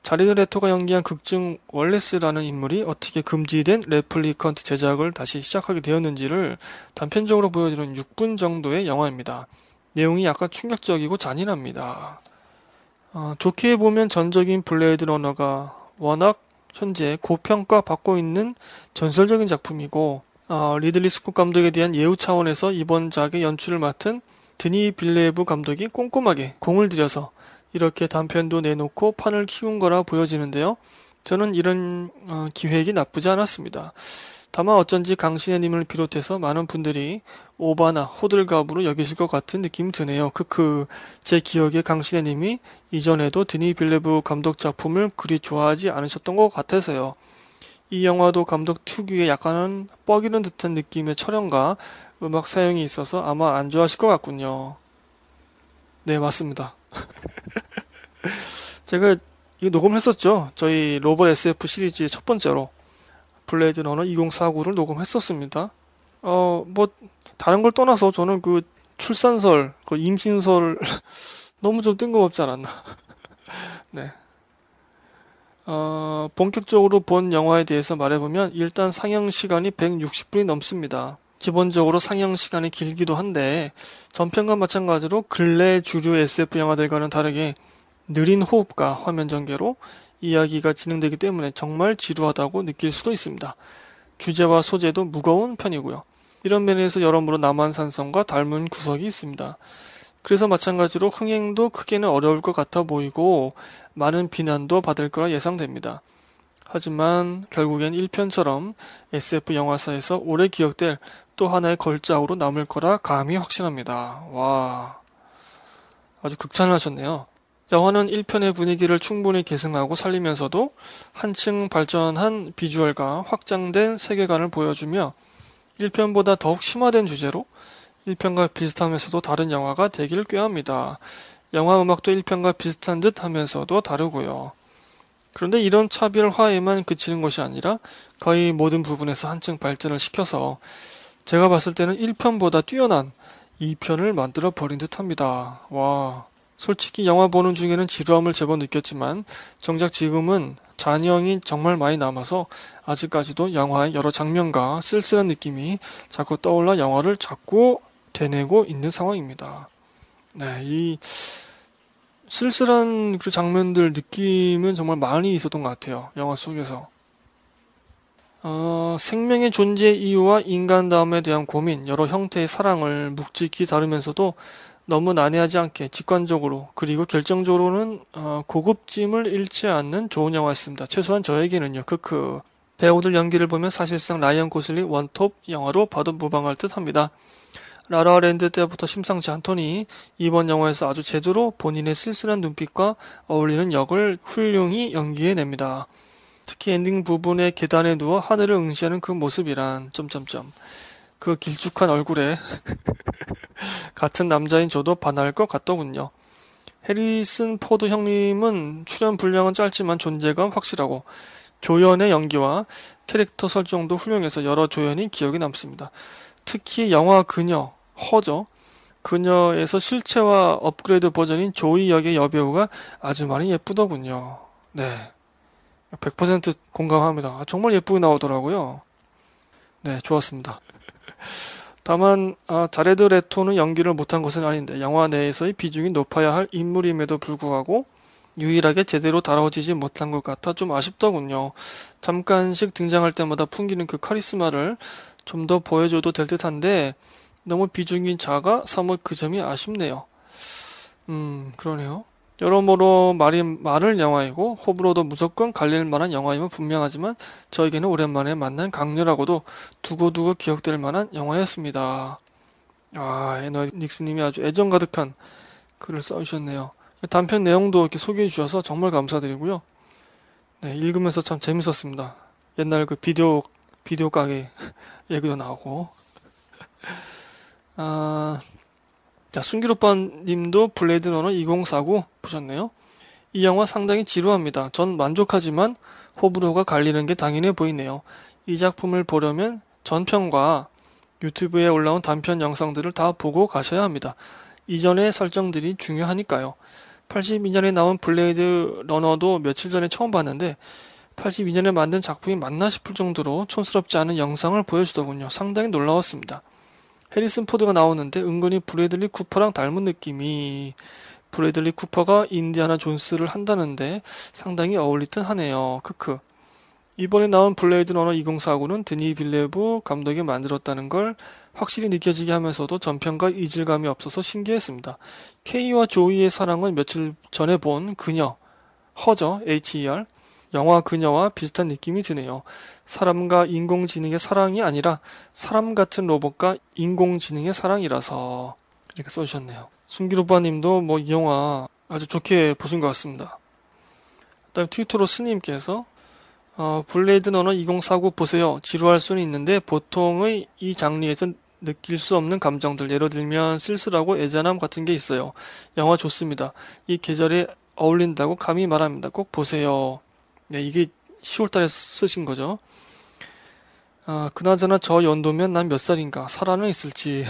자리드 레토가 연기한 극중 월레스라는 인물이 어떻게 금지된 레플리컨트 제작을 다시 시작하게 되었는지를 단편적으로 보여주는 6분 정도의 영화입니다. 내용이 약간 충격적이고 잔인합니다. 어, 좋게 보면 전적인 블레이드 러너가 워낙 현재 고평가 받고 있는 전설적인 작품이고 어, 리들리 스콧 감독에 대한 예우 차원에서 이번 작의 연출을 맡은 드니 빌레브 감독이 꼼꼼하게 공을 들여서 이렇게 단편도 내놓고 판을 키운 거라 보여지는데요. 저는 이런 어, 기획이 나쁘지 않았습니다. 다만 어쩐지 강신혜님을 비롯해서 많은 분들이 오바나 호들갑으로 여기실 것 같은 느낌이 드네요. 크크 그, 그, 제 기억에 강신혜님이 이전에도 드니 빌레브 감독 작품을 그리 좋아하지 않으셨던 것 같아서요. 이 영화도 감독 특유의 약간은 뻐기는 듯한 느낌의 촬영과 음악 사용이 있어서 아마 안 좋아하실 것 같군요. 네, 맞습니다. 제가 이 녹음했었죠. 저희 로버 SF 시리즈의 첫 번째로 블레이드 러너 2049를 녹음했었습니다. 어, 뭐 다른 걸 떠나서 저는 그 출산설, 그 임신설 너무 좀 뜬금없지 않았나. 네. 어, 본격적으로 본 영화에 대해서 말해보면 일단 상영 시간이 160분이 넘습니다. 기본적으로 상영 시간이 길기도 한데 전편과 마찬가지로 근래 주류 SF 영화들과는 다르게 느린 호흡과 화면 전개로 이야기가 진행되기 때문에 정말 지루하다고 느낄 수도 있습니다. 주제와 소재도 무거운 편이고요. 이런 면에서 여러모로 남한산성과 닮은 구석이 있습니다. 그래서 마찬가지로 흥행도 크게는 어려울 것 같아 보이고 많은 비난도 받을 거라 예상됩니다. 하지만 결국엔 1편처럼 SF 영화사에서 오래 기억될 또 하나의 걸작으로 남을 거라 감히 확신합니다. 와. 아주 극찬을 하셨네요. 영화는 1편의 분위기를 충분히 계승하고 살리면서도 한층 발전한 비주얼과 확장된 세계관을 보여주며 1편보다 더욱 심화된 주제로 1편과 비슷하면서도 다른 영화가 되기를 꾀합니다. 영화 음악도 1편과 비슷한 듯 하면서도 다르고요. 그런데 이런 차별화에만 그치는 것이 아니라 거의 모든 부분에서 한층 발전을 시켜서 제가 봤을 때는 1편보다 뛰어난 2편을 만들어 버린 듯 합니다. 와. 솔직히 영화 보는 중에는 지루함을 제법 느꼈지만 정작 지금은 잔영이 정말 많이 남아서 아직까지도 영화의 여러 장면과 쓸쓸한 느낌이 자꾸 떠올라 영화를 자꾸 되뇌고 있는 상황입니다. 네, 이 쓸쓸한 그 장면들 느낌은 정말 많이 있었던 것 같아요. 영화 속에서. 어, 생명의 존재 이유와 인간다움에 대한 고민, 여러 형태의 사랑을 묵직히 다루면서도 너무 난해하지 않게 직관적으로 그리고 결정적으로는 어, 고급짐을 잃지 않는 좋은 영화였습니다. 최소한 저에게는요. 크크. 그, 그 배우들 연기를 보면 사실상 라이언 고슬링 원톱 영화로 봐도 무방할 듯합니다. 라라랜드 때부터 심상치 않더니 이번 영화에서 아주 제대로 본인의 쓸쓸한 눈빛과 어울리는 역을 훌륭히 연기해냅니다. 특히 엔딩 부분에 계단에 누워 하늘을 응시하는 그 모습이란 점점점 그 길쭉한 얼굴에 같은 남자인 저도 반할 것 같더군요. 해리슨 포드 형님은 출연 분량은 짧지만 존재감 확실하고 조연의 연기와 캐릭터 설정도 훌륭해서 여러 조연이 기억에 남습니다. 특히 영화 그녀, 허죠. 그녀에서 실체와 업그레이드 버전인 조이 역의 여배우가 아주 많이 예쁘더군요. 네. 100% 공감합니다. 아, 정말 예쁘게 나오더라고요. 네, 좋았습니다. 다만 아, 자레드 레토는 연기를 못한 것은 아닌데 영화 내에서의 비중이 높아야 할 인물임에도 불구하고 유일하게 제대로 다뤄지지 못한 것 같아 좀 아쉽더군요. 잠깐씩 등장할 때마다 풍기는 그 카리스마를 좀더 보여줘도 될 듯한데 너무 비중이 작아 사뭇 그 점이 아쉽네요. 음 그러네요. 여러모로 말이 말을 영화이고 호불호도 무조건 갈릴 만한 영화임은 분명하지만 저에게는 오랜만에 만난 강렬하고도 두고두고 기억될 만한 영화였습니다. 아 에너 닉스님이 아주 애정 가득한 글을 써주셨네요. 단편 내용도 이렇게 소개해 주셔서 정말 감사드리고요. 네 읽으면서 참 재밌었습니다. 옛날 그 비디오 비디오 가게 얘기도 나오고. 아, 자, 순기로빠님도 블레이드 러너 2049 보셨네요. 이 영화 상당히 지루합니다. 전 만족하지만 호불호가 갈리는 게 당연해 보이네요. 이 작품을 보려면 전편과 유튜브에 올라온 단편 영상들을 다 보고 가셔야 합니다. 이전의 설정들이 중요하니까요. 82년에 나온 블레이드 러너도 며칠 전에 처음 봤는데 82년에 만든 작품이 맞나 싶을 정도로 촌스럽지 않은 영상을 보여주더군요. 상당히 놀라웠습니다. 해리슨 포드가 나오는데 은근히 브래들리 쿠퍼랑 닮은 느낌이 브래들리 쿠퍼가 인디아나 존스를 한다는데 상당히 어울리듯 하네요. 크크. 이번에 나온 블레이드 러너 2049는 드니 빌레브 감독이 만들었다는 걸 확실히 느껴지게 하면서도 전편과 이질감이 없어서 신기했습니다. 케이와 조이의 사랑은 며칠 전에 본 그녀, 허저, H.E.R. 영화 그녀와 비슷한 느낌이 드네요. 사람과 인공지능의 사랑이 아니라 사람 같은 로봇과 인공지능의 사랑이라서 이렇게 써주셨네요. 순기로빠님도 뭐 이 영화 아주 좋게 보신 것 같습니다. 다음 트위터로 스님께서 어, 블레이드 너너 2049 보세요. 지루할 수는 있는데 보통의 이 장르에서 느낄 수 없는 감정들 예를 들면 쓸쓸하고 애잔함 같은 게 있어요. 영화 좋습니다. 이 계절에 어울린다고 감히 말합니다. 꼭 보세요. 네, 이게 10월달에 쓰신 거죠. 아, 그나저나 저 연도면 난 몇 살인가 살아는 있을지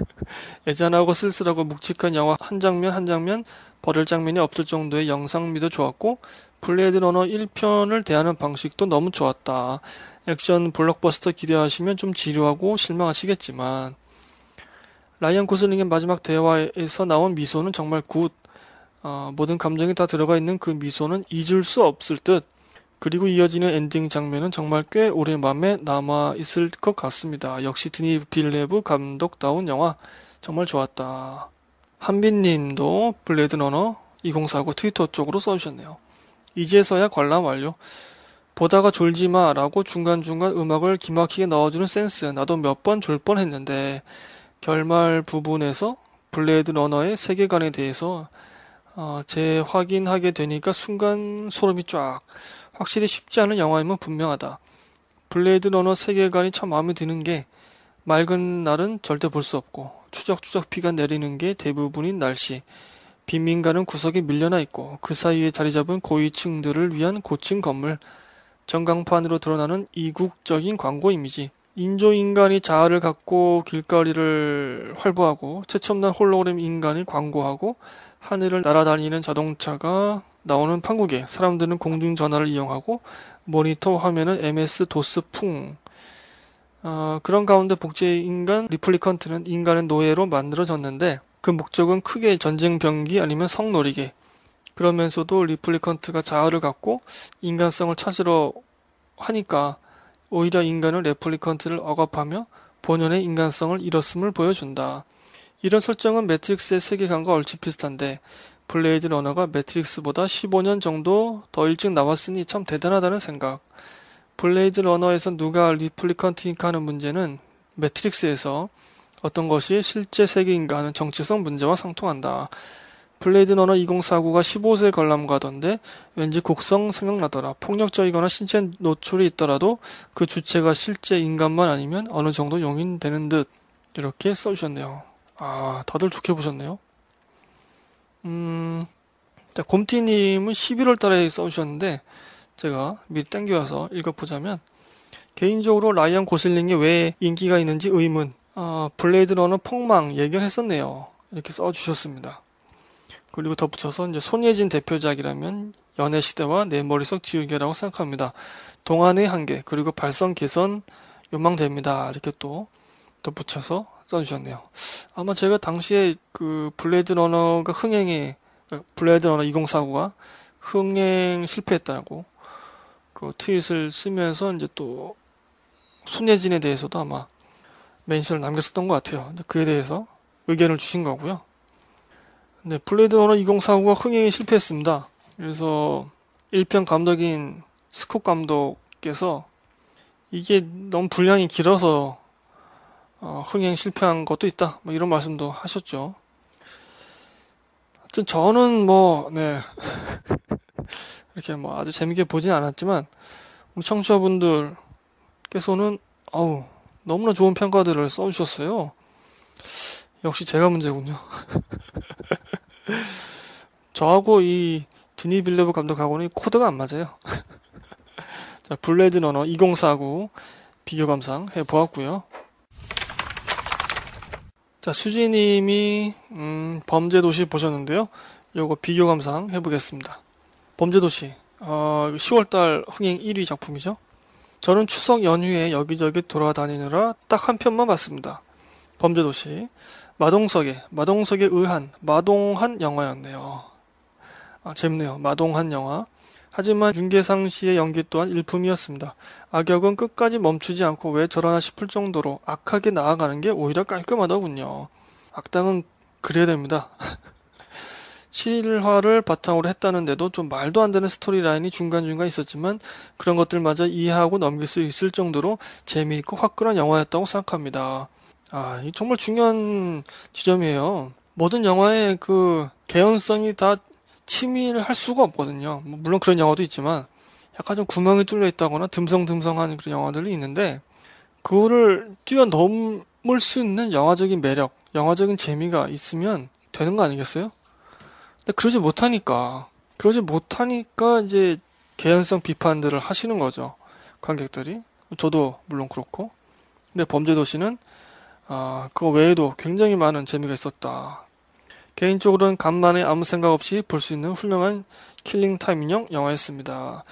애잔하고 쓸쓸하고 묵직한 영화 한 장면 한 장면 버릴 장면이 없을 정도의 영상미도 좋았고 블레이드 러너 1편을 대하는 방식도 너무 좋았다. 액션 블록버스터 기대하시면 좀 지루하고 실망하시겠지만 라이언 고슬링의 마지막 대화에서 나온 미소는 정말 굿. 어, 모든 감정이 다 들어가 있는 그 미소는 잊을 수 없을 듯 그리고 이어지는 엔딩 장면은 정말 꽤 오래 맘에 남아 있을 것 같습니다. 역시 드니 빌레브 감독다운 영화 정말 좋았다. 한빈님도 블레드 너너2049 트위터 쪽으로 써주셨네요. 이제서야 관람 완료. 보다가 졸지마라고 중간중간 음악을 기막히게 넣어주는 센스. 나도 몇 번 졸 뻔했는데 결말 부분에서 블레드 러너의 세계관에 대해서 어, 재확인하게 되니까 순간 소름이 쫙. 확실히 쉽지 않은 영화임은 분명하다. 블레이드 러너 세계관이 참 마음에 드는 게 맑은 날은 절대 볼 수 없고 추적추적 비가 내리는 게 대부분인 날씨. 빈민가는 구석에 밀려나 있고 그 사이에 자리 잡은 고위층들을 위한 고층 건물. 전광판으로 드러나는 이국적인 광고 이미지. 인조인간이 자아를 갖고 길거리를 활보하고 최첨단 홀로그램 인간이 광고하고 하늘을 날아다니는 자동차가 나오는 판국에 사람들은 공중전화를 이용하고 모니터 화면은 MS 도스풍 어, 그런 가운데 복제인간 리플리컨트는 인간의 노예로 만들어졌는데 그 목적은 크게 전쟁 병기 아니면 성놀이기 그러면서도 리플리컨트가 자아를 갖고 인간성을 찾으러 하니까 오히려 인간은 레플리컨트를 억압하며 본연의 인간성을 잃었음을 보여준다. 이런 설정은 매트릭스의 세계관과 얼추 비슷한데 블레이드 러너가 매트릭스보다 15년 정도 더 일찍 나왔으니 참 대단하다는 생각. 블레이드 러너에서 누가 리플리컨트인가 하는 문제는 매트릭스에서 어떤 것이 실제 세계인가 하는 정체성 문제와 상통한다. 블레이드 러너 2049가 15세 관람가던데 왠지 곡성 생각나더라. 폭력적이거나 신체 노출이 있더라도 그 주체가 실제 인간만 아니면 어느 정도 용인되는 듯 이렇게 써주셨네요. 아, 다들 좋게 보셨네요. 음, 자, 곰티님은 11월 달에 써주셨는데, 제가 미리 땡겨와서 읽어보자면, 개인적으로 라이언 고슬링이 왜 인기가 있는지 의문, 어, 블레이드 러너 폭망 예견했었네요. 이렇게 써주셨습니다. 그리고 덧붙여서 이제 손예진 대표작이라면 연애 시대와 내 머릿속 지우개라고 생각합니다. 동안의 한계 그리고 발성 개선 요망됩니다. 이렇게 또 덧붙여서 써주셨네요. 아마 제가 당시에 그 블레드 이 러너가 흥행에 어, 블레드 이 러너 2049가 흥행 실패했다고 그 트윗을 쓰면서 이제 또 손예진에 대해서도 아마 멘션을 남겼었던 것 같아요. 그에 대해서 의견을 주신 거고요. 네, 블레드 이 러너 2049가 흥행에 실패했습니다. 그래서 1편 감독인 스콧 감독께서 이게 너무 분량이 길어서 어, 흥행 실패한 것도 있다. 뭐 이런 말씀도 하셨죠. 하여튼 저는 뭐, 네. 이렇게 뭐 아주 재밌게 보진 않았지만, 우리 청취자분들께서는, 아우 너무나 좋은 평가들을 써주셨어요. 역시 제가 문제군요. 저하고 이 드니 빌레브 감독하고는 코드가 안 맞아요. 자, 블레드 너너 2049 비교 감상 해보았고요. 자, 수지님이, 음, 범죄도시 보셨는데요. 요거 비교 감상 해보겠습니다. 범죄도시, 어, 10월달 흥행 1위 작품이죠. 저는 추석 연휴에 여기저기 돌아다니느라 딱 한 편만 봤습니다. 범죄도시. 마동석의, 마동석의 의한, 마동한 영화였네요. 아, 재밌네요. 마동한 영화. 하지만 윤계상 씨의 연기 또한 일품이었습니다. 악역은 끝까지 멈추지 않고 왜 저러나 싶을 정도로 악하게 나아가는 게 오히려 깔끔하더군요. 악당은 그래야 됩니다. 7화를 바탕으로 했다는데도 좀 말도 안 되는 스토리라인이 중간중간 있었지만 그런 것들마저 이해하고 넘길 수 있을 정도로 재미있고 화끈한 영화였다고 생각합니다. 아, 정말 중요한 지점이에요. 모든 영화의 그 개연성이 다 취미를 할 수가 없거든요. 뭐 물론 그런 영화도 있지만 약간 좀 구멍이 뚫려 있다거나 듬성듬성한 그런 영화들이 있는데 그거를 뛰어넘을 수 있는 영화적인 매력, 영화적인 재미가 있으면 되는 거 아니겠어요? 근데 그러지 못하니까 그러지 못하니까 이제 개연성 비판들을 하시는 거죠. 관객들이 저도 물론 그렇고 근데 범죄도시는 아, 그거 외에도 굉장히 많은 재미가 있었다. 개인적으로는 간만에 아무 생각 없이 볼 수 있는 훌륭한 킬링타임 인형 영화였습니다.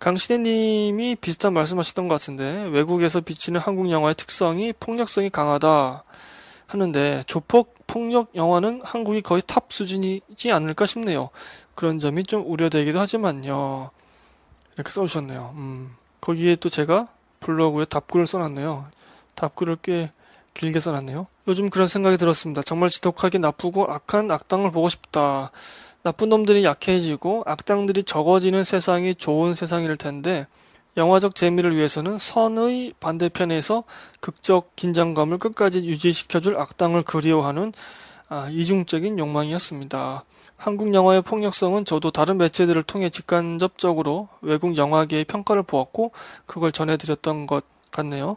강신혜님이 비슷한 말씀하셨던 것 같은데 외국에서 비치는 한국 영화의 특성이 폭력성이 강하다 하는데 조폭 폭력 영화는 한국이 거의 탑 수준이지 않을까 싶네요. 그런 점이 좀 우려되기도 하지만요. 이렇게 써주셨네요. 음. 거기에 또 제가 블로그에 답글을 써놨네요. 답글을 꽤 길게 써놨네요. 요즘 그런 생각이 들었습니다. 정말 지독하게 나쁘고 악한 악당을 보고 싶다. 나쁜 놈들이 약해지고 악당들이 적어지는 세상이 좋은 세상일 텐데 영화적 재미를 위해서는 선의 반대편에서 극적 긴장감을 끝까지 유지시켜줄 악당을 그리워하는 아, 이중적인 욕망이었습니다. 한국 영화의 폭력성은 저도 다른 매체들을 통해 직간접적으로 외국 영화계의 평가를 보았고 그걸 전해드렸던 것 같네요.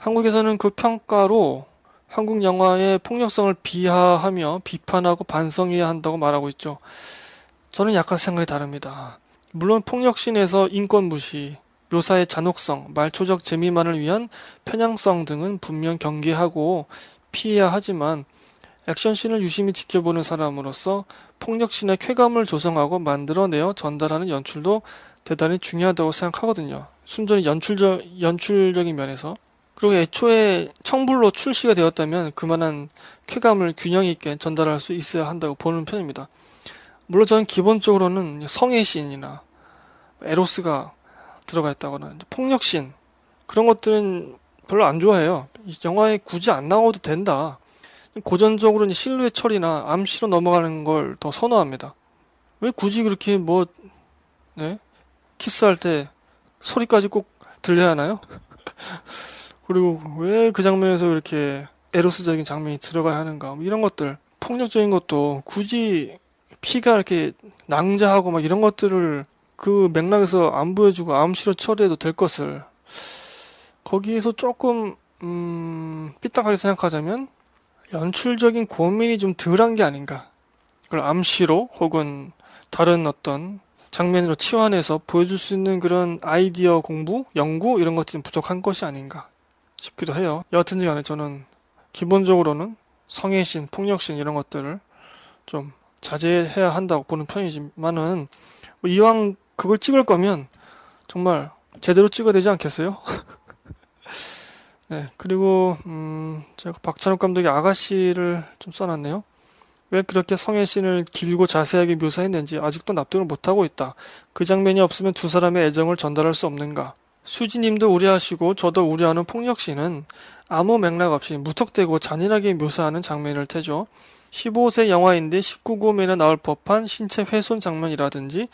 한국에서는 그 평가로 한국 영화의 폭력성을 비하하며 비판하고 반성해야 한다고 말하고 있죠. 저는 약간 생각이 다릅니다. 물론 폭력신에서 인권 무시, 묘사의 잔혹성, 말초적 재미만을 위한 편향성 등은 분명 경계하고 피해야 하지만 액션신을 유심히 지켜보는 사람으로서 폭력신의 쾌감을 조성하고 만들어내어 전달하는 연출도 대단히 중요하다고 생각하거든요. 순전히 연출적, 연출적인 면에서. 그리고 애초에 청불로 출시가 되었다면 그만한 쾌감을 균형 있게 전달할 수 있어야 한다고 보는 편입니다. 물론 저는 기본적으로는 성의 시인이나 에로스가 들어가 있다거나 폭력 신 그런 것들은 별로 안 좋아해요. 영화에 굳이 안 나와도 된다. 고전적으로는 실루엣 처리나 암시로 넘어가는 걸 더 선호합니다. 왜 굳이 그렇게 뭐 네? 키스할 때 소리까지 꼭 들려야 하나요? 그리고 왜 그 장면에서 이렇게 에로스적인 장면이 들어가야 하는가 뭐 이런 것들 폭력적인 것도 굳이 피가 이렇게 낭자하고 막 이런 것들을 그 맥락에서 안 보여주고 암시로 처리해도 될 것을 거기에서 조금 음, 삐딱하게 생각하자면 연출적인 고민이 좀 덜한 게 아닌가 그걸 암시로 혹은 다른 어떤 장면으로 치환해서 보여줄 수 있는 그런 아이디어 공부, 연구 이런 것들이 부족한 것이 아닌가 싶기도 해요. 여하튼지 간에 저는 기본적으로는 성애신, 폭력신 이런 것들을 좀 자제해야 한다고 보는 편이지만은 이왕 그걸 찍을 거면 정말 제대로 찍어야 되지 않겠어요? 네, 그리고 음, 제가 박찬욱 감독의 아가씨를 좀 써놨네요. 왜 그렇게 성애신을 길고 자세하게 묘사했는지 아직도 납득을 못하고 있다. 그 장면이 없으면 두 사람의 애정을 전달할 수 없는가. 수지님도 우려하시고 저도 우려하는 폭력시는 아무 맥락 없이 무턱대고 잔인하게 묘사하는 장면을 테죠. 15세 영화인데 19금에나 나올 법한 신체 훼손 장면이라든지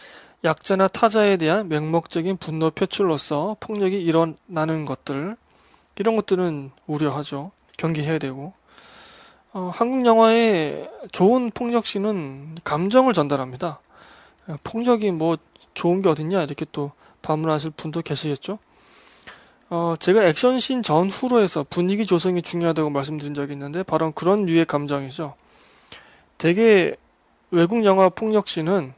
약자나 타자에 대한 맹목적인 분노 표출로서 폭력이 일어나는 것들 이런 것들은 우려하죠. 경계해야 되고 어, 한국 영화의 좋은 폭력시는 감정을 전달합니다. 폭력이 어, 뭐 좋은 게 어딨냐 이렇게 또 방문하실 분도 계시겠죠? 어, 제가 액션씬 전후로 해서 분위기 조성이 중요하다고 말씀드린 적이 있는데 바로 그런 류의 감정이죠. 대개 외국 영화 폭력씬은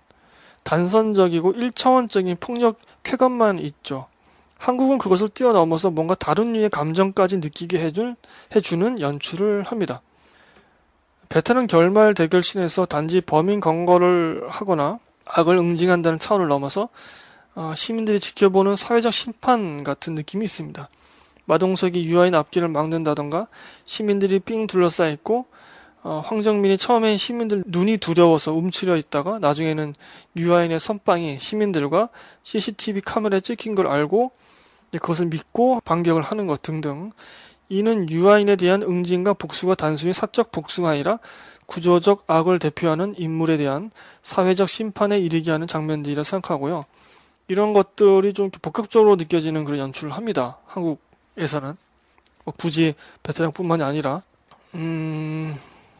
단선적이고 일차원적인 폭력 쾌감만 있죠. 한국은 그것을 뛰어넘어서 뭔가 다른 류의 감정까지 느끼게 해준, 해주는 연출을 합니다. 베테랑 결말 대결씬에서 단지 범인 검거를 하거나 악을 응징한다는 차원을 넘어서 아, 시민들이 지켜보는 사회적 심판 같은 느낌이 있습니다. 마동석이 유아인 앞길을 막는다던가 시민들이 삥 둘러싸있고 어, 황정민이 처음엔 시민들 눈이 두려워서 움츠려 있다가 나중에는 유아인의 선빵이 시민들과 CCTV 카메라에 찍힌 걸 알고 그것을 믿고 반격을 하는 것 등등 이는 유아인에 대한 응징과 복수가 단순히 사적 복수가 아니라 구조적 악을 대표하는 인물에 대한 사회적 심판에 이르게 하는 장면들이라 생각하고요. 이런 것들이 좀 복합적으로 느껴지는 그런 연출을 합니다. 한국에서는. 뭐 굳이 베테랑뿐만이 아니라, 음,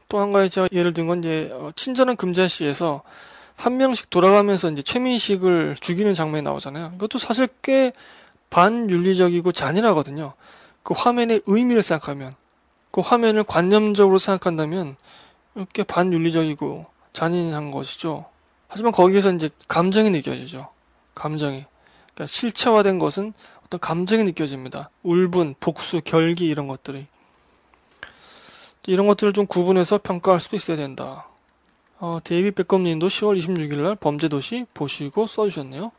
또 한 가지 제가 예를 든건 이제, 어, 친절한 금자씨에서 한 명씩 돌아가면서 이제 최민식을 죽이는 장면이 나오잖아요. 이것도 사실 꽤 반윤리적이고 잔인하거든요. 그 화면의 의미를 생각하면, 그 화면을 관념적으로 생각한다면, 이렇게 반윤리적이고 잔인한 것이죠. 하지만 거기에서 이제 감정이 느껴지죠. 감정이. 그러니까 실체화된 것은 어떤 감정이 느껴집니다. 울분, 복수, 결기 이런 것들이. 이런 것들을 좀 구분해서 평가할 수도 있어야 된다. 어, 데이비 백검님도 10월 26일날 범죄도시 보시고 써주셨네요.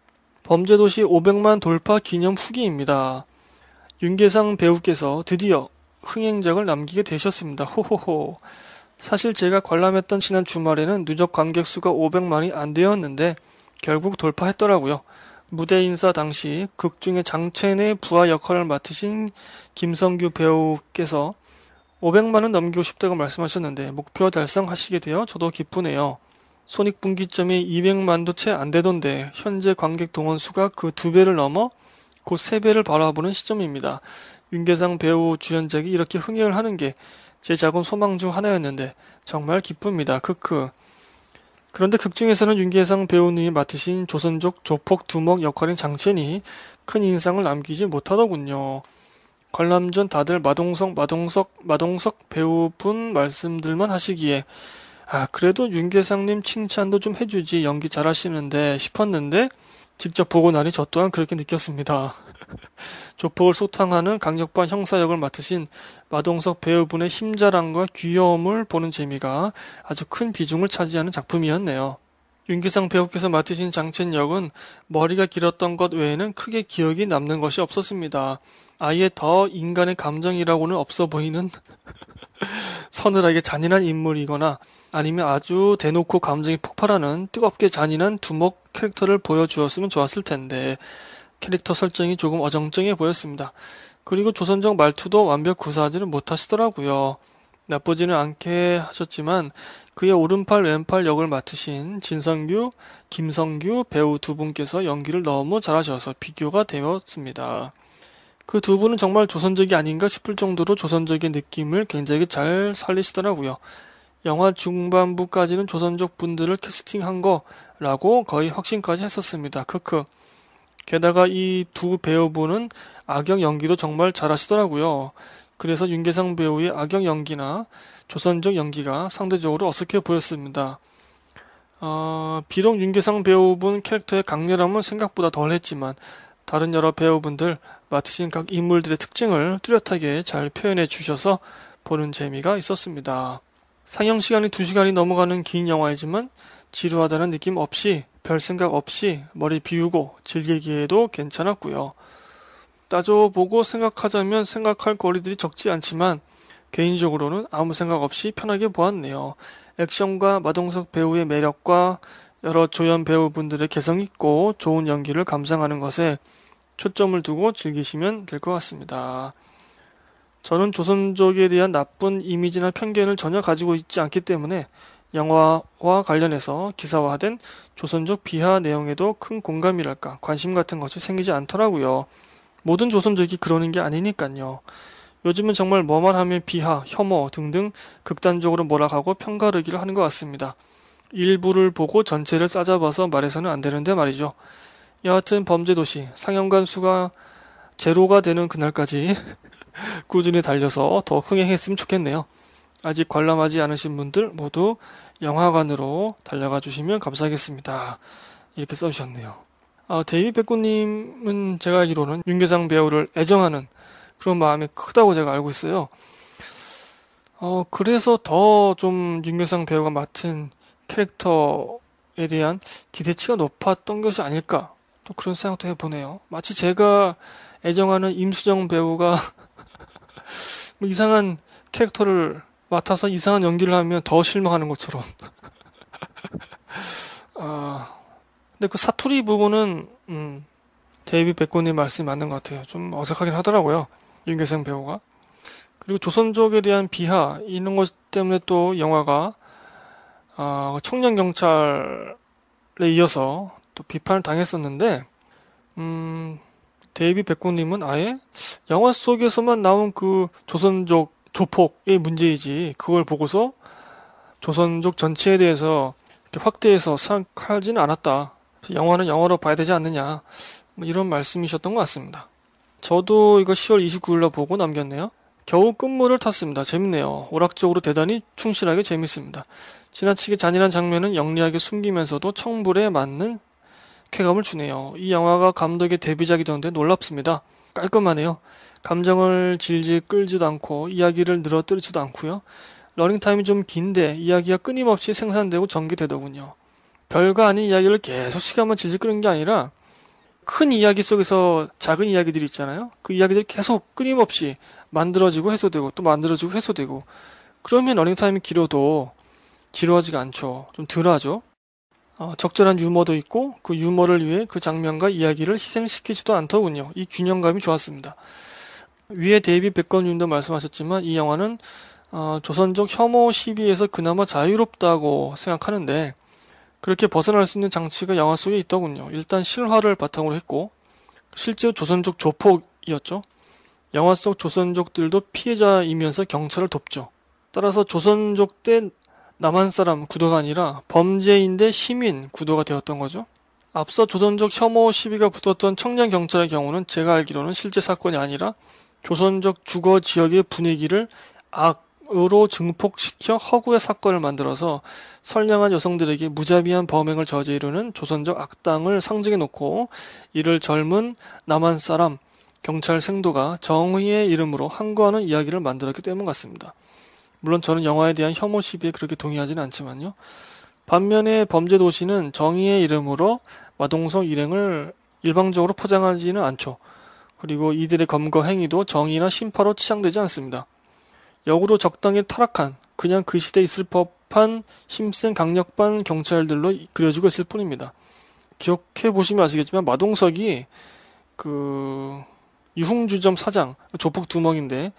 범죄도시 500만 돌파 기념 후기입니다. 윤계상 배우께서 드디어 흥행작을 남기게 되셨습니다. 호호호. 사실 제가 관람했던 지난 주말에는 누적 관객수가 500만이 안 되었는데 결국 돌파했더라고요. 무대 인사 당시 극중의 장첸의 부하 역할을 맡으신 김성규 배우께서 500만원 넘기고 싶다고 말씀하셨는데 목표 달성하시게 되어 저도 기쁘네요. 손익분기점이 200만도 채 안 되던데 현재 관객 동원 수가 그 두 배를 넘어 곧 세 배를 바라보는 시점입니다. 윤계상 배우 주연작이 이렇게 흥행을 하는 게 제 작은 소망 중 하나였는데 정말 기쁩니다. 크크. 그런데 극중에서는 윤계상 배우님이 맡으신 조선족 조폭 두목 역할인 장첸이 큰 인상을 남기지 못하더군요. 관람 전 다들 마동석, 마동석, 마동석 배우분 말씀들만 하시기에 아 그래도 윤계상님 칭찬도 좀 해주지 연기 잘하시는데 싶었는데 직접 보고 나니 저 또한 그렇게 느꼈습니다. 조폭을 소탕하는 강력반 형사 역을 맡으신 마동석 배우분의 심자랑과 귀여움을 보는 재미가 아주 큰 비중을 차지하는 작품이었네요. 윤기상 배우께서 맡으신 장첸 역은 머리가 길었던 것 외에는 크게 기억이 남는 것이 없었습니다. 아예 더 인간의 감정이라고는 없어 보이는 서늘하게 잔인한 인물이거나 아니면 아주 대놓고 감정이 폭발하는 뜨겁게 잔인한 두목 캐릭터를 보여주었으면 좋았을 텐데 캐릭터 설정이 조금 어정쩡해 보였습니다. 그리고 조선적 말투도 완벽 구사하지는 못하시더라고요. 나쁘지는 않게 하셨지만 그의 오른팔 왼팔 역을 맡으신 진성규, 김성규 배우 두 분께서 연기를 너무 잘하셔서 비교가 되었습니다. 그 두 분은 정말 조선적이 아닌가 싶을 정도로 조선적인 느낌을 굉장히 잘 살리시더라고요. 영화 중반부까지는 조선족 분들을 캐스팅한 거라고 거의 확신까지 했었습니다. 크크. 게다가 이 두 배우분은 악역 연기도 정말 잘하시더라고요. 그래서 윤계상 배우의 악역 연기나 조선적 연기가 상대적으로 어색해 보였습니다. 어, 비록 윤계상 배우분 캐릭터의 강렬함은 생각보다 덜했지만 다른 여러 배우분들 맡으신 각 인물들의 특징을 뚜렷하게 잘 표현해 주셔서 보는 재미가 있었습니다. 상영 시간이 2시간이 넘어가는 긴 영화이지만 지루하다는 느낌 없이 별 생각 없이 머리 비우고 즐기기에도 괜찮았고요. 따져보고 생각하자면 생각할 거리들이 적지 않지만 개인적으로는 아무 생각 없이 편하게 보았네요. 액션과 마동석 배우의 매력과 여러 조연 배우분들의 개성 있고 좋은 연기를 감상하는 것에 초점을 두고 즐기시면 될 것 같습니다. 저는 조선족에 대한 나쁜 이미지나 편견을 전혀 가지고 있지 않기 때문에 영화와 관련해서 기사화된 조선족 비하 내용에도 큰 공감이랄까 관심 같은 것이 생기지 않더라고요. 모든 조선족이 그러는 게 아니니까요. 요즘은 정말 뭐만 하면 비하, 혐오 등등 극단적으로 몰아가고 평가르기를 하는 것 같습니다. 일부를 보고 전체를 싸잡아서 말해서는 안 되는데 말이죠. 여하튼 범죄도시 상영관 수가 제로가 되는 그날까지 꾸준히 달려서 더 흥행했으면 좋겠네요. 아직 관람하지 않으신 분들 모두 영화관으로 달려가 주시면 감사하겠습니다. 이렇게 써주셨네요. 아, 데이비 백고님은 제가 알기로는 윤계상 배우를 애정하는 그런 마음이 크다고 제가 알고 있어요. 어, 그래서 더 좀 윤계상 배우가 맡은 캐릭터에 대한 기대치가 높았던 것이 아닐까. 또 그런 생각도 해보네요. 마치 제가 애정하는 임수정 배우가 뭐 이상한 캐릭터를 맡아서 이상한 연기를 하면 더 실망하는 것처럼. 아. 근데 그 사투리 부분은 음, 데이비 백고님 말씀이 맞는 것 같아요. 좀 어색하긴 하더라고요. 윤계생 배우가. 그리고 조선족에 대한 비하 이런 것 때문에 또 영화가 어, 청년 경찰에 이어서 또 비판을 당했었는데 음, 데이비 백고님은 아예 영화 속에서만 나온 그 조선족 조폭의 문제이지 그걸 보고서 조선족 전체에 대해서 확대해서 생각하지는 않았다. 영화는 영화로 봐야 되지 않느냐 뭐 이런 말씀이셨던 것 같습니다. 저도 이거 10월 29일로 보고 남겼네요. 겨우 끝물을 탔습니다. 재밌네요. 오락적으로 대단히 충실하게 재밌습니다. 지나치게 잔인한 장면은 영리하게 숨기면서도 청불에 맞는 쾌감을 주네요. 이 영화가 감독의 데뷔작이던데 놀랍습니다. 깔끔하네요. 감정을 질질 끌지도 않고 이야기를 늘어뜨리지도 않고요. 러닝타임이 좀 긴데 이야기가 끊임없이 생산되고 전개되더군요. 별거 아닌 이야기를 계속 시간만 질질 끄는 게 아니라 큰 이야기 속에서 작은 이야기들이 있잖아요. 그 이야기들이 계속 끊임없이 만들어지고 해소되고 또 만들어지고 해소되고 그러면 러닝타임이 길어도 지루하지가 않죠. 좀 덜하죠. 어, 적절한 유머도 있고 그 유머를 위해 그 장면과 이야기를 희생시키지도 않더군요. 이 균형감이 좋았습니다. 위에 데이비 백건윤도 말씀하셨지만 이 영화는 어, 조선족 혐오 시비에서 그나마 자유롭다고 생각하는데 그렇게 벗어날 수 있는 장치가 영화 속에 있더군요. 일단 실화를 바탕으로 했고 실제 조선족 조폭이었죠. 영화속 조선족들도 피해자이면서 경찰을 돕죠. 따라서 조선족 때 남한 사람 구도가 아니라 범죄인대 시민 구도가 되었던 거죠. 앞서 조선족 혐오 시비가 붙었던 청년 경찰의 경우는 제가 알기로는 실제 사건이 아니라 조선족 주거 지역의 분위기를 악 으로 증폭시켜 허구의 사건을 만들어서 선량한 여성들에게 무자비한 범행을 저지르는 조선적 악당을 상징해 놓고 이를 젊은 남한 사람 경찰 생도가 정의의 이름으로 항거하는 이야기를 만들었기 때문 같습니다. 물론 저는 영화에 대한 혐오 시비에 그렇게 동의하지는 않지만요. 반면에 범죄 도시는 정의의 이름으로 마동석 일행을 일방적으로 포장하지는 않죠. 그리고 이들의 검거 행위도 정의나 심파로 치장되지 않습니다. 역으로 적당히 타락한 그냥 그 시대에 있을 법한 힘센 강력반 경찰들로 그려지고 있을 뿐입니다. 기억해 보시면 아시겠지만 마동석이 그 유흥주점 사장 조폭 두멍인데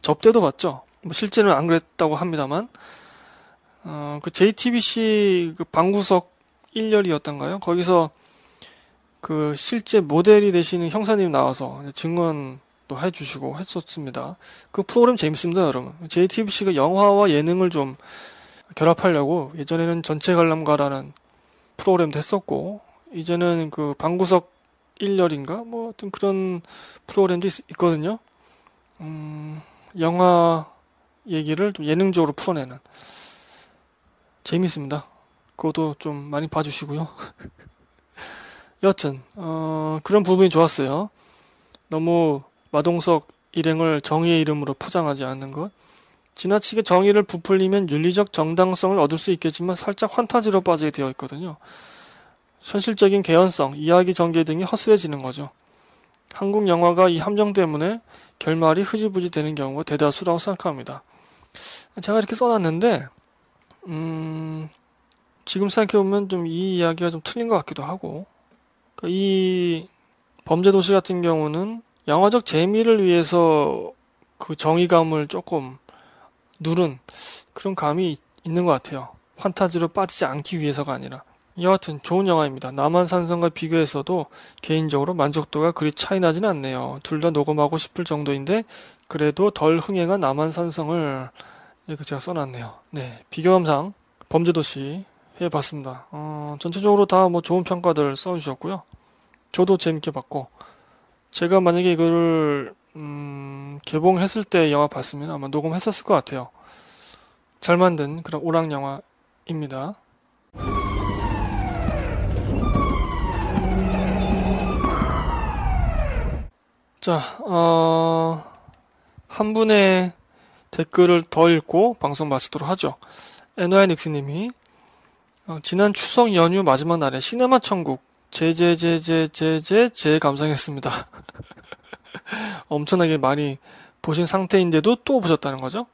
접대도 받죠. 뭐 실제는 안 그랬다고 합니다만 어, 그 JTBC 그 방구석 1열이었던가요? 거기서 그 실제 모델이 되시는 형사님 나와서 증언 또 해주시고 했었습니다. 그 프로그램 재밌습니다, 여러분. JTBC가 영화와 예능을 좀 결합하려고 예전에는 전체 관람가라는 프로그램도 했었고 이제는 그 방구석 1열인가 뭐 하여튼 그런 프로그램도 있, 거든요 음, 영화 얘기를 좀 예능적으로 풀어내는 재밌습니다. 그것도 좀 많이 봐주시고요. 여튼 어, 그런 부분이 좋았어요. 너무 마동석 일행을 정의의 이름으로 포장하지 않는 것. 지나치게 정의를 부풀리면 윤리적 정당성을 얻을 수 있겠지만 살짝 환타지로 빠지게 되어 있거든요. 현실적인 개연성, 이야기 전개 등이 허술해지는 거죠. 한국 영화가 이 함정 때문에 결말이 흐지부지 되는 경우가 대다수라고 생각합니다. 제가 이렇게 써놨는데, 음, 지금 생각해보면 좀 이 이야기가 좀 틀린 것 같기도 하고, 그러니까 이 범죄도시 같은 경우는 영화적 재미를 위해서 그 정의감을 조금 누른 그런 감이 있는 것 같아요. 판타지로 빠지지 않기 위해서가 아니라. 여하튼 좋은 영화입니다. 남한산성과 비교해서도 개인적으로 만족도가 그리 차이 나진 않네요. 둘 다 녹음하고 싶을 정도인데 그래도 덜 흥행한 남한산성을 이렇게 제가 써놨네요. 네, 비교 감상 범죄도시 해봤습니다. 어, 전체적으로 다 뭐 좋은 평가들 써주셨고요. 저도 재밌게 봤고 제가 만약에 이거를 음, 개봉했을 때 영화 봤으면 아마 녹음했었을 것 같아요. 잘 만든 그런 오락 영화입니다. 자, 어, 한 분의 댓글을 더 읽고 방송 마치도록 하죠. n 노아닉스님이 어, 지난 추석 연휴 마지막 날에 시네마 천국 제제제제제제제 감상했습니다. 엄청나게 많이 보신 상태인데도 또 보셨다는 거죠?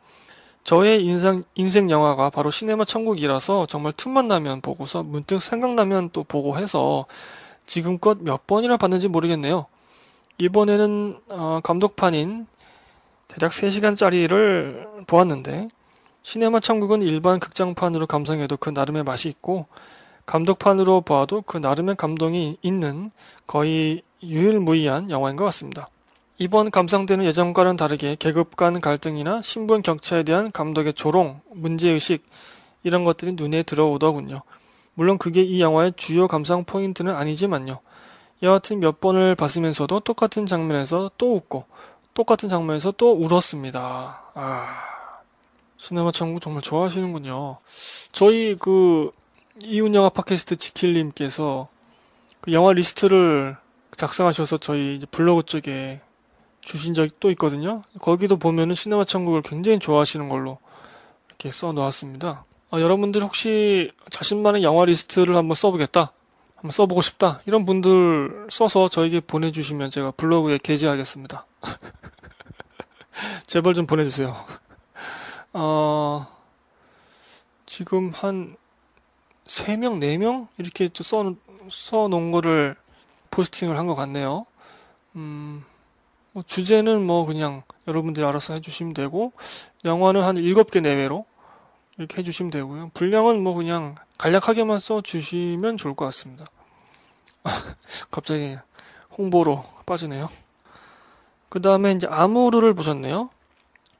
저의 인상, 인생 영화가 바로 시네마 천국이라서 정말 틈만 나면 보고서 문득 생각나면 또 보고 해서 지금껏 몇 번이나 봤는지 모르겠네요. 이번에는 어, 감독판인 대략 3시간짜리를 보았는데 시네마 천국은 일반 극장판으로 감상해도 그 나름의 맛이 있고 감독판으로 봐도 그 나름의 감동이 있는 거의 유일무이한 영화인 것 같습니다. 이번 감상되는 예전과는 다르게 계급 간 갈등이나 신분 격차에 대한 감독의 조롱, 문제의식, 이런 것들이 눈에 들어오더군요. 물론 그게 이 영화의 주요 감상 포인트는 아니지만요. 여하튼 몇 번을 봤으면서도 똑같은 장면에서 또 웃고, 똑같은 장면에서 또 울었습니다. 아. 시네마 천국 정말 좋아하시는군요. 저희 그 이웃 영화 팟캐스트 지킬님께서 그 영화 리스트를 작성하셔서 저희 블로그 쪽에 주신 적이 또 있거든요. 거기도 보면은 시네마 천국을 굉장히 좋아하시는 걸로 이렇게 써 놓았습니다. 아, 여러분들 혹시 자신만의 영화 리스트를 한번 써보겠다. 한번 써보고 싶다. 이런 분들 써서 저에게 보내주시면 제가 블로그에 게재하겠습니다. 제발 좀 보내주세요. 어, 지금 한 3명4명 이렇게 써, 써 놓은 거를 포스팅을 한 것 같네요. 음, 뭐 주제는 뭐 그냥 여러분들이 알아서 해주시면 되고, 영화는 한일개 내외로 이렇게 해주시면 되고요. 분량은 뭐 그냥 간략하게만 써주시면 좋을 것 같습니다. 갑자기 홍보로 빠지네요. 그 다음에 이제 아무르를 보셨네요.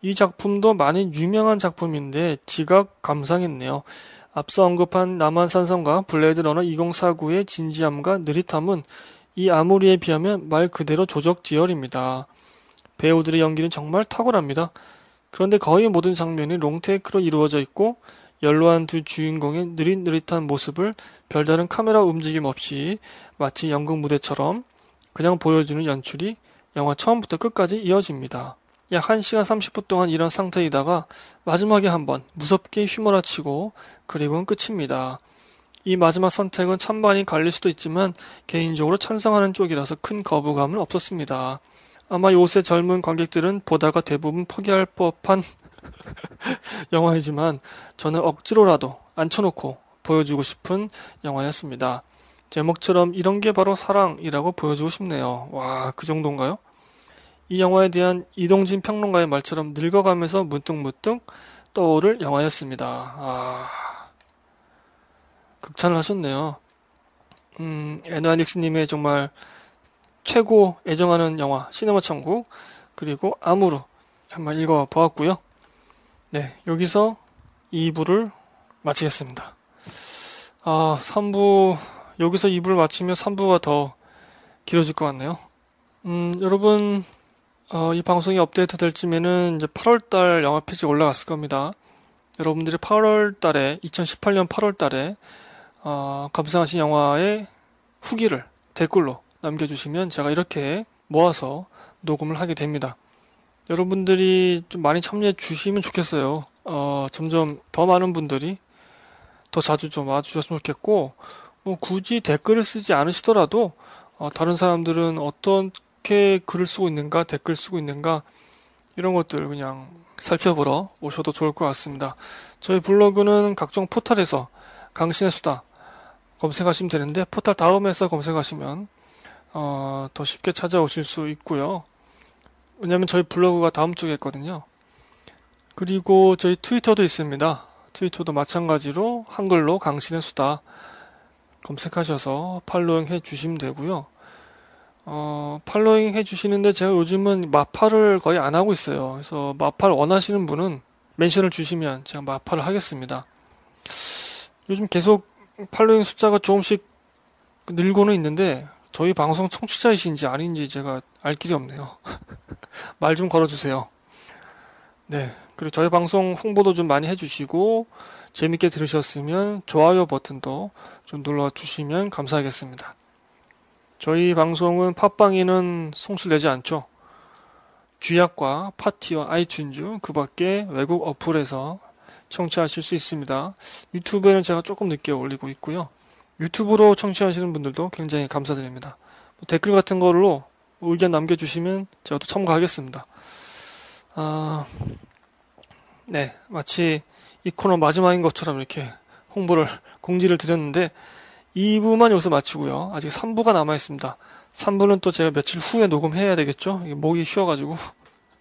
이 작품도 많이 유명한 작품인데 지각 감상했네요. 앞서 언급한 남한산성과 블레이드러너 2049의 진지함과 느릿함은 이 아무리에 비하면 말 그대로 조적지열입니다. 배우들의 연기는 정말 탁월합니다. 그런데 거의 모든 장면이 롱테이크로 이루어져 있고 연로한 두 주인공의 느릿느릿한 모습을 별다른 카메라 움직임 없이 마치 연극 무대처럼 그냥 보여주는 연출이 영화 처음부터 끝까지 이어집니다. 약 1시간 30분 동안 이런 상태이다가 마지막에 한번 무섭게 휘몰아치고 그리고는 끝입니다. 이 마지막 선택은 찬반이 갈릴 수도 있지만 개인적으로 찬성하는 쪽이라서 큰 거부감은 없었습니다. 아마 요새 젊은 관객들은 보다가 대부분 포기할 법한 영화이지만 저는 억지로라도 앉혀놓고 보여주고 싶은 영화였습니다. 제목처럼 이런 게 바로 사랑이라고 보여주고 싶네요. 와, 그 정도인가요? 이 영화에 대한 이동진 평론가의 말처럼 늙어가면서 문득문득 떠오를 영화였습니다. 아, 극찬을 하셨네요. 음, 에너닉스님의 정말 최고 애정하는 영화 시네마 천국 그리고 암으로 한번 읽어보았고요. 네, 여기서 2부를 마치겠습니다. 아, 3부 여기서 2부를 마치면 3부가 더 길어질 것 같네요. 음, 여러분 어, 이 방송이 업데이트 될 쯤에는 이제 8월달 영화 페이지 올라갔을 겁니다. 여러분들이 8월달에 2018년 8월달에 어, 감상하신 영화의 후기를 댓글로 남겨주시면 제가 이렇게 모아서 녹음을 하게 됩니다. 여러분들이 좀 많이 참여해 주시면 좋겠어요. 어, 점점 더 많은 분들이 더 자주 좀 와주셨으면 좋겠고, 뭐 굳이 댓글을 쓰지 않으시더라도, 어, 다른 사람들은 어떤 어떻게 글을 쓰고 있는가, 댓글 쓰고 있는가, 이런 것들 그냥 살펴보러 오셔도 좋을 것 같습니다. 저희 블로그는 각종 포탈에서 강신의 수다 검색하시면 되는데, 포탈 다음에서 검색하시면, 어, 더 쉽게 찾아오실 수 있고요. 왜냐면 저희 블로그가 다음 주에 있거든요. 그리고 저희 트위터도 있습니다. 트위터도 마찬가지로 한글로 강신의 수다 검색하셔서 팔로잉 해 주시면 되고요. 어, 팔로잉 해주시는데 제가 요즘은 마팔을 거의 안 하고 있어요. 그래서 마팔 원하시는 분은 멘션을 주시면 제가 마팔을 하겠습니다. 요즘 계속 팔로잉 숫자가 조금씩 늘고는 있는데 저희 방송 청취자이신지 아닌지 제가 알 길이 없네요. 말 좀 걸어주세요. 네. 그리고 저희 방송 홍보도 좀 많이 해주시고 재밌게 들으셨으면 좋아요 버튼도 좀 눌러주시면 감사하겠습니다. 저희 방송은 팟빵에는 송출되지 않죠. 쥐약과 파티와 아이튠즈 그 밖에 외국 어플에서 청취하실 수 있습니다. 유튜브에는 제가 조금 늦게 올리고 있고요. 유튜브로 청취하시는 분들도 굉장히 감사드립니다. 뭐 댓글 같은 걸로 의견 남겨주시면 제가 또 참고하겠습니다. 아, 네, 마치 이 코너 마지막인 것처럼 이렇게 홍보를 공지를 드렸는데 2부만 여기서 마치고요. 아직 3부가 남아있습니다. 3부는 또 제가 며칠 후에 녹음해야 되겠죠? 목이 쉬어가지고.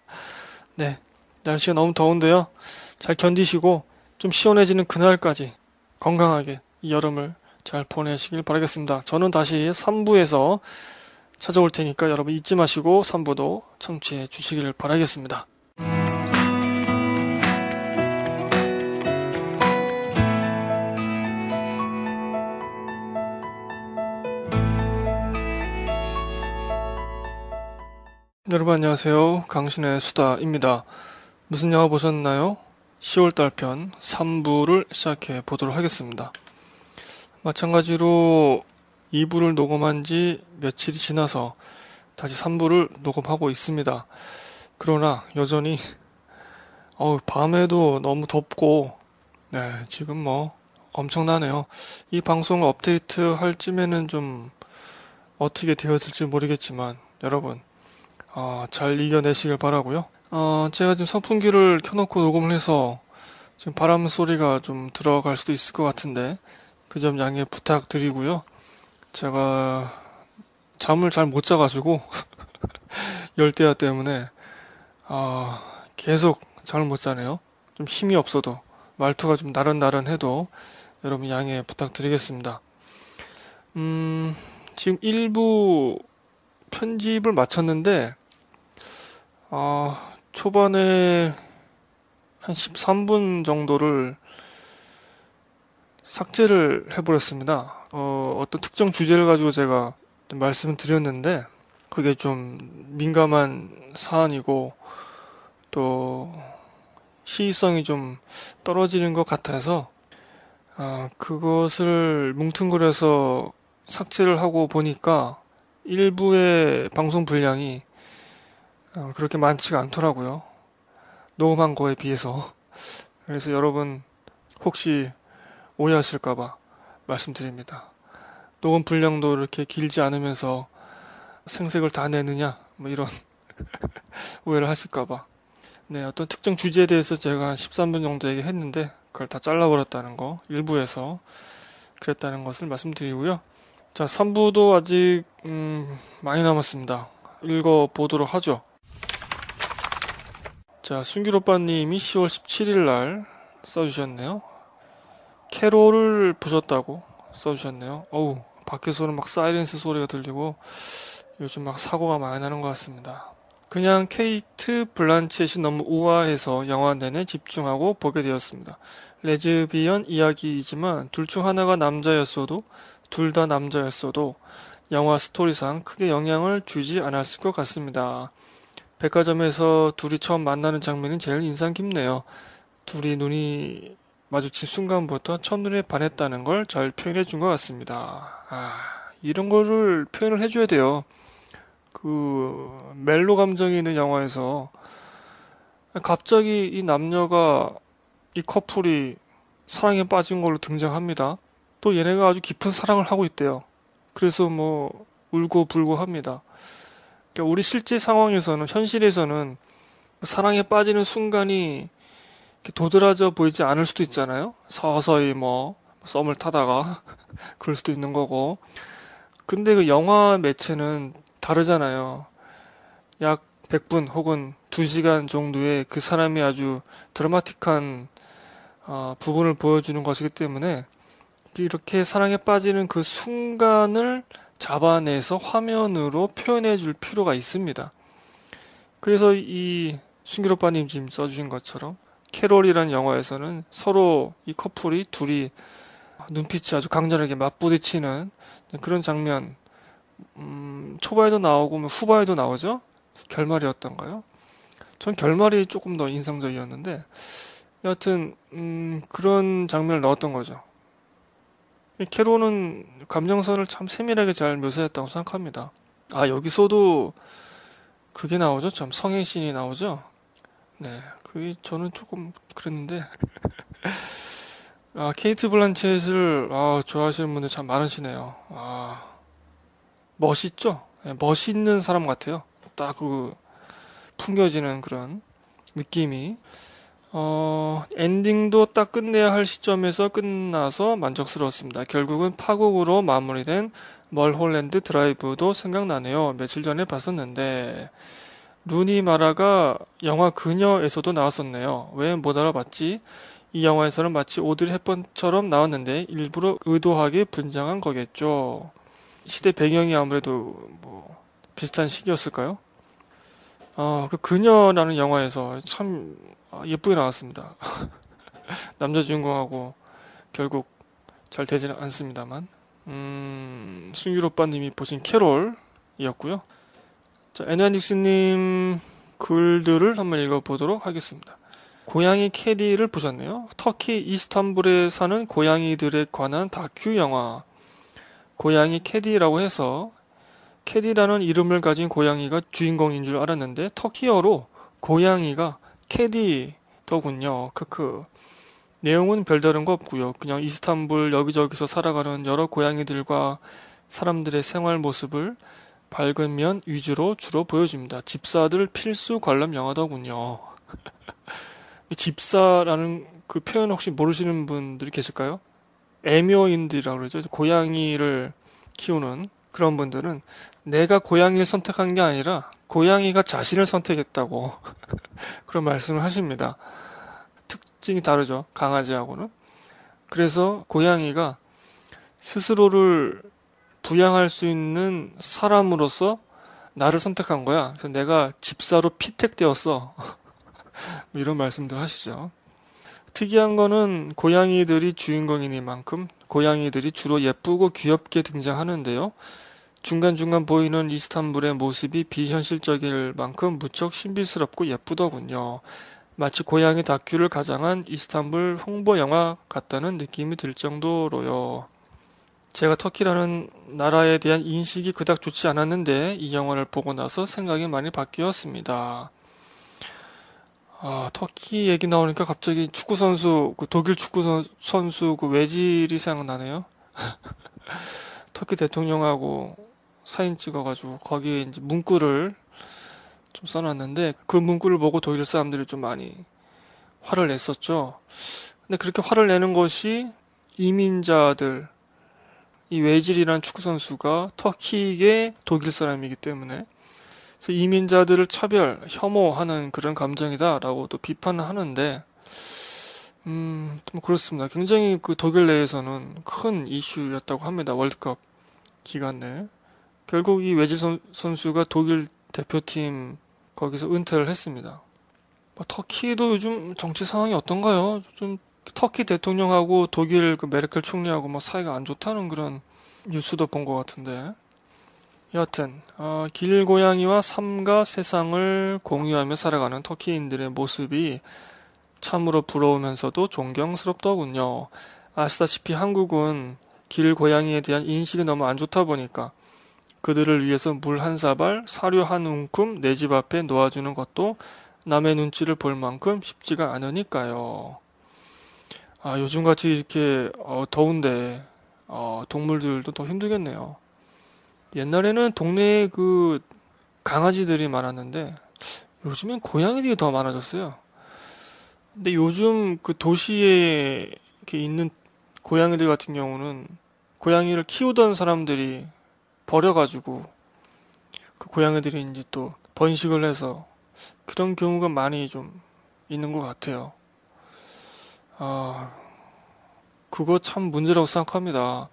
네. 날씨가 너무 더운데요. 잘 견디시고 좀 시원해지는 그날까지 건강하게 이 여름을 잘 보내시길 바라겠습니다. 저는 다시 3부에서 찾아올 테니까 여러분 잊지 마시고 3부도 청취해 주시기를 바라겠습니다. 여러분 안녕하세요. 강신의 수다입니다. 무슨 영화 보셨나요? 10월달 편 3부를 시작해 보도록 하겠습니다. 마찬가지로 2부를 녹음한 지 며칠이 지나서 다시 3부를 녹음하고 있습니다. 그러나 여전히 어우 밤에도 너무 덥고 네 지금 뭐 엄청나네요. 이 방송을 업데이트 할 쯤에는 좀 어떻게 되었을지 모르겠지만 여러분 어, 잘 이겨내시길 바라고요. 어, 제가 지금 선풍기를 켜놓고 녹음을 해서 지금 바람 소리가 좀 들어갈 수도 있을 것 같은데 그 점 양해 부탁드리고요. 제가 잠을 잘 못 자가지고 열대야 때문에 어, 계속 잠을 못 자네요. 좀 힘이 없어도 말투가 좀 나른나른해도 여러분 양해 부탁드리겠습니다. 음, 지금 1부 편집을 마쳤는데 아, 초반에 한 13분 정도를 삭제를 해버렸습니다. 어, 어떤 특정 주제를 가지고 제가 말씀을 드렸는데 그게 좀 민감한 사안이고 또 시의성이 좀 떨어지는 것 같아서 어, 그것을 뭉뚱그려서 삭제를 하고 보니까 일부의 방송 분량이 어, 그렇게 많지가 않더라고요. 녹음한 거에 비해서. 그래서 여러분 혹시 오해하실까봐 말씀드립니다. 녹음 분량도 이렇게 길지 않으면서 생색을 다 내느냐 뭐 이런 오해를 하실까봐. 네, 어떤 특정 주제에 대해서 제가 한 13분 정도 얘기했는데 그걸 다 잘라버렸다는 거 일부에서 그랬다는 것을 말씀드리고요. 자, 3부도 아직, 음, 많이 남았습니다. 읽어보도록 하죠. 자, 순길 오빠님이 10월 17일 날 써주셨네요. 캐롤을 보셨다고 써주셨네요. 어우, 밖에서는 막 사이렌스 소리가 들리고 요즘 막 사고가 많이 나는 것 같습니다. 그냥 케이트 블란쳇이 너무 우아해서 영화 내내 집중하고 보게 되었습니다. 레즈비언 이야기이지만 둘 중 하나가 남자였어도 둘다 남자였어도 영화 스토리상 크게 영향을 주지 않았을 것 같습니다. 백화점에서 둘이 처음 만나는 장면이 제일 인상 깊네요. 둘이 눈이 마주친 순간부터 첫눈에 반했다는 걸 잘 표현해 준 것 같습니다. 아, 이런 거를 표현을 해줘야 돼요. 그 멜로 감정이 있는 영화에서 갑자기 이 남녀가 이 커플이 사랑에 빠진 걸로 등장합니다. 또 얘네가 아주 깊은 사랑을 하고 있대요. 그래서 뭐 울고 불고 합니다. 그러니까 우리 실제 상황에서는 현실에서는 사랑에 빠지는 순간이 도드라져 보이지 않을 수도 있잖아요. 서서히 뭐 썸을 타다가 그럴 수도 있는 거고. 근데 그 영화 매체는 다르잖아요. 약 100분 혹은 2시간 정도의 그 사람이 아주 드라마틱한 어, 부분을 보여주는 것이기 때문에 이렇게 사랑에 빠지는 그 순간을 잡아내서 화면으로 표현해 줄 필요가 있습니다. 그래서 이 순기로빠님 지금 써주신 것처럼 캐롤이라는 영화에서는 서로 이 커플이 둘이 눈빛이 아주 강렬하게 맞부딪히는 그런 장면 음, 초반에도 나오고 뭐 후반에도 나오죠. 결말이었던가요? 전 결말이 조금 더 인상적이었는데 여하튼 음, 그런 장면을 넣었던 거죠. 캐로는 감정선을 참 세밀하게 잘 묘사했다고 생각합니다. 아 여기서도 그게 나오죠? 참성행 신이 나오죠? 네, 그게 저는 조금 그랬는데 아 케이트 블란쳇을 아, 좋아하시는 분들 참 많으시네요. 아 멋있죠? 네, 멋있는 사람 같아요. 딱 그 풍겨지는 그런 느낌이 어, 엔딩도 딱 끝내야 할 시점에서 끝나서 만족스러웠습니다. 결국은 파국으로 마무리된 멀홀랜드 드라이브도 생각나네요. 며칠 전에 봤었는데 루니 마라가 영화 그녀에서도 나왔었네요. 왜 못 알아봤지? 이 영화에서는 마치 오드리 헵번처럼 나왔는데 일부러 의도하게 분장한 거겠죠. 시대 배경이 아무래도 뭐 비슷한 시기였을까요? 어, 그 그녀라는 영화에서 참 아, 예쁘게 나왔습니다. 남자 주인공하고 결국 잘 되지는 않습니다만. 음, 승유 오빠님이 보신 캐롤이었고요. 자, 에너닉스님 글들을 한번 읽어보도록 하겠습니다. 고양이 캐디를 보셨네요. 터키 이스탄불에 사는 고양이들에 관한 다큐 영화. 고양이 캐디라고 해서 캐디라는 이름을 가진 고양이가 주인공인 줄 알았는데 터키어로 고양이가 캐디더군요. 크크. 내용은 별다른 거 없고요. 그냥 이스탄불 여기저기서 살아가는 여러 고양이들과 사람들의 생활 모습을 밝은 면 위주로 주로 보여줍니다. 집사들 필수 관람 영화더군요. 집사라는 그 표현 혹시 모르시는 분들이 계실까요? 애묘인들이라고 그러죠. 고양이를 키우는 그런 분들은 내가 고양이를 선택한 게 아니라 고양이가 자신을 선택했다고 그런 말씀을 하십니다. 특징이 다르죠. 강아지하고는. 그래서 고양이가 스스로를 부양할 수 있는 사람으로서 나를 선택한 거야. 그래서 내가 집사로 피택되었어. 이런 말씀들 하시죠. 특이한 거는 고양이들이 주인공이니만큼 고양이들이 주로 예쁘고 귀엽게 등장하는데요. 중간중간 보이는 이스탄불의 모습이 비현실적일 만큼 무척 신비스럽고 예쁘더군요. 마치 고양이 다큐를 가장한 이스탄불 홍보 영화 같다는 느낌이 들 정도로요. 제가 터키라는 나라에 대한 인식이 그닥 좋지 않았는데 이 영화를 보고 나서 생각이 많이 바뀌었습니다. 아, 터키 얘기 나오니까 갑자기 축구 선수, 그 독일 축구 선수 그 외질이 생각나네요. 터키 대통령하고 사진 찍어가지고 거기에 이제 문구를 좀 써놨는데 그 문구를 보고 독일 사람들이 좀 많이 화를 냈었죠. 근데 그렇게 화를 내는 것이 이민자들, 이 외질이란 축구 선수가 터키계 독일 사람이기 때문에 그래서 이민자들을 차별, 혐오하는 그런 감정이다라고 또비판 하는데, 음, 뭐 그렇습니다. 굉장히 그 독일 내에서는 큰 이슈였다고 합니다. 월드컵 기간 내. 결국 이 외질 선수가 독일 대표팀 거기서 은퇴를 했습니다. 뭐 터키도 요즘 정치 상황이 어떤가요? 좀 터키 대통령하고 독일 그 메르켈 총리하고 뭐 사이가 안 좋다는 그런 뉴스도 본 것 같은데 여하튼 어, 길고양이와 삶과 세상을 공유하며 살아가는 터키인들의 모습이 참으로 부러우면서도 존경스럽더군요. 아시다시피 한국은 길고양이에 대한 인식이 너무 안 좋다 보니까 그들을 위해서 물 한 사발, 사료 한 움큼 내 집 앞에 놓아주는 것도 남의 눈치를 볼 만큼 쉽지가 않으니까요. 아, 요즘같이 이렇게 어, 더운데 어, 동물들도 더 힘들겠네요. 옛날에는 동네에 그 강아지들이 많았는데 요즘엔 고양이들이 더 많아졌어요. 근데 요즘 그 도시에 이렇게 있는 고양이들 같은 경우는 고양이를 키우던 사람들이 버려가지고 그 고양이들이 이제 또 번식을 해서 그런 경우가 많이 좀 있는 것 같아요. 아, 그거 참 문제라고 생각합니다.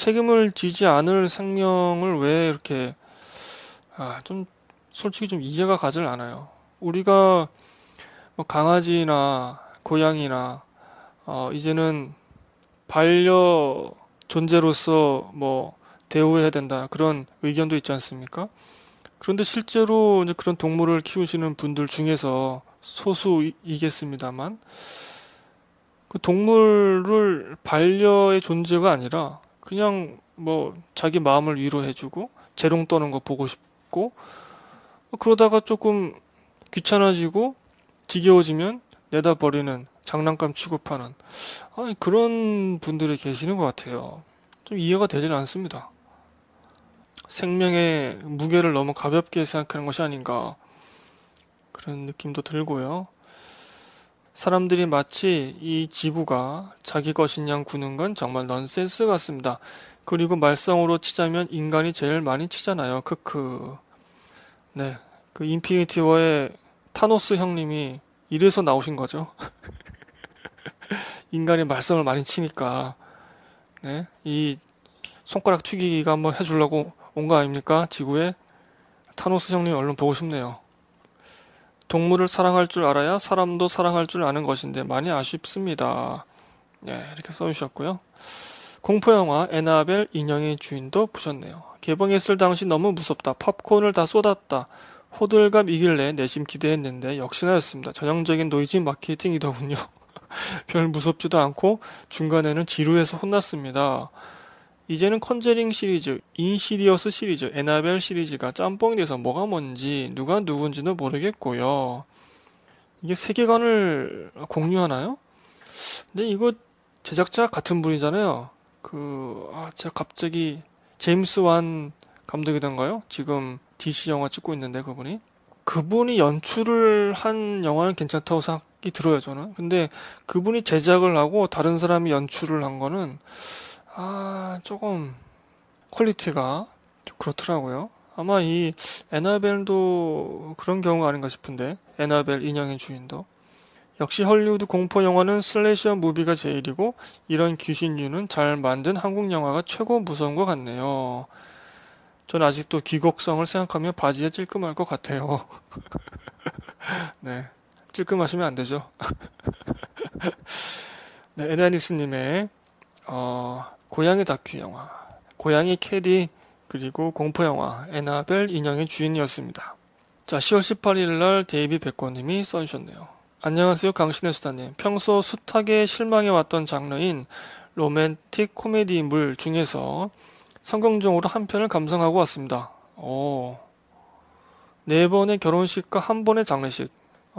책임을 지지 않을 생명을왜 이렇게 아, 좀 솔직히 좀 이해가 가질 않아요. 우리가 뭐 강아지나 고양이나 어, 이제는 반려 존재로서 뭐 대우해야 된다 그런 의견도 있지 않습니까? 그런데 실제로 이제 그런 동물을 키우시는 분들 중에서 소수이겠습니다만 그 동물을 반려의 존재가 아니라 그냥 뭐 자기 마음을 위로해주고 재롱 떠는 거 보고 싶고 그러다가 조금 귀찮아지고 지겨워지면 내다 버리는 장난감 취급하는 아니, 그런 분들이 계시는 것 같아요. 좀 이해가 되질 않습니다. 생명의 무게를 너무 가볍게 생각하는 것이 아닌가 그런 느낌도 들고요. 사람들이 마치 이 지구가 자기 것인 양 구는 건 정말 넌센스 같습니다. 그리고 말썽으로 치자면 인간이 제일 많이 치잖아요. 크크. 네. 그 인피니티 워의 타노스 형님이 이래서 나오신 거죠. 인간이 말썽을 많이 치니까. 네. 이 손가락 튀기기가 한번 해주려고 온 거 아닙니까? 지구에. 타노스 형님 얼른 보고 싶네요. 동물을 사랑할 줄 알아야 사람도 사랑할 줄 아는 것인데 많이 아쉽습니다. 예, 이렇게 써주셨고요. 공포영화 에나벨 인형의 주인도 보셨네요. 개봉했을 당시 너무 무섭다. 팝콘을 다 쏟았다. 호들갑 이길래 내심 기대했는데 역시나였습니다. 전형적인 노이즈 마케팅이더군요. 별 무섭지도 않고 중간에는 지루해서 혼났습니다. 이제는 컨저링 시리즈, 인시리어스 시리즈, 에나벨 시리즈가 짬뽕이 돼서 뭐가 뭔지 누가 누군지도 모르겠고요. 이게 세계관을 공유하나요? 근데 이거 제작자 같은 분이잖아요. 그, 아, 제가 갑자기 제임스 완 감독이던가요? 지금 DC 영화 찍고 있는데 그분이. 그분이 연출을 한 영화는 괜찮다고 생각이 들어요, 저는. 근데 그분이 제작을 하고 다른 사람이 연출을 한 거는 아, 조금 퀄리티가 좀 그렇더라고요. 아마 이 에나벨도 그런 경우가 아닌가 싶은데 에나벨 인형의 주인도 역시 헐리우드 공포 영화는 슬래시어 무비가 제일이고 이런 귀신류는 잘 만든 한국 영화가 최고 무서운 것 같네요. 전 아직도 귀곡성을 생각하며 바지에 찔끔할 것 같아요. 네, 찔끔하시면 안 되죠. 네, 에나닉스님의 어, 고양이 다큐 영화, 고양이 캐디, 그리고 공포 영화 에나벨 인형의 주인이었습니다. 자, 10월 18일 날 데이비 백권님이 써주셨네요. 안녕하세요, 강신의 수다님. 평소 숱하게 실망해 왔던 장르인 로맨틱 코미디물 중에서 성공적으로 한 편을 감상하고 왔습니다. 오. 네 번의 결혼식과 한 번의 장례식.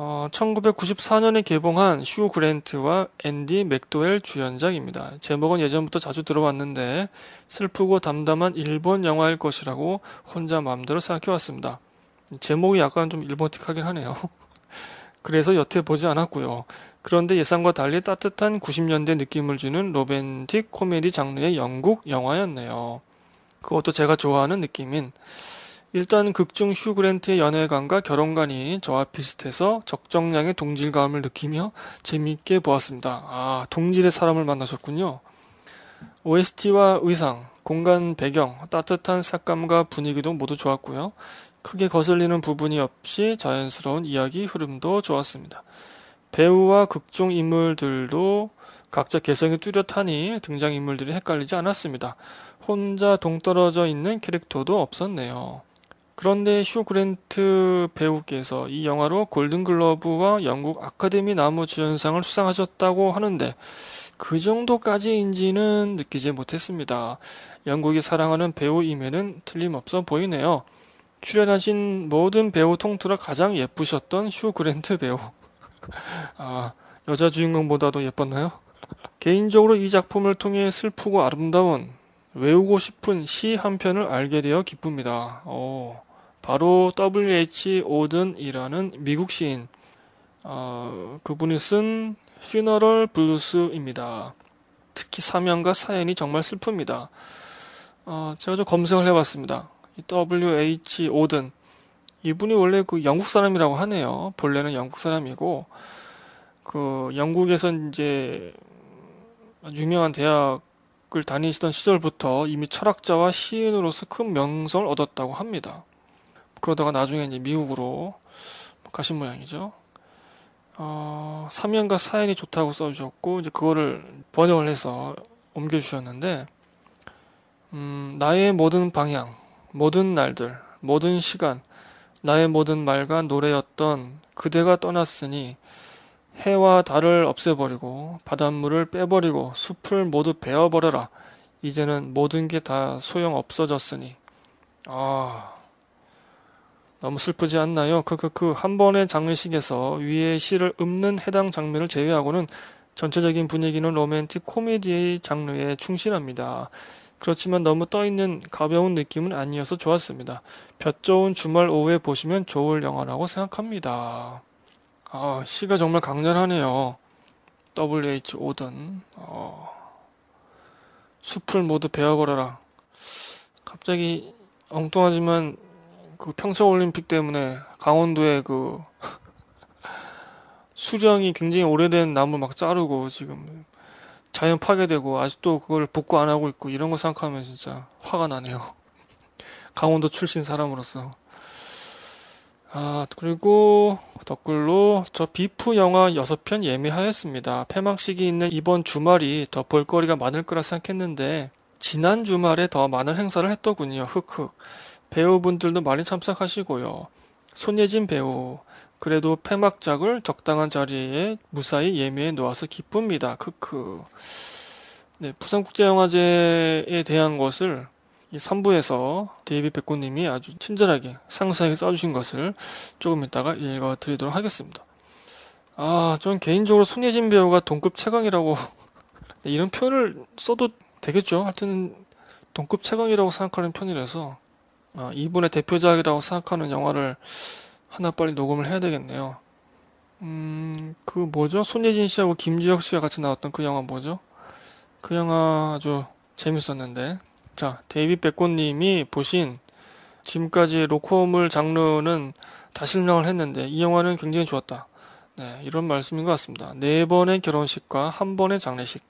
어, 1994년에 개봉한 슈 그랜트와 앤디 맥도웰 주연작입니다. 제목은 예전부터 자주 들어왔는데 슬프고 담담한 일본 영화일 것이라고 혼자 마음대로 생각해왔습니다. 제목이 약간 좀 일본틱하긴 하네요. 그래서 여태 보지 않았고요. 그런데 예상과 달리 따뜻한 90년대 느낌을 주는 로맨틱 코미디 장르의 영국 영화였네요. 그것도 제가 좋아하는 느낌인 일단 극중 휴 그랜트의 연애관과 결혼관이 저와 비슷해서 적정량의 동질감을 느끼며 재미있게 보았습니다. 아, 동질의 사람을 만나셨군요. OST와 의상, 공간 배경, 따뜻한 색감과 분위기도 모두 좋았고요. 크게 거슬리는 부분이 없이 자연스러운 이야기 흐름도 좋았습니다. 배우와 극중 인물들도 각자 개성이 뚜렷하니 등장인물들이 헷갈리지 않았습니다. 혼자 동떨어져 있는 캐릭터도 없었네요. 그런데 쇼 그랜트 배우께서 이 영화로 골든글러브와 영국 아카데미 나무주연상을 수상하셨다고 하는데 그 정도까지인지는 느끼지 못했습니다. 영국이 사랑하는 배우임에는 틀림없어 보이네요. 출연하신 모든 배우 통틀어 가장 예쁘셨던 쇼 그랜트 배우. 아, 여자 주인공보다도 예뻤나요? 개인적으로 이 작품을 통해 슬프고 아름다운 외우고 싶은 시 한 편을 알게 되어 기쁩니다. 오. 바로 W.H. 오든이라는 미국 시인 어, 그분이 쓴 퓨너럴 블루스입니다. 특히 사명과 사연이 정말 슬픕니다. 어, 제가 좀 검색을 해봤습니다. W.H. 오든 이분이 원래 그 영국 사람이라고 하네요. 본래는 영국 사람이고 그 영국에서 이제 유명한 대학을 다니시던 시절부터 이미 철학자와 시인으로서 큰 명성을 얻었다고 합니다. 그러다가 나중에 이제 미국으로 가신 모양이죠. 어, 3연과 4연이 좋다고 써주셨고, 이제 그거를 번역을 해서 옮겨주셨는데, 음, 나의 모든 방향, 모든 날들, 모든 시간, 나의 모든 말과 노래였던 그대가 떠났으니 해와 달을 없애버리고 바닷물을 빼버리고 숲을 모두 베어버려라. 이제는 모든 게 다 소용 없어졌으니. 아, 너무 슬프지 않나요? 크크크 그, 그, 그 한 번의 장례식에서 위의 시를 읊는 해당 장면을 제외하고는 전체적인 분위기는 로맨틱 코미디의 장르에 충실합니다. 그렇지만 너무 떠있는 가벼운 느낌은 아니어서 좋았습니다. 볕 좋은 주말 오후에 보시면 좋을 영화라고 생각합니다. 아, 시가 정말 강렬하네요. W.H. 오든 어, 숲을 모두 베어버려라. 갑자기 엉뚱하지만 그 평창 올림픽 때문에 강원도에 그 수량이 굉장히 오래된 나무 막 자르고 지금 자연 파괴되고 아직도 그걸 복구 안 하고 있고 이런 거 생각하면 진짜 화가 나네요. 강원도 출신 사람으로서. 아, 그리고 댓글로 저 비프 영화 6편 예매하였습니다. 폐막식이 있는 이번 주말이 더 볼거리가 많을 거라 생각했는데 지난 주말에 더 많은 행사를 했더군요. 흑흑. 배우분들도 많이 참석하시고요. 손예진 배우, 그래도 폐막작을 적당한 자리에 무사히 예매해 놓아서 기쁩니다. 크크. 네, 부산국제영화제에 대한 것을 이 3부에서 데이비 백고님이 아주 친절하게 상세하게 써주신 것을 조금 이따가 읽어드리도록 하겠습니다. 아, 전 개인적으로 손예진 배우가 동급 최강이라고 네, 이런 표현을 써도 되겠죠. 하여튼 동급 최강이라고 생각하는 편이라서 아, 이분의 대표작이라고 생각하는 영화를 하나 빨리 녹음을 해야 되겠네요. 음, 그 뭐죠? 손예진 씨하고 김지혁 씨가 같이 나왔던 그 영화 뭐죠? 그 영화 아주 재밌었는데. 자, 데이비 백꽃님이 보신 지금까지 로코물 장르는 다 실명을 했는데 이 영화는 굉장히 좋았다. 네, 이런 말씀인 것 같습니다. 네 번의 결혼식과 한 번의 장례식.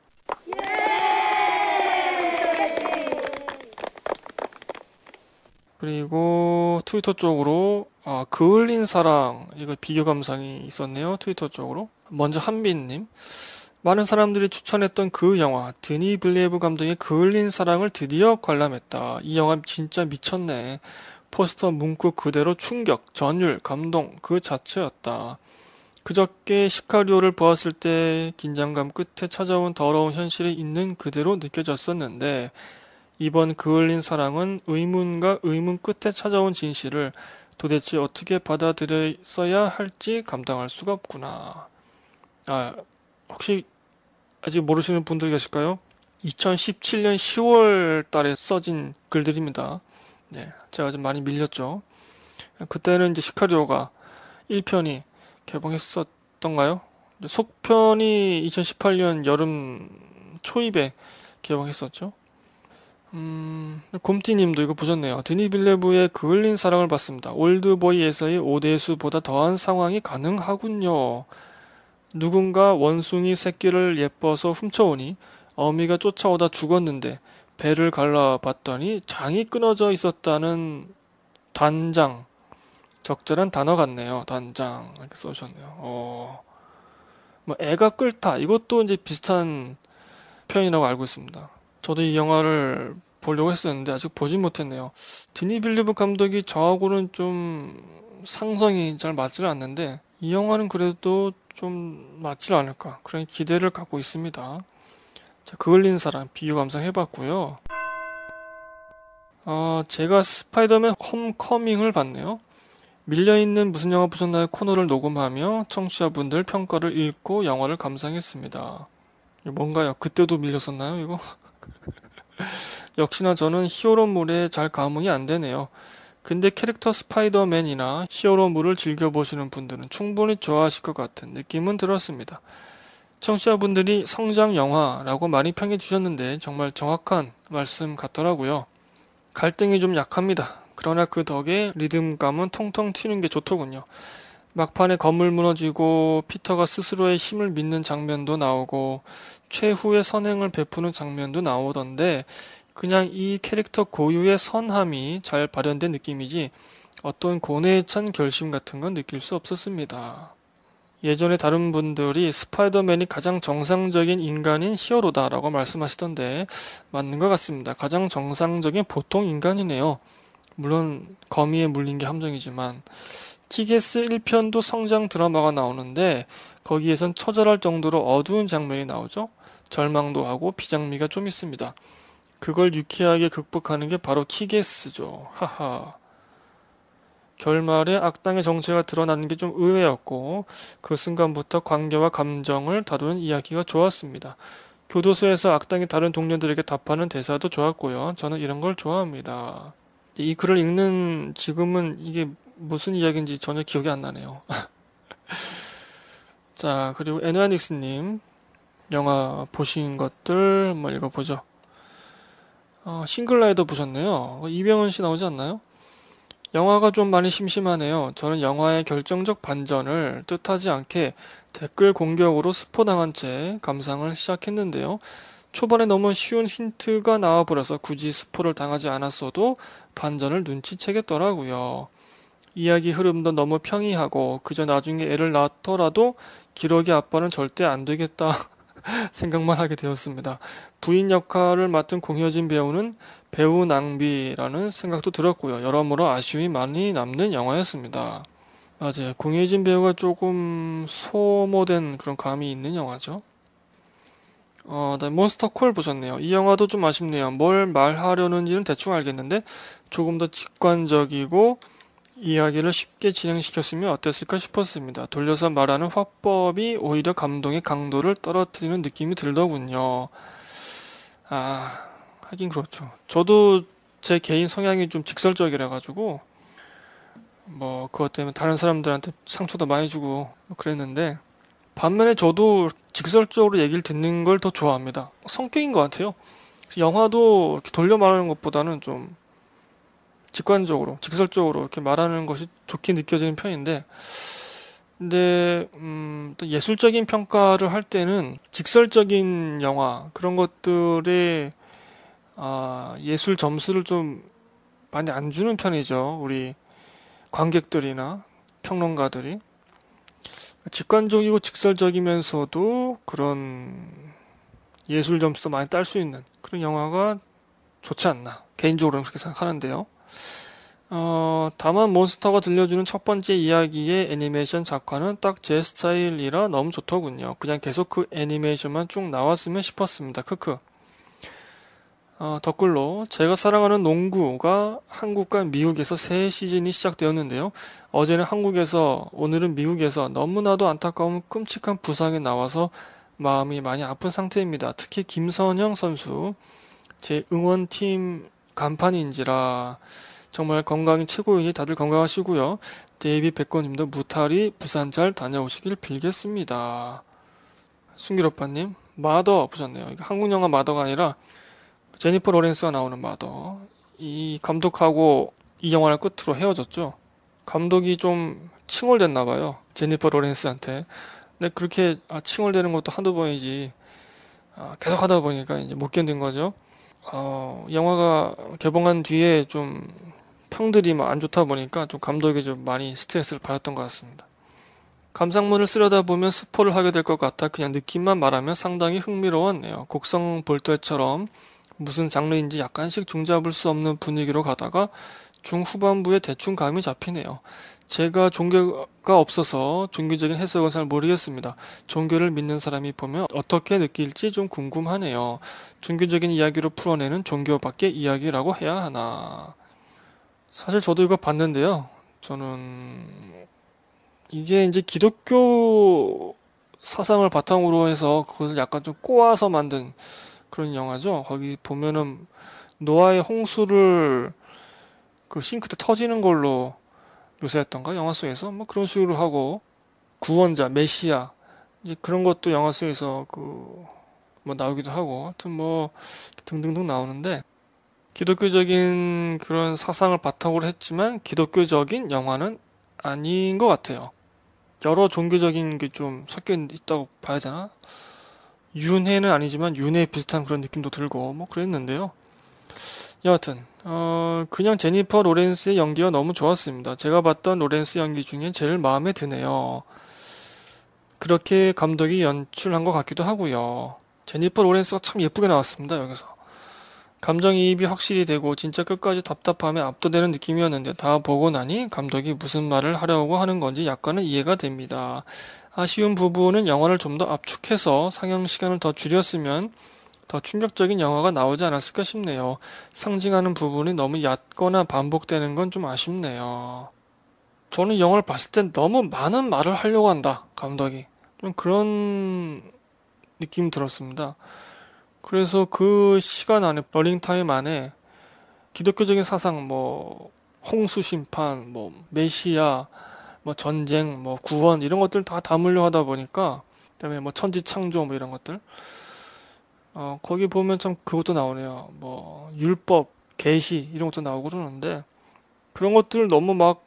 예! 그리고 트위터 쪽으로 아, 그을린 사랑 이거 비교 감상이 있었네요 트위터 쪽으로 먼저 한빈님 많은 사람들이 추천했던 그 영화 드니 블레브 감독의 그을린 사랑을 드디어 관람했다 이 영화 진짜 미쳤네 포스터 문구 그대로 충격 전율 감동 그 자체였다 그저께 시카리오를 보았을 때 긴장감 끝에 찾아온 더러운 현실이 있는 그대로 느껴졌었는데 이번 그을린 사랑은 의문과 의문 끝에 찾아온 진실을 도대체 어떻게 받아들여야 할지 감당할 수가 없구나. 아, 혹시 아직 모르시는 분들 계실까요? 2017년 10월 달에 써진 글들입니다. 네, 제가 좀 많이 밀렸죠. 그때는 이제 시카리오가 1편이 개봉했었던가요? 속편이 2018년 여름 초입에 개봉했었죠. 음, 곰띠님도 이거 보셨네요. 드니빌레브의 그을린 사랑을 봤습니다. 올드보이에서의 오대수보다 더한 상황이 가능하군요. 누군가 원숭이 새끼를 예뻐서 훔쳐오니 어미가 쫓아오다 죽었는데 배를 갈라봤더니 장이 끊어져 있었다는 단장. 적절한 단어 같네요. 단장. 이렇게 써주셨네요. 어. 뭐 애가 끓다. 이것도 이제 비슷한 표현이라고 알고 있습니다. 저도 이 영화를 보려고 했었는데 아직 보진 못했네요. 드니 빌리브 감독이 저하고는 좀 상성이 잘 맞지는 않는데 이 영화는 그래도 좀 맞지 않을까 그런 기대를 갖고 있습니다. 자, 그을린 사람 비유 감상해봤고요. 어, 제가 스파이더맨 홈커밍을 봤네요. 밀려있는 무슨 영화 보셨나요 코너를 녹음하며 청취자분들 평가를 읽고 영화를 감상했습니다. 뭔가요? 그때도 밀렸었나요? 이거? 역시나 저는 히어로물에 잘 감흥이 안 되네요. 근데 캐릭터 스파이더맨이나 히어로물을 즐겨보시는 분들은 충분히 좋아하실 것 같은 느낌은 들었습니다. 청취자분들이 성장 영화라고 많이 평해 주셨는데 정말 정확한 말씀 같더라고요. 갈등이 좀 약합니다. 그러나 그 덕에 리듬감은 통통 튀는 게 좋더군요. 막판에 건물 무너지고 피터가 스스로의 힘을 믿는 장면도 나오고 최후의 선행을 베푸는 장면도 나오던데 그냥 이 캐릭터 고유의 선함이 잘 발현된 느낌이지 어떤 고뇌에 찬 결심 같은 건 느낄 수 없었습니다. 예전에 다른 분들이 스파이더맨이 가장 정상적인 인간인 히어로다라고 말씀하시던데 맞는 것 같습니다. 가장 정상적인 보통 인간이네요. 물론 거미에 물린 게 함정이지만 키게스 1편도 성장 드라마가 나오는데 거기에선 처절할 정도로 어두운 장면이 나오죠. 절망도 하고 비장미가 좀 있습니다. 그걸 유쾌하게 극복하는 게 바로 키게스죠. 하하. 결말에 악당의 정체가 드러나는 게 좀 의외였고 그 순간부터 관계와 감정을 다루는 이야기가 좋았습니다. 교도소에서 악당이 다른 동료들에게 답하는 대사도 좋았고요. 저는 이런 걸 좋아합니다. 이 글을 읽는 지금은 이게 무슨 이야기인지 전혀 기억이 안 나네요. 자, 그리고 에누아닉스님 영화 보신 것들 한번 읽어보죠. 어, 싱글라이더 보셨네요. 어, 이병헌 씨 나오지 않나요? 영화가 좀 많이 심심하네요. 저는 영화의 결정적 반전을 뜻하지 않게 댓글 공격으로 스포당한 채 감상을 시작했는데요. 초반에 너무 쉬운 힌트가 나와버려서 굳이 스포를 당하지 않았어도 반전을 눈치채겠더라고요. 이야기 흐름도 너무 평이하고 그저 나중에 애를 낳더라도 기러기 아빠는 절대 안 되겠다 생각만 하게 되었습니다. 부인 역할을 맡은 공효진 배우는 배우 낭비라는 생각도 들었고요. 여러모로 아쉬움이 많이 남는 영화였습니다. 맞아요. 공효진 배우가 조금 소모된 그런 감이 있는 영화죠. 어, 네, 몬스터 콜 보셨네요. 이 영화도 좀 아쉽네요. 뭘 말하려는지는 대충 알겠는데 조금 더 직관적이고 이야기를 쉽게 진행시켰으면 어땠을까 싶었습니다. 돌려서 말하는 화법이 오히려 감동의 강도를 떨어뜨리는 느낌이 들더군요. 아, 하긴 그렇죠. 저도 제 개인 성향이 좀 직설적이라 가지고 뭐 그것 때문에 다른 사람들한테 상처도 많이 주고 뭐 그랬는데 반면에 저도 직설적으로 얘기를 듣는 걸 더 좋아합니다. 성격인 것 같아요. 영화도 돌려 말하는 것보다는 좀 직관적으로, 직설적으로 이렇게 말하는 것이 좋게 느껴지는 편인데, 근데 음, 또 예술적인 평가를 할 때는 직설적인 영화 그런 것들의 아, 예술 점수를 좀 많이 안 주는 편이죠. 우리 관객들이나 평론가들이 직관적이고 직설적이면서도 그런 예술 점수도 많이 딸 수 있는 그런 영화가 좋지 않나 개인적으로 는 그렇게 생각하는데요. 어, 다만 몬스터가 들려주는 첫 번째 이야기의 애니메이션 작화는 딱 제 스타일이라 너무 좋더군요. 그냥 계속 그 애니메이션만 쭉 나왔으면 싶었습니다. 크크. 어, 댓글로 제가 사랑하는 농구가 한국과 미국에서 새 시즌이 시작되었는데요. 어제는 한국에서 오늘은 미국에서 너무나도 안타까운 끔찍한 부상이 나와서 마음이 많이 아픈 상태입니다. 특히 김선영 선수 제 응원팀 간판인지라 정말 건강이 최고이니 다들 건강하시고요. 데이비 백건님도 무탈이 부산 잘 다녀오시길 빌겠습니다. 순길 오빠님 마더 보셨네요. 이거 한국 영화 마더가 아니라 제니퍼 로렌스가 나오는 마더. 이 감독하고 이 영화를 끝으로 헤어졌죠. 감독이 좀 칭얼댔나 봐요. 제니퍼 로렌스한테. 근데 그렇게 아, 칭얼대는 것도 한두 번이지 아, 계속 하다 보니까 이제 못 견딘 거죠. 어, 영화가 개봉한 뒤에 좀 평들이 막 안 좋다 보니까 좀 감독이 좀 많이 스트레스를 받았던 것 같습니다. 감상문을 쓰려다 보면 스포를 하게 될 것 같아 그냥 느낌만 말하면 상당히 흥미로웠네요. 곡성 볼때처럼 무슨 장르인지 약간씩 종잡을 수 없는 분위기로 가다가 중후반부에 대충 감이 잡히네요. 제가 종교가 없어서 종교적인 해석은 잘 모르겠습니다. 종교를 믿는 사람이 보면 어떻게 느낄지 좀 궁금하네요. 종교적인 이야기로 풀어내는 종교밖에 이야기라고 해야 하나. 사실 저도 이거 봤는데요. 저는 이게 이제 기독교 사상을 바탕으로 해서 그것을 약간 좀 꼬아서 만든 그런 영화죠. 거기 보면은 노아의 홍수를 그 싱크대 터지는 걸로 묘사했던가 영화 속에서 뭐 그런 식으로 하고 구원자 메시아 이제 그런 것도 영화 속에서 그 뭐 나오기도 하고 하여튼 뭐 등등등 나오는데 기독교적인 그런 사상을 바탕으로 했지만 기독교적인 영화는 아닌 것 같아요. 여러 종교적인 게 좀 섞여 있다고 봐야 되나? 윤회는 아니지만 윤회 비슷한 그런 느낌도 들고 뭐 그랬는데요. 여하튼 어 그냥 제니퍼 로렌스의 연기가 너무 좋았습니다. 제가 봤던 로렌스 연기 중에 제일 마음에 드네요. 그렇게 감독이 연출한 것 같기도 하고요. 제니퍼 로렌스가 참 예쁘게 나왔습니다. 여기서 감정이입이 확실히 되고 진짜 끝까지 답답함에 압도되는 느낌이었는데 다 보고 나니 감독이 무슨 말을 하려고 하는 건지 약간은 이해가 됩니다. 아쉬운 부분은 영화를 좀 더 압축해서 상영 시간을 더 줄였으면 더 충격적인 영화가 나오지 않았을까 싶네요. 상징하는 부분이 너무 얕거나 반복되는 건 좀 아쉽네요. 저는 영화를 봤을 땐 너무 많은 말을 하려고 한다, 감독이. 좀 그런 느낌 들었습니다. 그래서 그 시간 안에 러닝타임 안에 기독교적인 사상 뭐 홍수 심판 뭐 메시아 뭐 전쟁 뭐 구원 이런 것들 다 담으려 하다 보니까 그다음에 뭐 천지 창조 뭐 이런 것들 어 거기 보면 참 그것도 나오네요 뭐 율법 계시 이런 것도 나오고 그러는데 그런 것들을 너무 막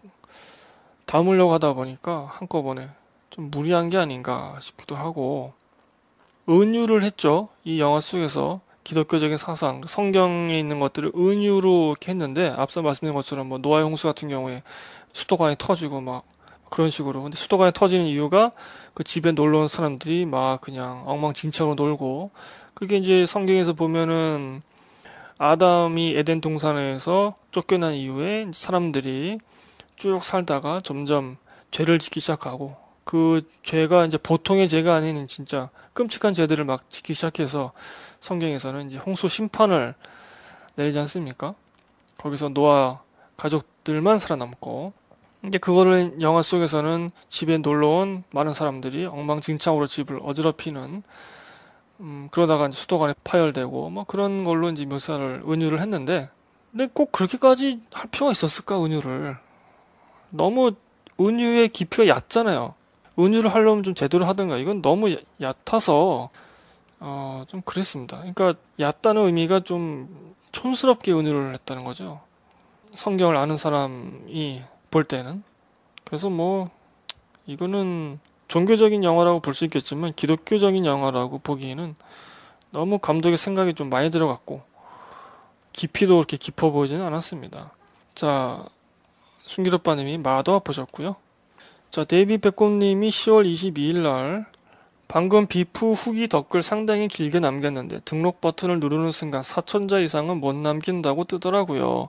담으려고 하다 보니까 한꺼번에 좀 무리한 게 아닌가 싶기도 하고 은유를 했죠. 이 영화 속에서 기독교적인 사상, 성경에 있는 것들을 은유로 이렇게 했는데 앞서 말씀드린 것처럼 뭐 노아의 홍수 같은 경우에 수도관이 터지고 막 그런 식으로. 근데 수도관이 터지는 이유가 그 집에 놀러 온 사람들이 막 그냥 엉망진창으로 놀고 그게 이제 성경에서 보면은 아담이 에덴 동산에서 쫓겨난 이후에 사람들이 쭉 살다가 점점 죄를 짓기 시작하고 그 죄가 이제 보통의 죄가 아닌 진짜 끔찍한 죄들을 막 짓기 시작해서 성경에서는 이제 홍수 심판을 내리지 않습니까? 거기서 노아 가족들만 살아남고 이제 그거를 영화 속에서는 집에 놀러온 많은 사람들이 엉망진창으로 집을 어지럽히는 음, 그러다가 이제 수도관에 파열되고 뭐 그런 걸로 이제 묘사를 은유를 했는데 근데 꼭 그렇게까지 할 필요가 있었을까 은유를 너무 은유의 깊이가 얕잖아요. 은유를 하려면 좀 제대로 하든가. 이건 너무 얕아서, 어, 좀 그랬습니다. 그러니까, 얕다는 의미가 좀 촌스럽게 은유를 했다는 거죠. 성경을 아는 사람이 볼 때는. 그래서 뭐, 이거는 종교적인 영화라고 볼 수 있겠지만, 기독교적인 영화라고 보기에는 너무 감독의 생각이 좀 많이 들어갔고, 깊이도 그렇게 깊어 보이지는 않았습니다. 자, 순기롭빠님이 마더 보셨고요. 자, 데이비 백곰님이 10월 22일 날 방금 비프 후기 댓글 상당히 길게 남겼는데 등록 버튼을 누르는 순간 4천자 이상은 못 남긴다고 뜨더라고요.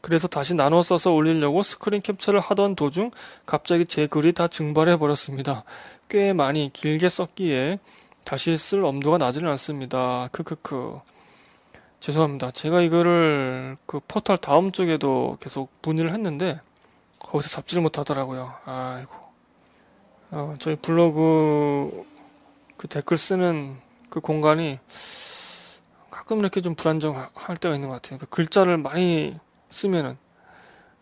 그래서 다시 나눠 써서 올리려고 스크린 캡처를 하던 도중 갑자기 제 글이 다 증발해 버렸습니다. 꽤 많이 길게 썼기에 다시 쓸 엄두가 나지는 않습니다. 크크크. 죄송합니다. 제가 이거를 그 포털 다음 쪽에도 계속 문의를 했는데 거기서 잡지를 못하더라고요. 아이고. 어, 저희 블로그 그 댓글 쓰는 그 공간이 가끔 이렇게 좀 불안정할 때가 있는 것 같아요. 그 글자를 많이 쓰면은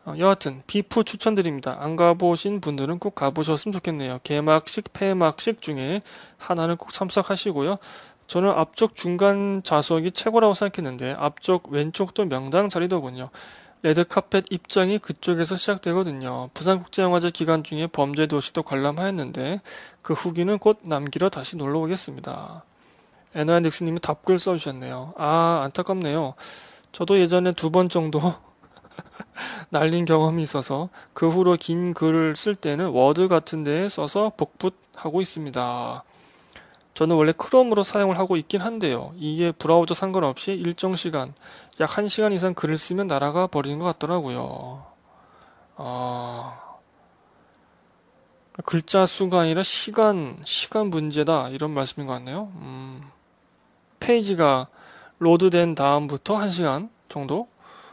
어, 여하튼 비프 추천드립니다. 안 가보신 분들은 꼭 가보셨으면 좋겠네요. 개막식, 폐막식 중에 하나는 꼭 참석하시고요. 저는 앞쪽 중간 좌석이 최고라고 생각했는데 앞쪽 왼쪽도 명당 자리더군요. 레드카펫 입장이 그쪽에서 시작되거든요. 부산국제영화제 기간 중에 범죄 도시도 관람하였는데 그 후기는 곧 남기러 다시 놀러 오겠습니다. 에나앤 닉스님이 답글 써주셨네요. 아 안타깝네요. 저도 예전에 두 번 정도 날린 경험이 있어서 그 후로 긴 글을 쓸 때는 워드 같은 데에 써서 복붙하고 있습니다. 저는 원래 크롬으로 사용을 하고 있긴 한데요. 이게 브라우저 상관없이 일정 시간, 약 1시간 이상 글을 쓰면 날아가 버리는 것 같더라고요. 아... 글자 수가 아니라 시간, 시간 문제다. 이런 말씀인 것 같네요. 음... 페이지가 로드된 다음부터 1시간 정도?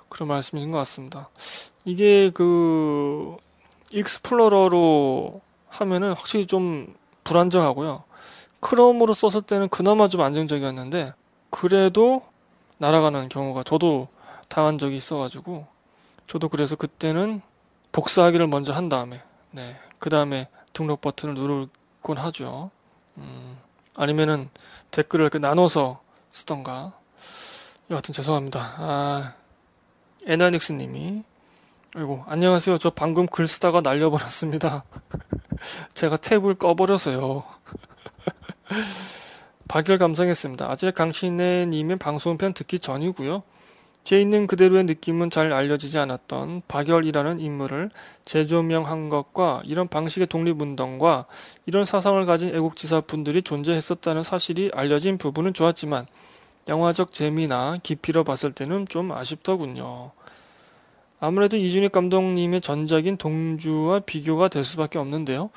그런 말씀인 것 같습니다. 이게 그, 익스플로러로 하면은 확실히 좀 불안정하고요. 크롬으로 썼을 때는 그나마 좀 안정적이었는데 그래도 날아가는 경우가 저도 당한 적이 있어가지고 저도 그래서 그때는 복사하기를 먼저 한 다음에 네그 다음에 등록 버튼을 누르곤 하죠. 음, 아니면은 댓글을 이렇게 나눠서 쓰던가. 여하튼 죄송합니다. 아, 에나닉스님이 아이고 안녕하세요. 저 방금 글 쓰다가 날려버렸습니다. 제가 탭을 꺼버려서요. 박열 감상했습니다 아직 강신혜님의 방송편 듣기 전이고요. 제 있는 그대로의 느낌은 잘 알려지지 않았던 박열이라는 인물을 재조명한 것과 이런 방식의 독립운동과 이런 사상을 가진 애국지사 분들이 존재했었다는 사실이 알려진 부분은 좋았지만 영화적 재미나 깊이로 봤을 때는 좀 아쉽더군요. 아무래도 이준익 감독님의 전작인 동주와 비교가 될 수밖에 없는데요.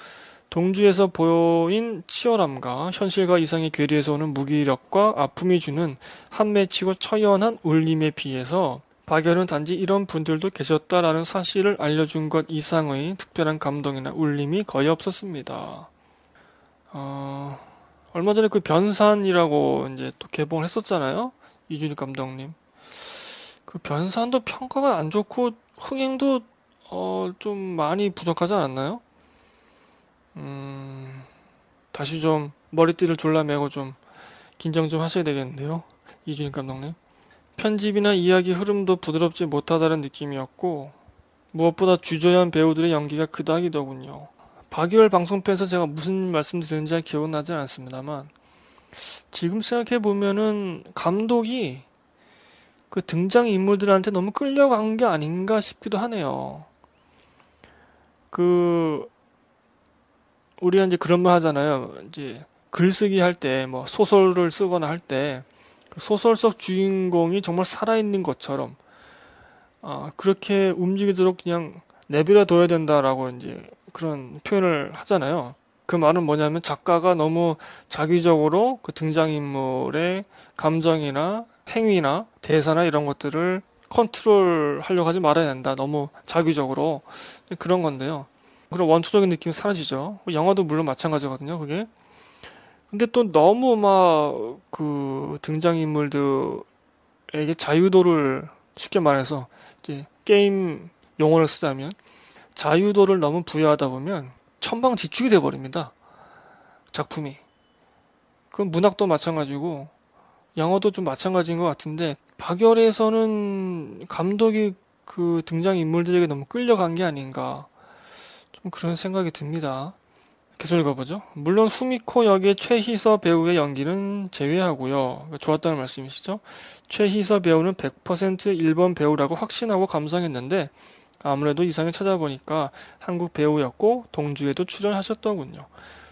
동주에서 보인 치열함과 현실과 이상의 괴리에서 오는 무기력과 아픔이 주는 한매치고 처연한 울림에 비해서 박열은 단지 이런 분들도 계셨다라는 사실을 알려준 것 이상의 특별한 감동이나 울림이 거의 없었습니다. 어, 얼마 전에 그 변산이라고 이제 또 개봉을 했었잖아요. 이준희 감독님. 그 변산도 평가가 안 좋고 흥행도 어, 좀 많이 부족하지 않았나요? 음, 다시 좀 머리띠를 졸라 매고 좀 긴장 좀 하셔야 되겠는데요. 이준익 감독님. 편집이나 이야기 흐름도 부드럽지 못하다는 느낌이었고 무엇보다 주조연 배우들의 연기가 그닥이더군요. 박유월 방송편에서 제가 무슨 말씀드렸는지 기억은 나지 않습니다만 지금 생각해 보면은 감독이 그 등장 인물들한테 너무 끌려간 게 아닌가 싶기도 하네요. 그 우리가 이제 그런 말 하잖아요. 이제 글쓰기 할 때 뭐 소설을 쓰거나 할때 그 소설 속 주인공이 정말 살아있는 것처럼 아, 그렇게 움직이도록 그냥 내버려 둬야 된다라고 이제 그런 표현을 하잖아요. 그 말은 뭐냐면 작가가 너무 자기적으로 그 등장인물의 감정이나 행위나 대사나 이런 것들을 컨트롤 하려고 하지 말아야 된다. 너무 자기적으로 그런 건데요. 그런 원초적인 느낌이 사라지죠. 영화도 물론 마찬가지거든요. 그게. 근데 또 너무 막 그 등장인물들에게 자유도를 쉽게 말해서 이제 게임 용어를 쓰자면 자유도를 너무 부여하다 보면 천방지축이 돼 버립니다. 작품이. 그건 문학도 마찬가지고 영어도 좀 마찬가지인 것 같은데 박열에서는 감독이 그 등장 인물들에게 너무 끌려간 게 아닌가. 그런 생각이 듭니다. 계속 읽어보죠. 물론 후미코 역의 최희서 배우의 연기는 제외하고요. 그러니까 좋았다는 말씀이시죠? 최희서 배우는 100% 일본 배우라고 확신하고 감상했는데 아무래도 이상을 찾아보니까 한국 배우였고 동주에도 출연하셨더군요.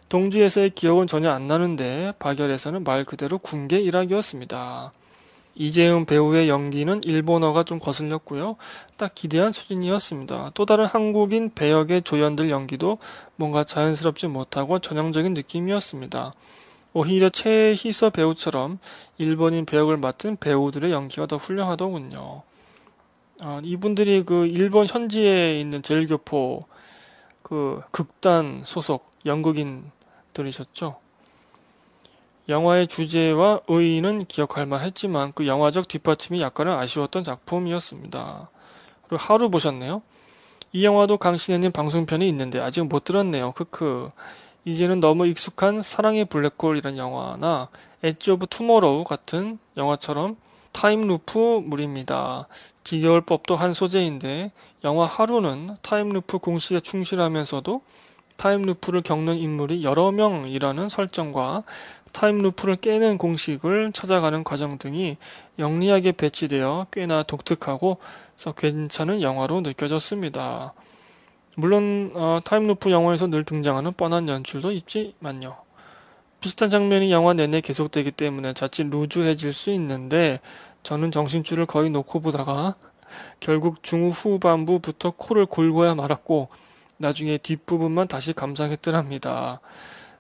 동주에서의 기억은 전혀 안 나는데 박열에서는 말 그대로 군계 일학이었습니다. 이재훈 배우의 연기는 일본어가 좀 거슬렸고요. 딱 기대한 수준이었습니다. 또 다른 한국인 배역의 조연들 연기도 뭔가 자연스럽지 못하고 전형적인 느낌이었습니다. 오히려 최희서 배우처럼 일본인 배역을 맡은 배우들의 연기가 더 훌륭하더군요. 아, 이분들이 그 일본 현지에 있는 제일교포 그 극단 소속 연극인들이셨죠. 영화의 주제와 의의는 기억할 만했지만 그 영화적 뒷받침이 약간은 아쉬웠던 작품이었습니다. 그리고 하루 보셨네요? 이 영화도 강신혜님 방송편이 있는데 아직 못 들었네요. 크크. 이제는 너무 익숙한 사랑의 블랙홀이란 영화나 엣지 오브 투모로우 같은 영화처럼 타임루프 물입니다. 지겨울 법도 한 소재인데 영화 하루는 타임루프 공식에 충실하면서도 타임루프를 겪는 인물이 여러 명이라는 설정과 타임 루프를 깨는 공식을 찾아가는 과정 등이 영리하게 배치되어 꽤나 독특하고 괜찮은 영화로 느껴졌습니다. 물론 어, 타임 루프 영화에서 늘 등장하는 뻔한 연출도 있지만요. 비슷한 장면이 영화 내내 계속되기 때문에 자칫 루즈해질 수 있는데 저는 정신줄을 거의 놓고 보다가 결국 중후반부부터 코를 골고야 말았고 나중에 뒷부분만 다시 감상했더랍니다.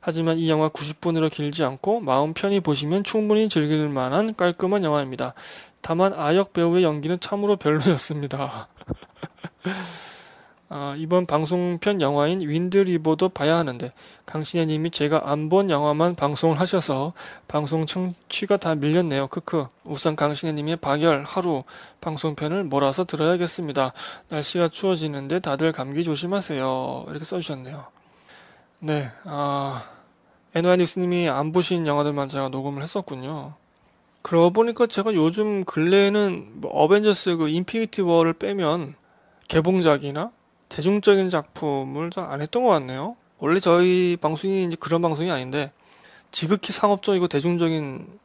하지만 이 영화 90분으로 길지 않고 마음 편히 보시면 충분히 즐길 만한 깔끔한 영화입니다. 다만 아역 배우의 연기는 참으로 별로였습니다. 아, 이번 방송편 영화인 윈드리버도 봐야 하는데 강신혜님이 제가 안 본 영화만 방송을 하셔서 방송 청취가 다 밀렸네요. 크크. 우선 강신혜님의 박열 하루 방송편을 몰아서 들어야겠습니다. 날씨가 추워지는데 다들 감기 조심하세요. 이렇게 써주셨네요. 네, 아 에누아 닉스님이 안 보신 영화들만 제가 녹음을 했었군요. 그러고 보니까 제가 요즘 근래에는 뭐 어벤져스 그 인피니티 워를 빼면 개봉작이나 대중적인 작품을 잘 안 했던 것 같네요. 원래 저희 방송이 이제 그런 방송이 아닌데 지극히 상업적이고 대중적인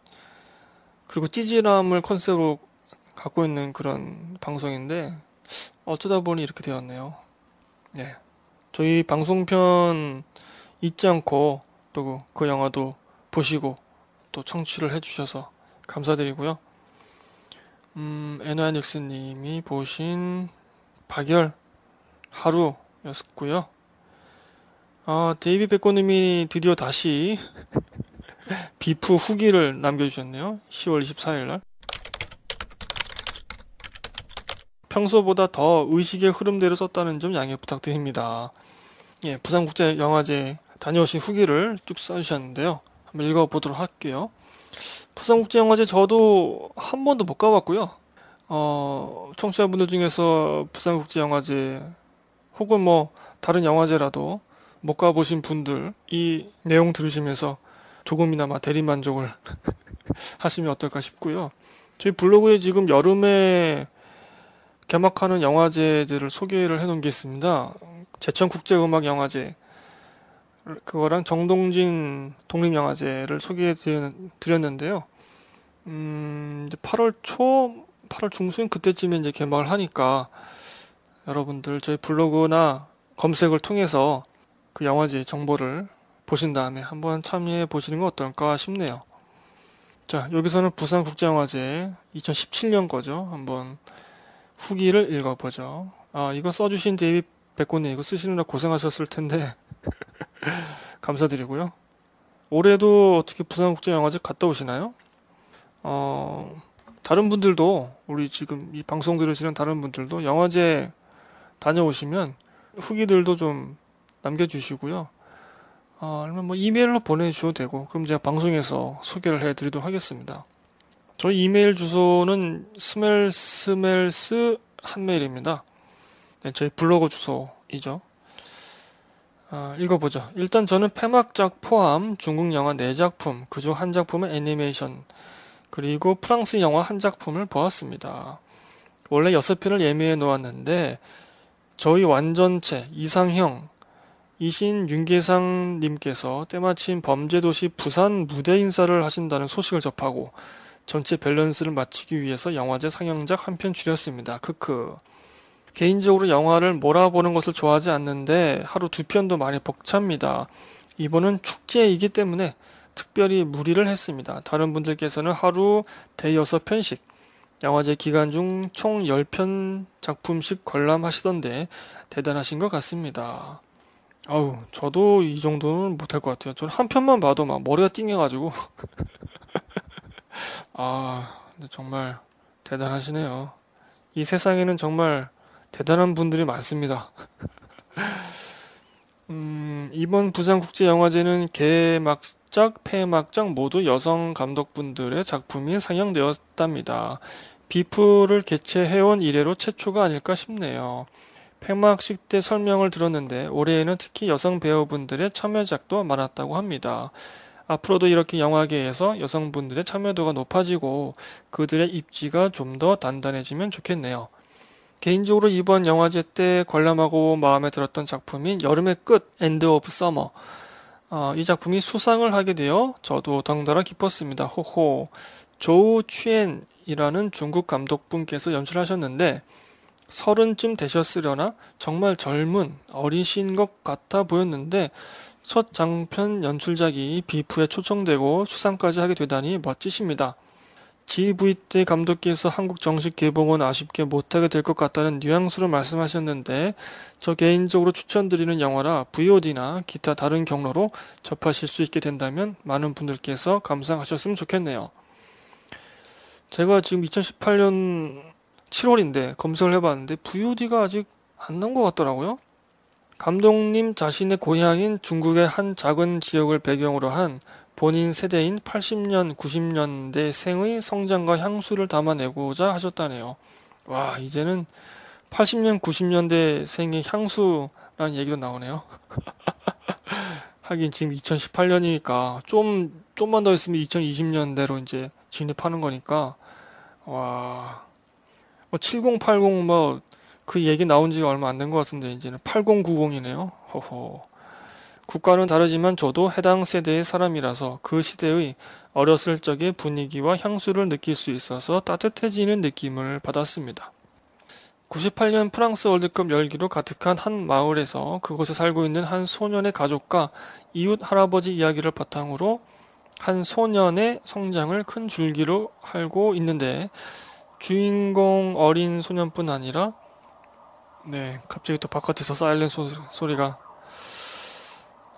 그리고 찌질함을 컨셉으로 갖고 있는 그런 방송인데 어쩌다 보니 이렇게 되었네요. 네. 저희 방송편 잊지 않고 또그 영화도 보시고 또 청취를 해주셔서 감사드리고요. 음, 에노아 닉스님이 보신 박열 하루였고요. 어, 데이비 백고님이 드디어 다시 비프 후기를 남겨주셨네요. 10월 24일 날. 평소보다 더 의식의 흐름대로 썼다는 점 양해 부탁드립니다. 예, 부산국제영화제 다녀오신 후기를 쭉 써주셨는데요. 한번 읽어보도록 할게요. 부산국제영화제 저도 한 번도 못 가봤고요. 어, 청취자분들 중에서 부산국제영화제 혹은 뭐 다른 영화제라도 못 가보신 분들 이 내용 들으시면서 조금이나마 대리만족을 하시면 어떨까 싶고요. 저희 블로그에 지금 여름에 개막하는 영화제들을 소개를 해놓은 게 있습니다. 제천국제음악영화제, 그거랑 정동진 독립영화제를 소개해 드렸는데요. 음, 이제 8월 초, 8월 중순 그때쯤에 이제 개막을 하니까 여러분들 저희 블로그나 검색을 통해서 그 영화제 정보를 보신 다음에 한번 참여해 보시는 건 어떨까 싶네요. 자, 여기서는 부산국제영화제 2017년 거죠. 한번 후기를 읽어보죠. 아, 이거 써주신 데이비 백고님, 이거 쓰시느라 고생하셨을 텐데, 감사드리고요. 올해도 어떻게 부산국제영화제 갔다 오시나요? 어, 다른 분들도 우리 지금 이 방송 들으시는 다른 분들도 영화제 다녀오시면 후기들도 좀 남겨주시고요. 어, 아니면 뭐 이메일로 보내주셔도 되고 그럼 제가 방송에서 소개를 해드리도록 하겠습니다. 저희 이메일 주소는 스멜스멜스 한메일입니다. 네, 저희 블로그 주소이죠. 아, 읽어보죠. 일단 저는 폐막작 포함 중국 영화 네작품 그중 한 작품은 애니메이션, 그리고 프랑스 영화 한 작품을 보았습니다. 원래 6편을 예매해 놓았는데, 저희 완전체, 이상형, 이신 윤계상님께서 때마침 범죄도시 부산 무대 인사를 하신다는 소식을 접하고, 전체 밸런스를 맞추기 위해서 영화제 상영작 한 편 줄였습니다. 크크. 개인적으로 영화를 몰아보는 것을 좋아하지 않는데 하루 두 편도 많이 벅찹니다. 이번은 축제이기 때문에 특별히 무리를 했습니다. 다른 분들께서는 하루 대여섯 편씩 영화제 기간 중총 10편 작품씩 관람하시던데 대단하신 것 같습니다. 아우, 저도 이 정도는 못할 것 같아요. 저는 한 편만 봐도 막 머리가 띵해가지고. 아, 정말 대단하시네요. 이 세상에는 정말 대단한 분들이 많습니다. 음, 이번 부산국제영화제는 개막작, 폐막작 모두 여성 감독분들의 작품이 상영되었답니다. 비프를 개최해온 이래로 최초가 아닐까 싶네요. 폐막식 때 설명을 들었는데 올해에는 특히 여성 배우분들의 참여작도 많았다고 합니다. 앞으로도 이렇게 영화계에서 여성분들의 참여도가 높아지고 그들의 입지가 좀 더 단단해지면 좋겠네요. 개인적으로 이번 영화제 때 관람하고 마음에 들었던 작품인 여름의 끝, 엔드 오브 서머. 이 작품이 수상을 하게 되어 저도 덩달아 기뻤습니다. 호호. 조우 취엔이라는 중국 감독분께서 연출하셨는데 서른쯤 되셨으려나 정말 젊은 어리신 것 같아 보였는데 첫 장편 연출작이 비프에 초청되고 수상까지 하게 되다니 멋지십니다. GVT 감독께서 한국 정식 개봉은 아쉽게 못하게 될 것 같다는 뉘앙스로 말씀하셨는데 저 개인적으로 추천드리는 영화라 VOD나 기타 다른 경로로 접하실 수 있게 된다면 많은 분들께서 감상하셨으면 좋겠네요. 제가 지금 2018년 7월인데 검색을 해봤는데 VOD가 아직 안 나온 것 같더라고요. 감독님 자신의 고향인 중국의 한 작은 지역을 배경으로 한 본인 세대인 80년, 90년대 생의 성장과 향수를 담아내고자 하셨다네요. 와, 이제는 80년, 90년대 생의 향수라는 얘기도 나오네요. 하긴 지금 2018년이니까 좀, 좀만 더 있으면 2020년대로 이제 진입하는 거니까, 와, 뭐 7080, 뭐, 그 얘기 나온 지 얼마 안 된 것 같은데, 이제는 8090이네요. 허허. 국가는 다르지만 저도 해당 세대의 사람이라서 그 시대의 어렸을 적의 분위기와 향수를 느낄 수 있어서 따뜻해지는 느낌을 받았습니다. 98년 프랑스 월드컵 열기로 가득한 한 마을에서 그곳에 살고 있는 한 소년의 가족과 이웃 할아버지 이야기를 바탕으로 한 소년의 성장을 큰 줄기로 알고 있는데 주인공 어린 소년뿐 아니라 네 갑자기 또 바깥에서 사일렌 소리가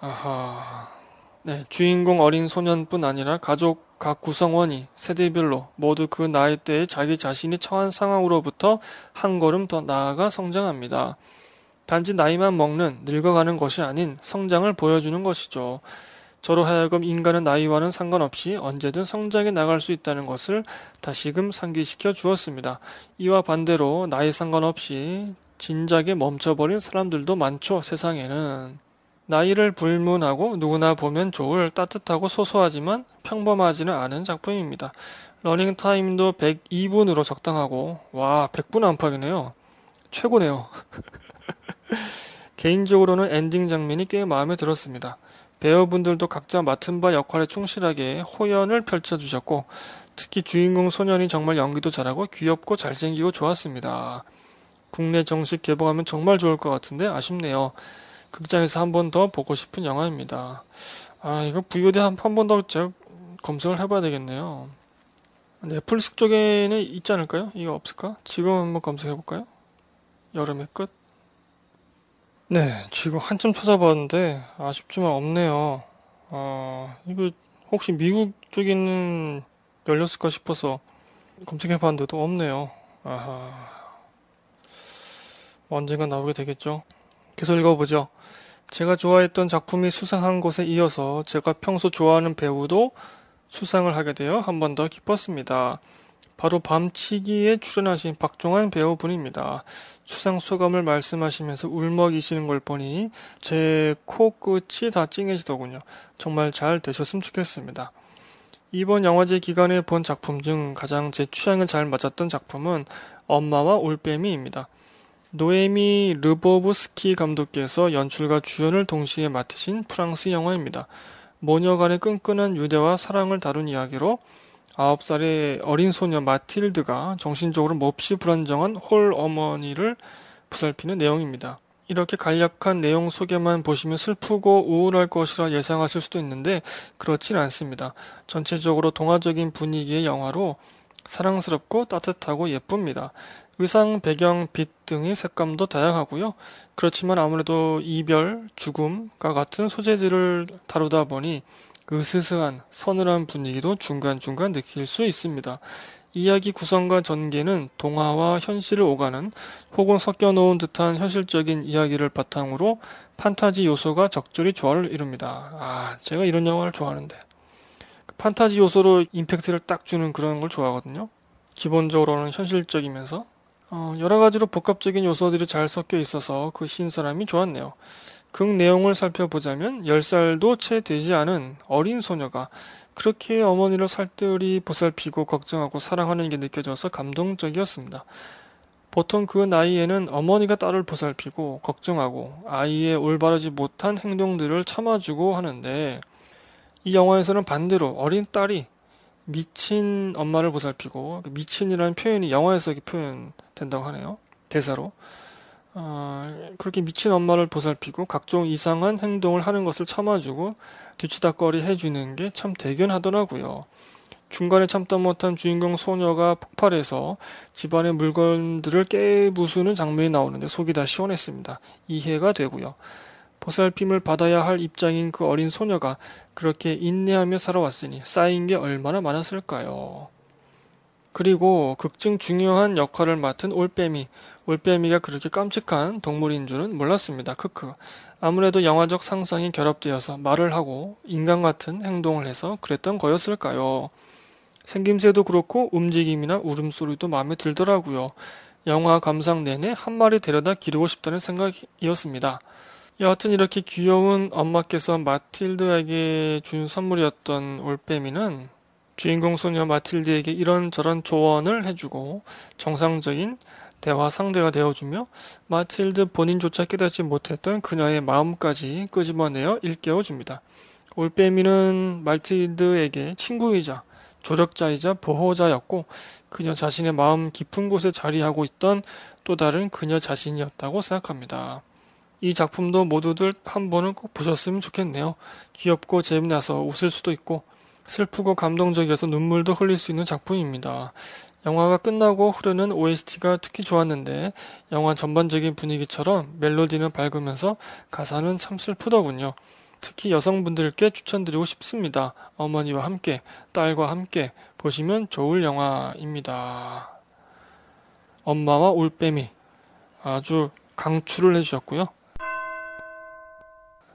아하. 네, 주인공 어린 소년뿐 아니라 가족 각 구성원이 세대별로 모두 그 나이대에 자기 자신이 처한 상황으로부터 한 걸음 더 나아가 성장합니다. 단지 나이만 먹는 늙어가는 것이 아닌 성장을 보여주는 것이죠. 저로 하여금 인간은 나이와는 상관없이 언제든 성장해 나갈 수 있다는 것을 다시금 상기시켜 주었습니다. 이와 반대로 나이 상관없이 진작에 멈춰버린 사람들도 많죠, 세상에는. 나이를 불문하고 누구나 보면 좋을 따뜻하고 소소하지만 평범하지는 않은 작품입니다. 러닝타임도 102분으로 적당하고, 와, 100분 안팎이네요. 최고네요. 개인적으로는 엔딩 장면이 꽤 마음에 들었습니다. 배우분들도 각자 맡은 바 역할에 충실하게 호연을 펼쳐주셨고, 특히 주인공 소년이 정말 연기도 잘하고 귀엽고 잘생기고 좋았습니다. 국내 정식 개봉하면 정말 좋을 것 같은데 아쉽네요. 극장에서 한 번 더 보고 싶은 영화입니다. 아, 이거 VOD 한 번 더 제가 검색을 해봐야 되겠네요. 넷플릭스 쪽에는 있지 않을까요? 이거 없을까? 지금 한 번 검색해볼까요? 여름의 끝? 네, 지금 한참 찾아봤는데 아쉽지만 없네요. 어, 이거 혹시 미국 쪽에는 열렸을까 싶어서 검색해봤는데도 없네요. 아하. 언젠가 나오게 되겠죠. 계속 읽어보죠. 제가 좋아했던 작품이 수상한 것에 이어서 제가 평소 좋아하는 배우도 수상을 하게 되어 한 번 더 기뻤습니다. 바로 밤치기에 출연하신 박종환 배우분입니다. 수상 소감을 말씀하시면서 울먹이시는 걸 보니 제 코끝이 다 찡해지더군요. 정말 잘 되셨으면 좋겠습니다. 이번 영화제 기간에 본 작품 중 가장 제 취향에 잘 맞았던 작품은 엄마와 올빼미입니다. 노에미 르보브스키 감독께서 연출과 주연을 동시에 맡으신 프랑스 영화입니다. 모녀간의 끈끈한 유대와 사랑을 다룬 이야기로 9살의 어린 소녀 마틸드가 정신적으로 몹시 불안정한 홀 어머니를 보살피는 내용입니다. 이렇게 간략한 내용 소개만 보시면 슬프고 우울할 것이라 예상하실 수도 있는데 그렇진 않습니다. 전체적으로 동화적인 분위기의 영화로 사랑스럽고 따뜻하고 예쁩니다. 의상, 배경, 빛 등의 색감도 다양하고요. 그렇지만 아무래도 이별, 죽음과 같은 소재들을 다루다 보니 으스스한, 그 서늘한 분위기도 중간중간 느낄 수 있습니다. 이야기 구성과 전개는 동화와 현실을 오가는 혹은 섞여 놓은 듯한 현실적인 이야기를 바탕으로 판타지 요소가 적절히 조화를 이룹니다. 아, 제가 이런 영화를 좋아하는데. 판타지 요소로 임팩트를 딱 주는 그런 걸 좋아하거든요. 기본적으로는 현실적이면서 어, 여러 가지로 복합적인 요소들이 잘 섞여 있어서 그 신사람이 좋았네요. 극 그 내용을 살펴보자면 10살도 채 되지 않은 어린 소녀가 그렇게 어머니를 살뜰히 보살피고 걱정하고 사랑하는 게 느껴져서 감동적이었습니다. 보통 그 나이에는 어머니가 딸을 보살피고 걱정하고 아이의 올바르지 못한 행동들을 참아주고 하는데 이 영화에서는 반대로 어린 딸이 미친 엄마를 보살피고 그 미친이라는 표현이 영화에서 표현된다고 하네요. 대사로. 어, 그렇게 미친 엄마를 보살피고 각종 이상한 행동을 하는 것을 참아주고 뒤치다거리 해주는 게 참 대견하더라고요. 중간에 참다 못한 주인공 소녀가 폭발해서 집안의 물건들을 깨부수는 장면이 나오는데 속이 다 시원했습니다. 이해가 되고요. 보살핌을 받아야 할 입장인 그 어린 소녀가 그렇게 인내하며 살아왔으니 쌓인 게 얼마나 많았을까요? 그리고 극중 중요한 역할을 맡은 올빼미. 올빼미가 그렇게 깜찍한 동물인 줄은 몰랐습니다. 크크. 아무래도 영화적 상상이 결합되어서 말을 하고 인간 같은 행동을 해서 그랬던 거였을까요? 생김새도 그렇고 움직임이나 울음소리도 마음에 들더라고요. 영화 감상 내내 한 마리 데려다 기르고 싶다는 생각이었습니다. 여하튼 이렇게 귀여운 엄마께서 마틸드에게 준 선물이었던 올빼미는 주인공 소녀 마틸드에게 이런저런 조언을 해주고 정상적인 대화 상대가 되어주며 마틸드 본인조차 깨닫지 못했던 그녀의 마음까지 끄집어내어 일깨워줍니다. 올빼미는 마틸드에게 친구이자 조력자이자 보호자였고 그녀 자신의 마음 깊은 곳에 자리하고 있던 또 다른 그녀 자신이었다고 생각합니다. 이 작품도 모두들 한 번은 꼭 보셨으면 좋겠네요. 귀엽고 재미나서 웃을 수도 있고 슬프고 감동적이어서 눈물도 흘릴 수 있는 작품입니다. 영화가 끝나고 흐르는 OST가 특히 좋았는데 영화 전반적인 분위기처럼 멜로디는 밝으면서 가사는 참 슬프더군요. 특히 여성분들께 추천드리고 싶습니다. 어머니와 함께, 딸과 함께 보시면 좋을 영화입니다. 엄마와 올빼미 아주 강추를 해주셨고요.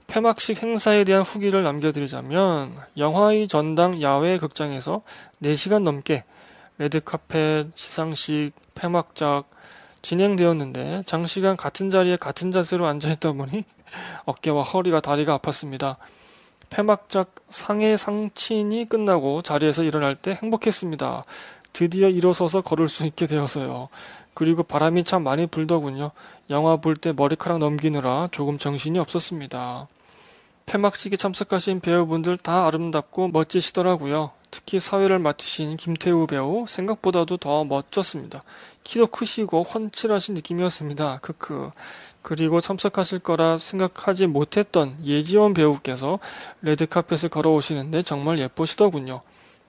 폐막식 행사에 대한 후기를 남겨드리자면 영화의 전당 야외 극장에서 4시간 넘게 레드카펫, 시상식, 폐막작 진행되었는데 장시간 같은 자리에 같은 자세로 앉아있다 보니 어깨와 허리가 다리가 아팠습니다. 폐막작 상해 상친이 끝나고 자리에서 일어날 때 행복했습니다. 드디어 일어서서 걸을 수 있게 되어서요. 그리고 바람이 참 많이 불더군요. 영화 볼 때 머리카락 넘기느라 조금 정신이 없었습니다. 폐막식에 참석하신 배우분들 다 아름답고 멋지시더라고요. 특히 사회를 맡으신 김태우 배우 생각보다도 더 멋졌습니다. 키도 크시고 훤칠하신 느낌이었습니다. 크크. 그리고 참석하실 거라 생각하지 못했던 예지원 배우께서 레드카펫을 걸어오시는데 정말 예쁘시더군요.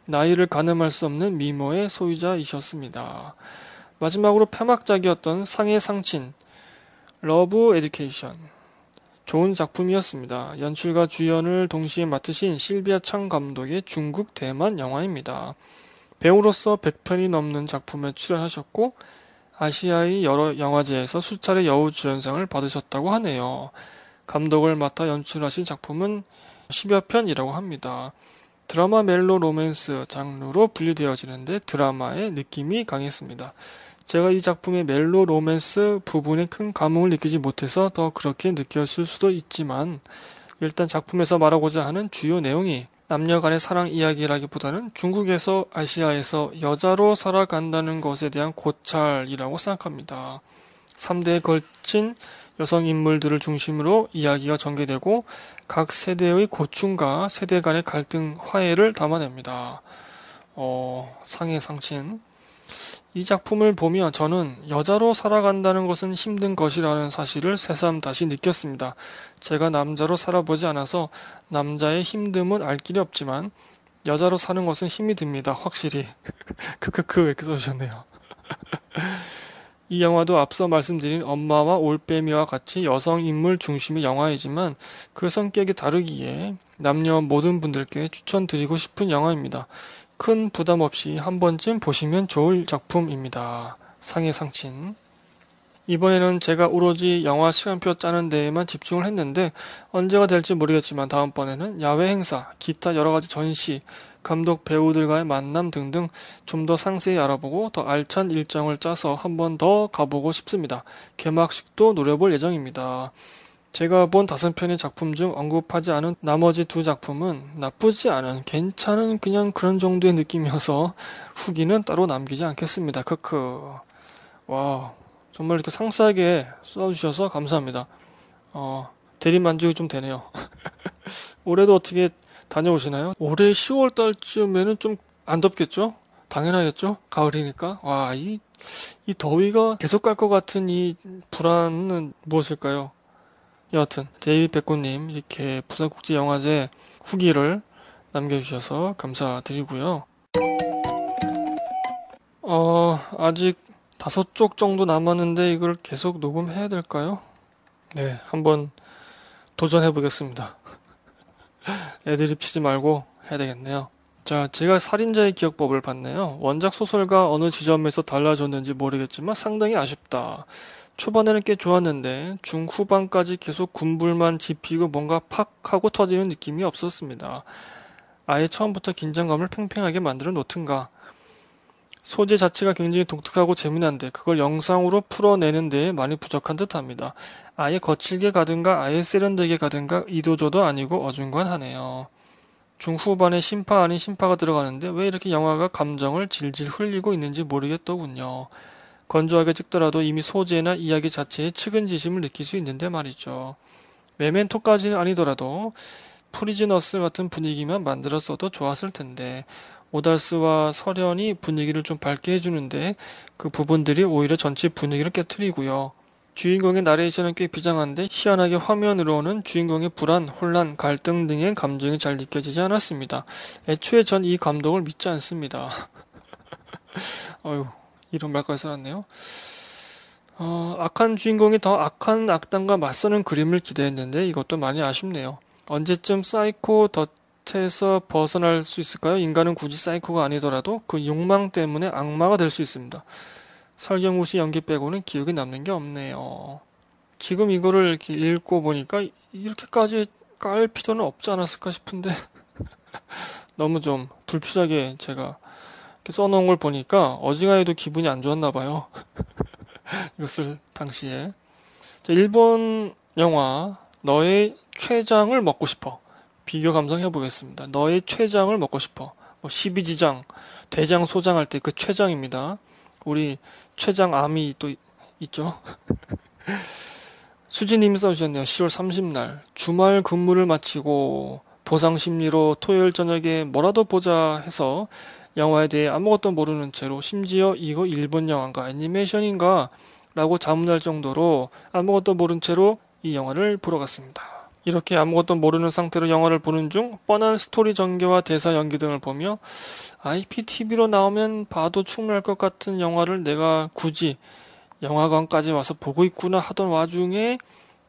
나이를 가늠할 수 없는 미모의 소유자이셨습니다. 마지막으로 폐막작이었던 상해 상친 러브 에듀케이션 좋은 작품이었습니다. 연출과 주연을 동시에 맡으신 실비아 창 감독의 중국 대만 영화입니다. 배우로서 100편이 넘는 작품에 출연하셨고 아시아의 여러 영화제에서 수차례 여우주연상을 받으셨다고 하네요. 감독을 맡아 연출하신 작품은 10여 편이라고 합니다. 드라마 멜로 로맨스 장르로 분류되어지는데 드라마의 느낌이 강했습니다. 제가 이 작품의 멜로 로맨스 부분에 큰 감흥을 느끼지 못해서 더 그렇게 느꼈을 수도 있지만 일단 작품에서 말하고자 하는 주요 내용이 남녀 간의 사랑 이야기라기보다는 중국에서 아시아에서 여자로 살아간다는 것에 대한 고찰이라고 생각합니다. 3대에 걸친 여성 인물들을 중심으로 이야기가 전개되고 각 세대의 고충과 세대 간의 갈등, 화해를 담아냅니다. 어, 상해 상친, 이 작품을 보며 저는 여자로 살아간다는 것은 힘든 것이라는 사실을 새삼 다시 느꼈습니다. 제가 남자로 살아보지 않아서 남자의 힘듦은 알 길이 없지만 여자로 사는 것은 힘이 듭니다. 확실히. 크크크 이렇게 써주셨네요. 이 영화도 앞서 말씀드린 엄마와 올빼미와 같이 여성 인물 중심의 영화이지만 그 성격이 다르기에 남녀 모든 분들께 추천드리고 싶은 영화입니다. 큰 부담 없이 한 번쯤 보시면 좋을 작품입니다. 상해 상친. 이번에는 제가 오로지 영화 시간표 짜는 데에만 집중을 했는데 언제가 될지 모르겠지만 다음번에는 야외 행사, 기타 여러 가지 전시, 감독 배우들과의 만남 등등 좀 더 상세히 알아보고 더 알찬 일정을 짜서 한 번 더 가보고 싶습니다. 개막식도 노려볼 예정입니다. 제가 본 다섯 편의 작품 중 언급하지 않은 나머지 두 작품은 나쁘지 않은 괜찮은 그냥 그런 정도의 느낌이어서 후기는 따로 남기지 않겠습니다. 크크. 와 정말 이렇게 상세하게 써주셔서 감사합니다. 어 대리 만족이 좀 되네요. 올해도 어떻게 다녀오시나요? 올해 10월 달쯤에는 좀 안 덥겠죠? 당연하겠죠? 가을이니까. 와, 이, 이 더위가 계속 갈 것 같은 이 불안은 무엇일까요? 여하튼 데이비 백구님 이렇게 부산국제영화제 후기를 남겨주셔서 감사드리고요. 어 아직 다섯 쪽 정도 남았는데 이걸 계속 녹음해야 될까요? 네 한번 도전해 보겠습니다. 애드립 치지 말고 해야 되겠네요. 자, 제가 살인자의 기억법을 봤네요. 원작 소설과 어느 지점에서 달라졌는지 모르겠지만 상당히 아쉽다. 초반에는 꽤 좋았는데 중후반까지 계속 군불만 지피고 뭔가 팍 하고 터지는 느낌이 없었습니다. 아예 처음부터 긴장감을 팽팽하게 만들어 놓든가. 소재 자체가 굉장히 독특하고 재미난데 그걸 영상으로 풀어내는 데 많이 부족한 듯 합니다. 아예 거칠게 가든가 아예 세련되게 가든가 이도저도 아니고 어중간하네요. 중후반에 심파 아닌 심파가 들어가는데 왜 이렇게 영화가 감정을 질질 흘리고 있는지 모르겠더군요. 건조하게 찍더라도 이미 소재나 이야기 자체에 측은지심을 느낄 수 있는데 말이죠. 메멘토까지는 아니더라도 프리즈너스 같은 분위기만 만들었어도 좋았을 텐데 오달스와 서련이 분위기를 좀 밝게 해주는데 그 부분들이 오히려 전체 분위기를 깨뜨리고요. 주인공의 나레이션은 꽤 비장한데 희한하게 화면으로는 주인공의 불안, 혼란, 갈등 등의 감정이 잘 느껴지지 않았습니다. 애초에 전 이 감독을 믿지 않습니다. 어휴. 이런 말까지 써놨네요. 어, 악한 주인공이 더 악한 악당과 맞서는 그림을 기대했는데 이것도 많이 아쉽네요. 언제쯤 사이코 덫에서 벗어날 수 있을까요? 인간은 굳이 사이코가 아니더라도 그 욕망 때문에 악마가 될 수 있습니다. 설경우 씨 연기 빼고는 기억에 남는 게 없네요. 지금 이거를 이렇게 읽고 보니까 이렇게까지 깔 필요는 없지 않았을까 싶은데 너무 좀 불필요하게 제가 써놓은 걸 보니까 어지간해도 기분이 안 좋았나 봐요. 이것을 당시에. 자, 일본 영화 너의 최장을 먹고 싶어. 비교 감상 해보겠습니다. 너의 최장을 먹고 싶어. 뭐 12지장, 대장 소장 할때 그 최장입니다. 우리 최장 암이 또 있죠. 수진님이 써주셨네요. 10월 30날 주말 근무를 마치고 보상 심리로 토요일 저녁에 뭐라도 보자 해서 영화에 대해 아무것도 모르는 채로 심지어 이거 일본 영화인가 애니메이션인가 라고 자문할 정도로 아무것도 모른 채로 이 영화를 보러 갔습니다. 이렇게 아무것도 모르는 상태로 영화를 보는 중 뻔한 스토리 전개와 대사 연기 등을 보며 IPTV로 나오면 봐도 충분할 것 같은 영화를 내가 굳이 영화관까지 와서 보고 있구나 하던 와중에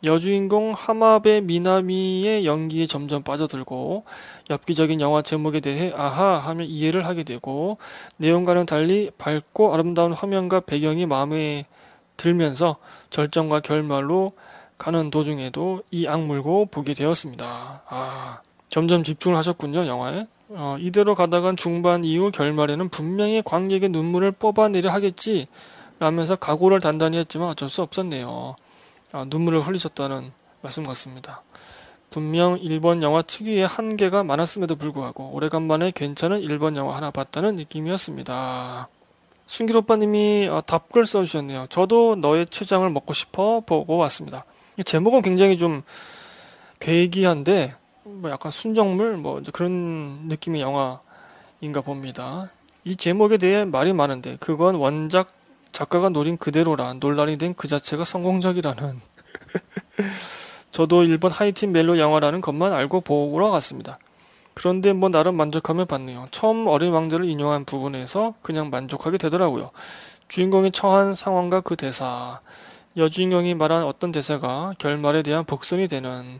여주인공 하마베 미나미의 연기에 점점 빠져들고 엽기적인 영화 제목에 대해 아하 하며 이해를 하게 되고 내용과는 달리 밝고 아름다운 화면과 배경이 마음에 들면서 절정과 결말로 가는 도중에도 이 악물고 보게 되었습니다. 아, 점점 집중을 하셨군요, 영화에. 어, 이대로 가다간 중반 이후 결말에는 분명히 관객의 눈물을 뽑아내려 하겠지 라면서 각오를 단단히 했지만 어쩔 수 없었네요. 아, 눈물을 흘리셨다는 말씀 같습니다. 분명 일본 영화 특유의 한계가 많았음에도 불구하고 오래간만에 괜찮은 일본 영화 하나 봤다는 느낌이었습니다. 순길 오빠님이 아, 답글 써주셨네요. 저도 너의 췌장을 먹고 싶어 보고 왔습니다. 제목은 굉장히 좀 괴기한데 뭐 약간 순정물 뭐 그런 느낌의 영화인가 봅니다. 이 제목에 대해 말이 많은데 그건 원작 작가가 노린 그대로라 논란이 된 그 자체가 성공적이라는 저도 일본 하이틴 멜로 영화라는 것만 알고 보러 갔습니다. 그런데 뭐 나름 만족하며 봤네요. 처음 어린 왕자를 인용한 부분에서 그냥 만족하게 되더라고요. 주인공이 처한 상황과 그 대사, 여주인공이 말한 어떤 대사가 결말에 대한 복선이 되는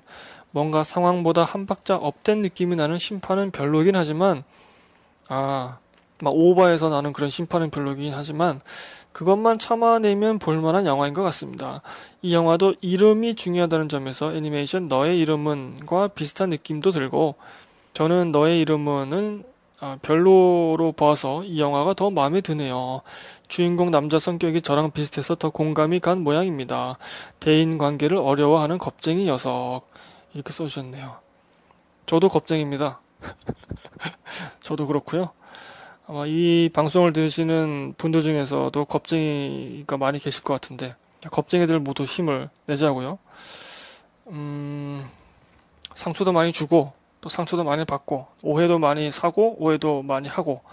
뭔가 상황보다 한 박자 업된 느낌이 나는 심판은 별로긴 하지만 아, 막오버에서 나는 그런 심판은 별로긴 하지만 그것만 참아내면 볼만한 영화인 것 같습니다. 이 영화도 이름이 중요하다는 점에서 애니메이션 너의 이름은과 비슷한 느낌도 들고 저는 너의 이름은은 아, 별로로 봐서 이 영화가 더 마음에 드네요. 주인공 남자 성격이 저랑 비슷해서 더 공감이 간 모양입니다. 대인 관계를 어려워하는 겁쟁이 녀석. 이렇게 써주셨네요. 저도 겁쟁입니다. 저도 그렇고요. 아마 이 방송을 들으시는 분들 중에서도 겁쟁이가 많이 계실 것 같은데 겁쟁이들 모두 힘을 내자고요. 음, 상처도 많이 주고 또 상처도 많이 받고 오해도 많이 사고 오해도 많이 하고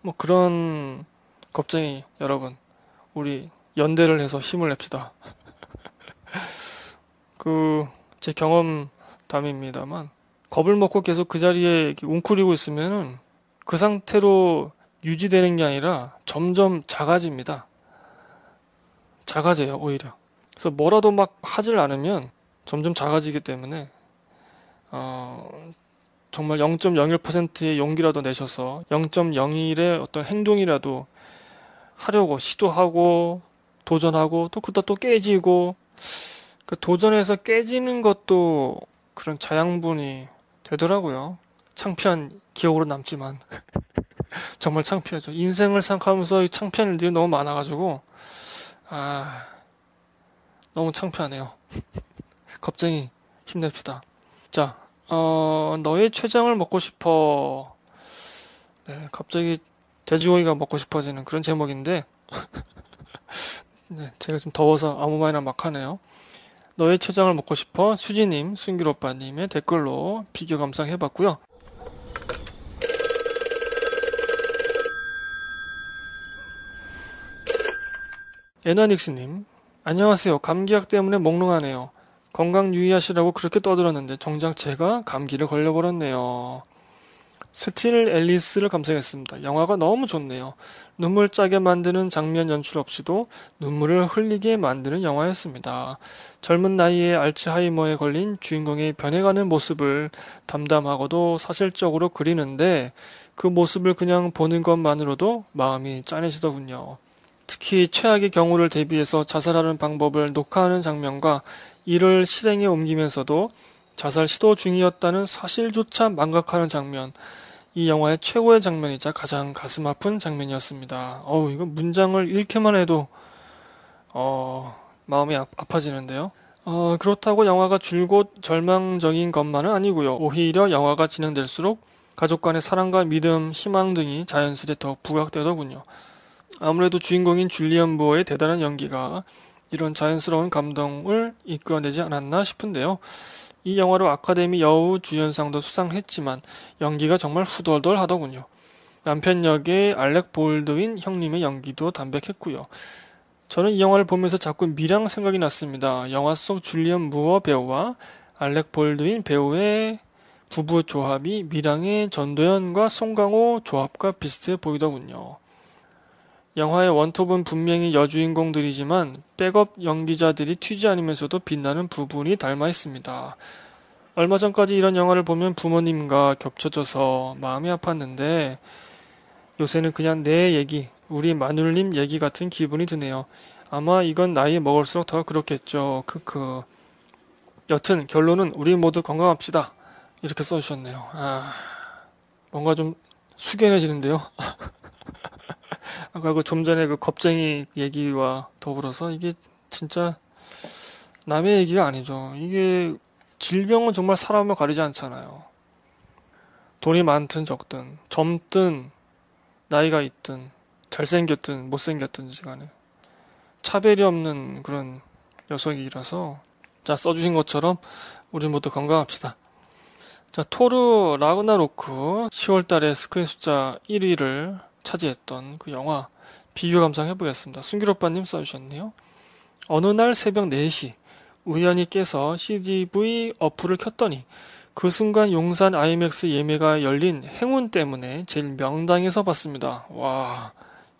뭐 그런 겁쟁이 여러분 우리 연대를 해서 힘을 냅시다. 그 제 경험담입니다만 겁을 먹고 계속 그 자리에 웅크리고 있으면은 그 상태로 유지되는 게 아니라 점점 작아집니다. 작아져요, 오히려. 그래서 뭐라도 막 하질 않으면 점점 작아지기 때문에, 어, 정말 0.01%의 용기라도 내셔서 0.01의 어떤 행동이라도 하려고 시도하고 도전하고 또 그러다 또 깨지고 그 도전에서 깨지는 것도 그런 자양분이 되더라고요. 창피한 기억으로 남지만. 정말 창피하죠. 인생을 생각하면서 이 창피한 일들이 너무 많아가지고 아 너무 창피하네요. 겁쟁이 힘냅시다. 자, 어, 너의 췌장을 먹고 싶어. 네, 갑자기 돼지고기가 먹고 싶어지는 그런 제목인데 네, 제가 좀 더워서 아무 말이나 막 하네요. 너의 췌장을 먹고 싶어 수지님, 순길 오빠님의 댓글로 비교 감상해봤고요. 에나닉스님, 안녕하세요. 감기약 때문에 몽롱하네요. 건강 유의하시라고 그렇게 떠들었는데 정작 제가 감기를 걸려버렸네요. 스틸 앨리스를 감상했습니다. 영화가 너무 좋네요. 눈물 짜게 만드는 장면 연출 없이도 눈물을 흘리게 만드는 영화였습니다. 젊은 나이에 알츠하이머에 걸린 주인공의 변해가는 모습을 담담하고도 사실적으로 그리는데 그 모습을 그냥 보는 것만으로도 마음이 짠해지더군요. 특히 최악의 경우를 대비해서 자살하는 방법을 녹화하는 장면과 이를 실행에 옮기면서도 자살 시도 중이었다는 사실조차 망각하는 장면. 이 영화의 최고의 장면이자 가장 가슴 아픈 장면이었습니다. 어우, 이거 문장을 읽기만 해도, 어, 마음이 아, 파지는데요 어, 그렇다고 영화가 줄곧 절망적인 것만은 아니고요. 오히려 영화가 진행될수록 가족 간의 사랑과 믿음, 희망 등이 자연스레 더 부각되더군요. 아무래도 주인공인 줄리언 부어의 대단한 연기가 이런 자연스러운 감동을 이끌어내지 않았나 싶은데요. 이 영화로 아카데미 여우 주연상도 수상했지만 연기가 정말 후덜덜 하더군요. 남편 역의 알렉 볼드윈 형님의 연기도 담백했고요. 저는 이 영화를 보면서 자꾸 미랑 생각이 났습니다. 영화 속 줄리언 무어 배우와 알렉 볼드윈 배우의 부부 조합이 미랑의 전도연과 송강호 조합과 비슷해 보이더군요. 영화의 원톱은 분명히 여주인공들이지만 백업 연기자들이 튀지 않으면서도 빛나는 부분이 닮아 있습니다. 얼마 전까지 이런 영화를 보면 부모님과 겹쳐져서 마음이 아팠는데 요새는 그냥 내 얘기, 우리 마눌님 얘기 같은 기분이 드네요. 아마 이건 나이 먹을수록 더 그렇겠죠. 크크. 여튼 결론은 우리 모두 건강합시다. 이렇게 써주셨네요. 아, 뭔가 좀 숙연해지는데요. 아까 그 좀 전에 그 겁쟁이 얘기와 더불어서 이게 진짜 남의 얘기가 아니죠. 이게 질병은 정말 사람을 가리지 않잖아요. 돈이 많든 적든, 젊든, 나이가 있든, 잘생겼든, 못생겼든 지간에 차별이 없는 그런 녀석이라서, 자, 써주신 것처럼, 우리 모두 건강합시다. 자, 토르 라그나로크 10월달에 스크린 숫자 1위를 차지했던 그 영화 비교 감상해 보겠습니다. 순길 오빠님 써주셨네요. 어느 날 새벽 4시 우연히 깨서 CGV 어플을 켰더니 그 순간 용산 IMAX 예매가 열린 행운 때문에 제일 명당에서 봤습니다. 와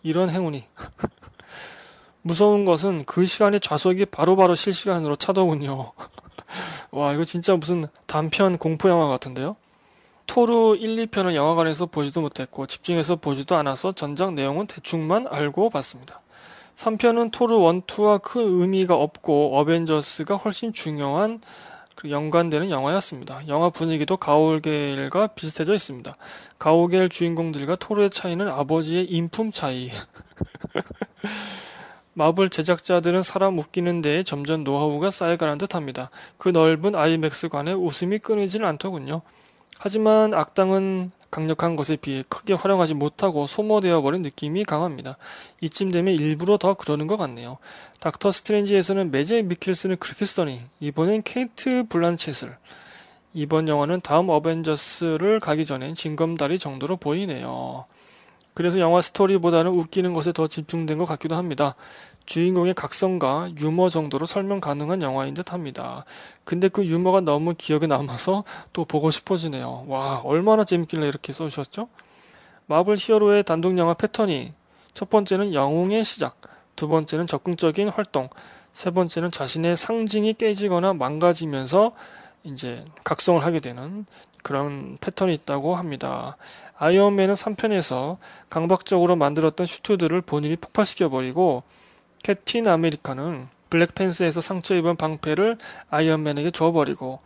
이런 행운이 무서운 것은 그 시간에 좌석이 바로바로 실시간으로 차더군요. 와 이거 진짜 무슨 단편 공포 영화 같은데요. 토르 1, 2편은 영화관에서 보지도 못했고 집중해서 보지도 않아서 전작 내용은 대충만 알고 봤습니다. 3편은 토르 1, 2와 큰 의미가 없고 어벤져스가 훨씬 중요한 그 연관되는 영화였습니다. 영화 분위기도 가오갤과 비슷해져 있습니다. 가오갤 주인공들과 토르의 차이는 아버지의 인품 차이. 마블 제작자들은 사람 웃기는 데에 점점 노하우가 쌓여가는 듯합니다. 그 넓은 아이맥스관에 웃음이 끊이질 않더군요. 하지만 악당은 강력한 것에 비해 크게 활용하지 못하고 소모되어 버린 느낌이 강합니다. 이쯤 되면 일부러 더 그러는 것 같네요. 닥터 스트레인지에서는 매제 미켈슨을 그렇게 쓰더니 이번엔 케이트 블란쳇을 이번 영화는 다음 어벤져스를 가기 전엔 징검다리 정도로 보이네요. 그래서 영화 스토리보다는 웃기는 것에 더 집중된 것 같기도 합니다. 주인공의 각성과 유머 정도로 설명 가능한 영화인 듯 합니다. 근데 그 유머가 너무 기억에 남아서 또 보고 싶어지네요. 와, 얼마나 재밌길래 이렇게 써주셨죠? 마블 히어로의 단독 영화 패턴이 첫 번째는 영웅의 시작, 두 번째는 적극적인 활동, 세 번째는 자신의 상징이 깨지거나 망가지면서 이제 각성을 하게 되는 그런 패턴이 있다고 합니다. 아이언맨은 3편에서 강박적으로 만들었던 슈트들을 본인이 폭발시켜버리고 캡틴 아메리카는 블랙팬스에서 상처 입은 방패를 아이언맨에게 줘버리고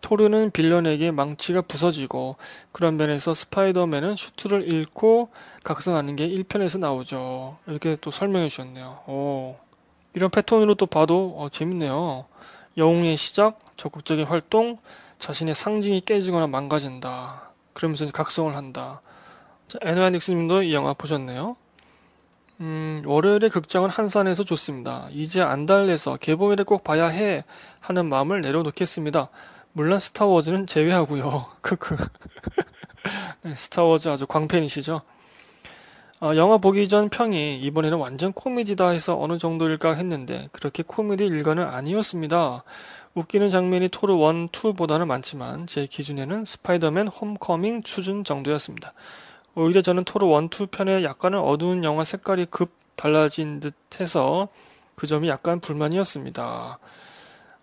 토르는 빌런에게 망치가 부서지고 그런 면에서 스파이더맨은 슈트를 잃고 각성하는 게 1편에서 나오죠. 이렇게 또 설명해 주셨네요. 오. 이런 패턴으로 또 봐도 어, 재밌네요. 영웅의 시작, 적극적인 활동, 자신의 상징이 깨지거나 망가진다. 그러면서 각성을 한다. 자, 에아닉스님도이 영화 보셨네요. 음, 월요일에 극장은 한산해서 좋습니다. 이제 안달내서 개봉일에 꼭 봐야 해 하는 마음을 내려놓겠습니다. 물론 스타워즈는 제외하고요. 크크. 네, 스타워즈 아주 광팬이시죠? 아, 영화 보기 전 평이 이번에는 완전 코미디다 해서 어느 정도일까 했는데 그렇게 코미디 일관는 아니었습니다. 웃기는 장면이 토르 1, 2보다는 많지만 제 기준에는 스파이더맨 홈커밍 수준 정도였습니다. 오히려 저는 토르 1, 2 편의 약간은 어두운 영화 색깔이 급 달라진 듯해서 그 점이 약간 불만이었습니다.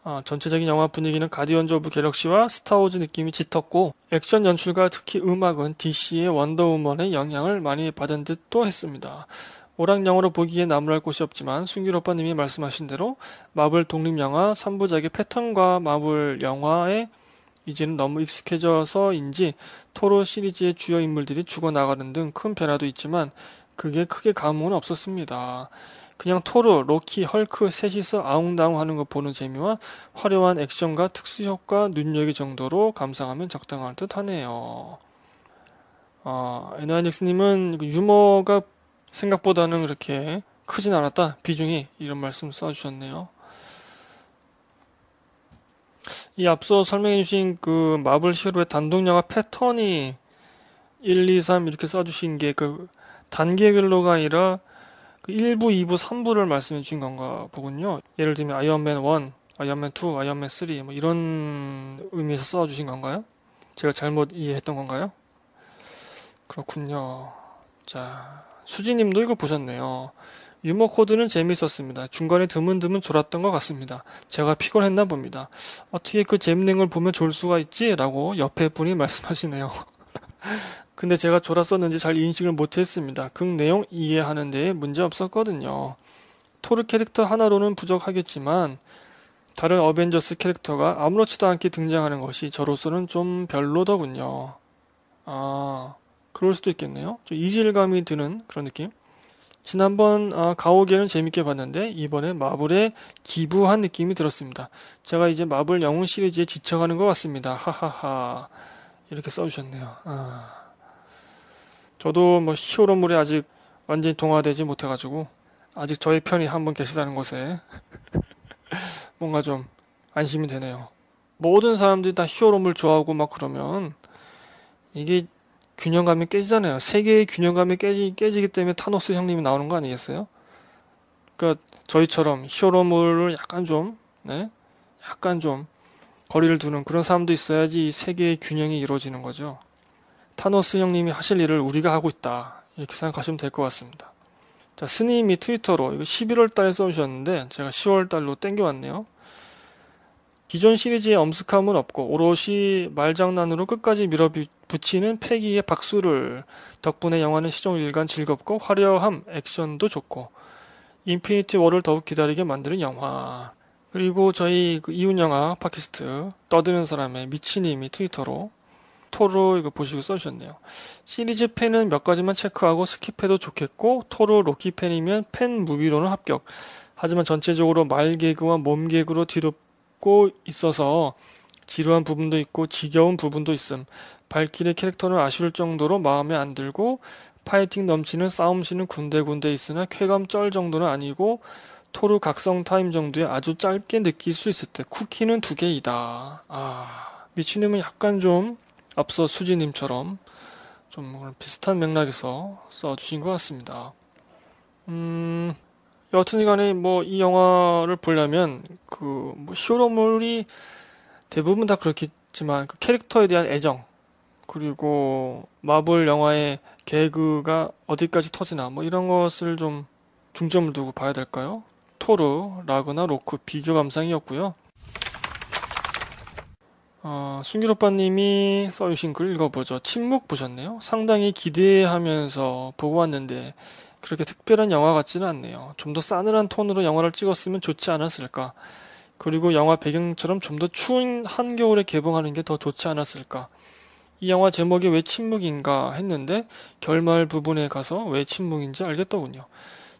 아, 전체적인 영화 분위기는 가디언즈 오브 갤럭시와 스타워즈 느낌이 짙었고 액션 연출과 특히 음악은 DC의 원더우먼의 영향을 많이 받은 듯도 했습니다. 오락영화로 보기에 나무랄 곳이 없지만 순길 오빠님이 말씀하신 대로 마블 독립영화 3부작의 패턴과 마블 영화에 이제는 너무 익숙해져서인지 토로 시리즈의 주요 인물들이 죽어나가는 등 큰 변화도 있지만 그게 크게 감흥은 없었습니다. 그냥 토르, 로키, 헐크 셋이서 아웅다웅 하는 거 보는 재미와 화려한 액션과 특수효과, 눈여기 정도로 감상하면 적당할 듯 하네요. 어, 아, 에너닉스님은 그 유머가 생각보다는 그렇게 크진 않았다. 비중이 이런 말씀 써주셨네요. 이 앞서 설명해 주신 그 마블 히어로의 단독 영화 패턴이 1, 2, 3 이렇게 써주신 게 그 단계별로가 아니라 그 1부, 2부, 3부를 말씀해 주신 건가 보군요. 예를 들면 아이언맨 1, 아이언맨 2, 아이언맨 3 뭐 이런 의미에서 써주신 건가요? 제가 잘못 이해했던 건가요? 그렇군요. 자, 수지님도 이거 보셨네요. 유머 코드는 재미있었습니다. 중간에 드문드문 졸았던 것 같습니다. 제가 피곤했나 봅니다. 어떻게 그 재밌는 걸 보면 졸 수가 있지? 라고 옆에 분이 말씀하시네요. 근데 제가 졸았었는지 잘 인식을 못했습니다. 극 내용 이해하는 데 문제 없었거든요. 토르 캐릭터 하나로는 부족하겠지만 다른 어벤져스 캐릭터가 아무렇지도 않게 등장하는 것이 저로서는 좀 별로더군요. 아, 그럴 수도 있겠네요. 좀 이질감이 드는 그런 느낌? 지난번 아, 가오갤는 재밌게 봤는데 이번에 마블에 기부한 느낌이 들었습니다. 제가 이제 마블 영웅 시리즈에 지쳐가는 것 같습니다. 하하하 이렇게 써주셨네요. 아. 저도 뭐 히어로물에 아직 완전히 동화되지 못해가지고 아직 저의 편이 한 분 계시다는 것에 뭔가 좀 안심이 되네요. 모든 사람들이 다 히어로물 좋아하고 막 그러면 이게 균형감이 깨지잖아요. 세계의 균형감이 깨지, 깨지기 때문에 타노스 형님이 나오는 거 아니겠어요? 그러니까 저희처럼 히어로물을 약간 좀, 네? 약간 좀 거리를 두는 그런 사람도 있어야지 세계의 균형이 이루어지는 거죠. 타노스 형님이 하실 일을 우리가 하고 있다. 이렇게 생각하시면 될 것 같습니다. 자, 스님이 트위터로 11월 달에 써주셨는데 제가 10월 달로 땡겨왔네요. 기존 시리즈의 엄숙함은 없고 오롯이 말장난으로 끝까지 밀어붙이는 패기의 박수를 덕분에 영화는 시종일관 즐겁고 화려함, 액션도 좋고 인피니티 워를 더욱 기다리게 만드는 영화. 그리고 저희 그 이웃 영화 팟캐스트 떠드는 사람의 미친님이 트위터로 토로 이거 보시고 써주셨네요. 시리즈 팬은 몇 가지만 체크하고 스킵해도 좋겠고 토로 로키 팬이면 팬 무비로는 합격. 하지만 전체적으로 말 개그와 몸 개그로 뒤로 갖고 있어서 지루한 부분도 있고 지겨운 부분도 있음. 발키의캐릭터를 아쉬울 정도로 마음에 안 들고 파이팅 넘치는 싸움씬은 군데군데 있으나 쾌감 쩔 정도는 아니고 토르 각성 타임 정도에 아주 짧게 느낄 수 있을 때 쿠키는 두 개이다. 아미치님은 약간 좀 앞서 수지님처럼 좀 비슷한 맥락에서 써주신 것 같습니다. 음 여튼간에 뭐 이 영화를 보려면 그뭐 히어로물이 대부분 다 그렇겠지만 그 캐릭터에 대한 애정 그리고 마블 영화의 개그가 어디까지 터지나 뭐 이런 것을 좀 중점을 두고 봐야 될까요? 토르, 라그나, 로크 비교 감상이었고요. 어, 순길 오빠님이 써주신 글 읽어보죠. 침묵 보셨네요. 상당히 기대하면서 보고 왔는데 그렇게 특별한 영화 같지는 않네요. 좀 더 싸늘한 톤으로 영화를 찍었으면 좋지 않았을까. 그리고 영화 배경처럼 좀 더 추운 한겨울에 개봉하는 게 더 좋지 않았을까. 이 영화 제목이 왜 침묵인가 했는데 결말 부분에 가서 왜 침묵인지 알겠더군요.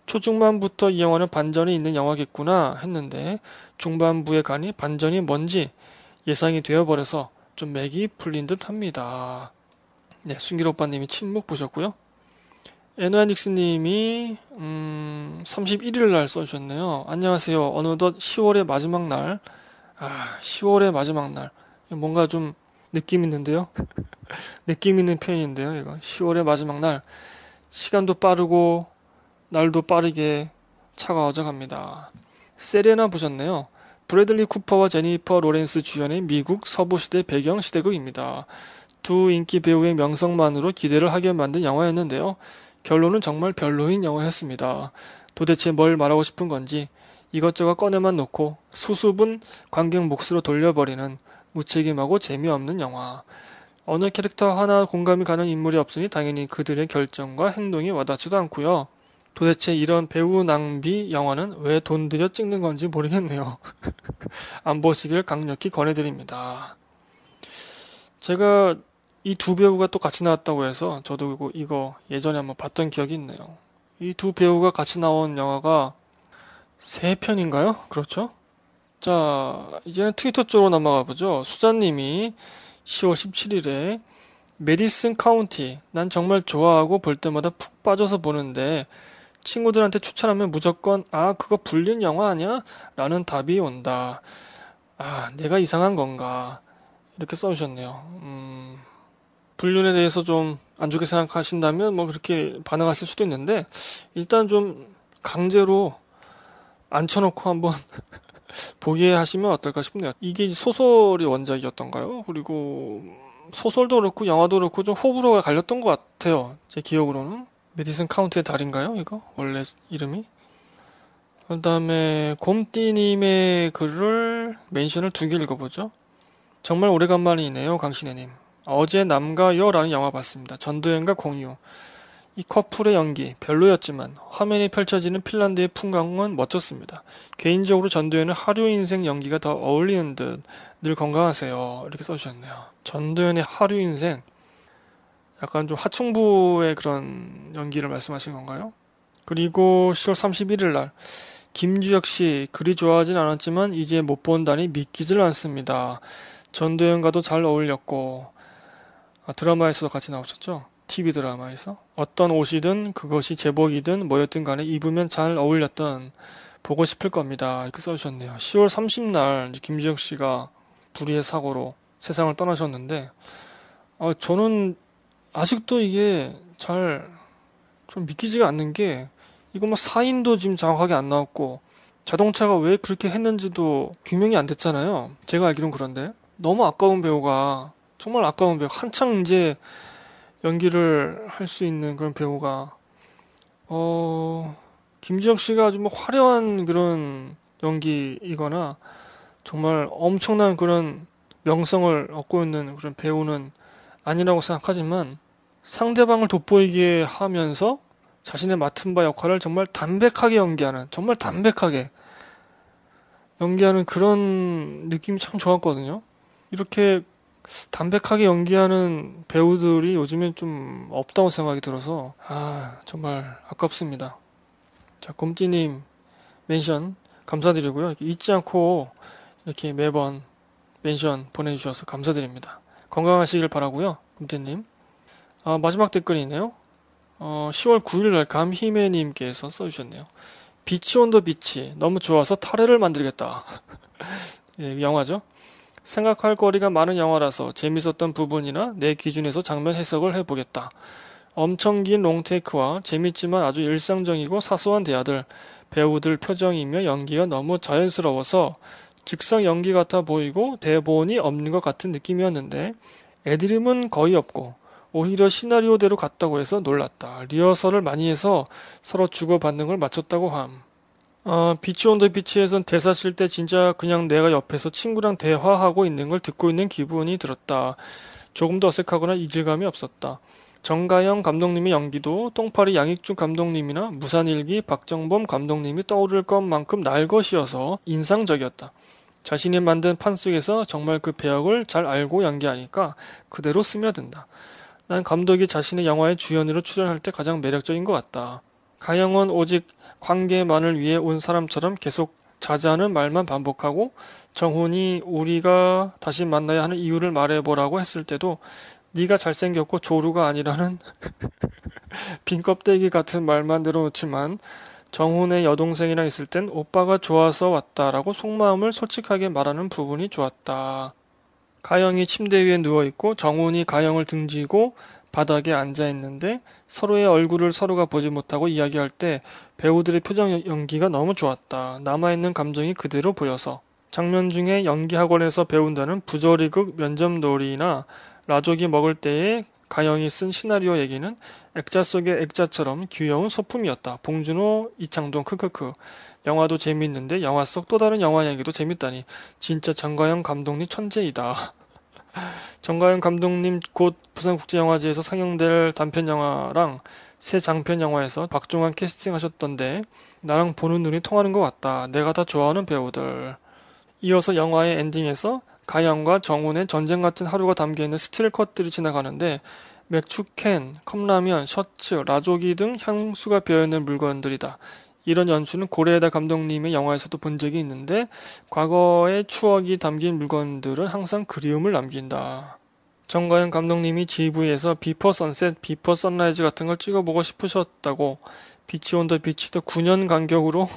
초중반부터 이 영화는 반전이 있는 영화겠구나 했는데 중반부에 가니 반전이 뭔지 예상이 되어버려서 좀 맥이 풀린 듯 합니다. 네, 순길 오빠님이 침묵 보셨고요. 에누아닉스님이 음, 31일 날 써주셨네요. 안녕하세요. 어느덧 10월의 마지막 날. 아, 10월의 마지막 날. 뭔가 좀 느낌 있는데요. 느낌 있는 표현인데요. 이거 10월의 마지막 날. 시간도 빠르고 날도 빠르게 차가워져 갑니다. 세레나 보셨네요. 브래들리 쿠퍼와 제니퍼 로렌스 주연의 미국 서부시대 배경 시대극입니다. 두 인기 배우의 명성만으로 기대를 하게 만든 영화였는데요. 결론은 정말 별로인 영화였습니다. 도대체 뭘 말하고 싶은 건지 이것저것 꺼내만 놓고 수습은 관객 몫으로 돌려버리는 무책임하고 재미없는 영화. 어느 캐릭터 하나 공감이 가는 인물이 없으니 당연히 그들의 결정과 행동이 와닿지도 않고요. 도대체 이런 배우 낭비 영화는 왜 돈 들여 찍는 건지 모르겠네요. 안 보시길 강력히 권해드립니다. 제가 이두 배우가 또 같이 나왔다고 해서 저도 이거 예전에 한번 봤던 기억이 있네요. 이 두 배우가 같이 나온 영화가 세 편인가요? 그렇죠? 자, 이제는 트위터 쪽으로 넘어가 보죠. 수자님이 10월 17일에 메디슨 카운티. 난 정말 좋아하고 볼 때마다 푹 빠져서 보는데 친구들한테 추천하면 무조건 아, 그거 불린 영화 아니야? 라는 답이 온다. 아, 내가 이상한 건가. 이렇게 써주셨네요. 음, 불륜에 대해서 좀 안 좋게 생각하신다면 뭐 그렇게 반응하실 수도 있는데 일단 좀 강제로 앉혀놓고 한번 보게 하시면 어떨까 싶네요. 이게 소설이 원작이었던가요? 그리고 소설도 그렇고 영화도 그렇고 좀 호불호가 갈렸던 것 같아요. 제 기억으로는 메디슨 카운트의 달인가요? 이거 원래 이름이? 그다음에 곰띠님의 글을 멘션을 두 개 읽어보죠. 정말 오래간만이네요, 강신혜님. 어제 남과 여라는 영화 봤습니다. 전도연과 공유. 이 커플의 연기 별로였지만 화면이 펼쳐지는 핀란드의 풍광은 멋졌습니다. 개인적으로 전도연은 하류 인생 연기가 더 어울리는 듯 늘 건강하세요 이렇게 써주셨네요. 전도연의 하류 인생 약간 좀 하충부의 그런 연기를 말씀하신 건가요? 그리고 10월 31일 날 김주혁 씨 그리 좋아하진 않았지만 이제 못 본다니 믿기질 않습니다. 전도연과도 잘 어울렸고 아, 드라마에서도 같이 나오셨죠? TV 드라마에서 어떤 옷이든 그것이 제복이든 뭐였든 간에 입으면 잘 어울렸던 보고 싶을 겁니다. 이렇게 써주셨네요. 10월 30날 김지혁 씨가 불의의 사고로 세상을 떠나셨는데 어, 저는 아직도 이게 잘 좀 믿기지가 않는 게 이거 뭐 사인도 지금 정확하게 안 나왔고 자동차가 왜 그렇게 했는지도 규명이 안 됐잖아요. 제가 알기론 그런데 너무 아까운 배우가 정말 아까운 배우 한창 이제 연기를 할 수 있는 그런 배우가 어 김지혁 씨가 아주 뭐 화려한 그런 연기이거나 정말 엄청난 그런 명성을 얻고 있는 그런 배우는 아니라고 생각하지만 상대방을 돋보이게 하면서 자신의 맡은 바 역할을 정말 담백하게 연기하는 정말 담백하게 연기하는 그런 느낌이 참 좋았거든요. 이렇게 담백하게 연기하는 배우들이 요즘엔 좀 없다고 생각이 들어서 아 정말 아깝습니다. 자꼼찌님 멘션 감사드리고요. 잊지 않고 이렇게 매번 멘션 보내주셔서 감사드립니다. 건강하시길 바라고요. 꼼찌님 아, 마지막 댓글이 네요 어, 10월 9일날 감히메님께서 써주셨네요. 비치 온더 비치 너무 좋아서 타레를 만들겠다. 예, 영화죠. 생각할 거리가 많은 영화라서 재밌었던 부분이나 내 기준에서 장면 해석을 해보겠다. 엄청 긴 롱테이크와 재밌지만 아주 일상적이고 사소한 대화들, 배우들 표정이며 연기가 너무 자연스러워서 즉석 연기 같아 보이고 대본이 없는 것 같은 느낌이었는데 애드림은 거의 없고 오히려 시나리오대로 갔다고 해서 놀랐다. 리허설을 많이 해서 서로 주고받는 걸 맞췄다고 함. 어, 비치 온 더 비치에선 대사 쓸 때 진짜 그냥 내가 옆에서 친구랑 대화하고 있는 걸 듣고 있는 기분이 들었다. 조금도 어색하거나 이질감이 없었다. 정가영 감독님의 연기도 똥파리 양익주 감독님이나 무산일기 박정범 감독님이 떠오를 것만큼 날 것이어서 인상적이었다. 자신이 만든 판 속에서 정말 그 배역을 잘 알고 연기하니까 그대로 스며든다. 난 감독이 자신의 영화의 주연으로 출연할 때 가장 매력적인 것 같다. 가영은 오직 관계만을 위해 온 사람처럼 계속 자자는 말만 반복하고 정훈이 우리가 다시 만나야 하는 이유를 말해보라고 했을 때도 네가 잘생겼고 조루가 아니라는 빈 껍데기 같은 말만 늘어놓지만 정훈의 여동생이랑 있을 땐 오빠가 좋아서 왔다라고 속마음을 솔직하게 말하는 부분이 좋았다. 가영이 침대 위에 누워있고 정훈이 가영을 등지고 바닥에 앉아 있는데 서로의 얼굴을 서로가 보지 못하고 이야기할 때 배우들의 표정 연기가 너무 좋았다. 남아있는 감정이 그대로 보여서. 장면 중에 연기학원에서 배운다는 부조리극 면접놀이나 라족이 먹을 때에 가영이 쓴 시나리오 얘기는 액자 속의 액자처럼 귀여운 소품이었다. 봉준호, 이창동, 크크크. 영화도 재미있는데 영화 속 또 다른 영화 얘기도 재밌다니. 진짜 장가영 감독님 천재이다. 정가영 감독님 곧 부산국제영화제에서 상영될 단편 영화랑 새 장편 영화에서 박종환 캐스팅 하셨던데 나랑 보는 눈이 통하는 것 같다. 내가 다 좋아하는 배우들. 이어서 영화의 엔딩에서 가영과 정훈의 전쟁 같은 하루가 담겨있는 스틸 컷들이 지나가는데 맥주 캔, 컵라면, 셔츠, 라조기 등 향수가 배어있는 물건들이다. 이런 연출은 고레에다 감독님의 영화에서도 본 적이 있는데 과거의 추억이 담긴 물건들은 항상 그리움을 남긴다. 정가영 감독님이 GV에서 비퍼 선셋, 비퍼 선라이즈 같은 걸 찍어보고 싶으셨다고 빛이 온다 빛이도 9년 간격으로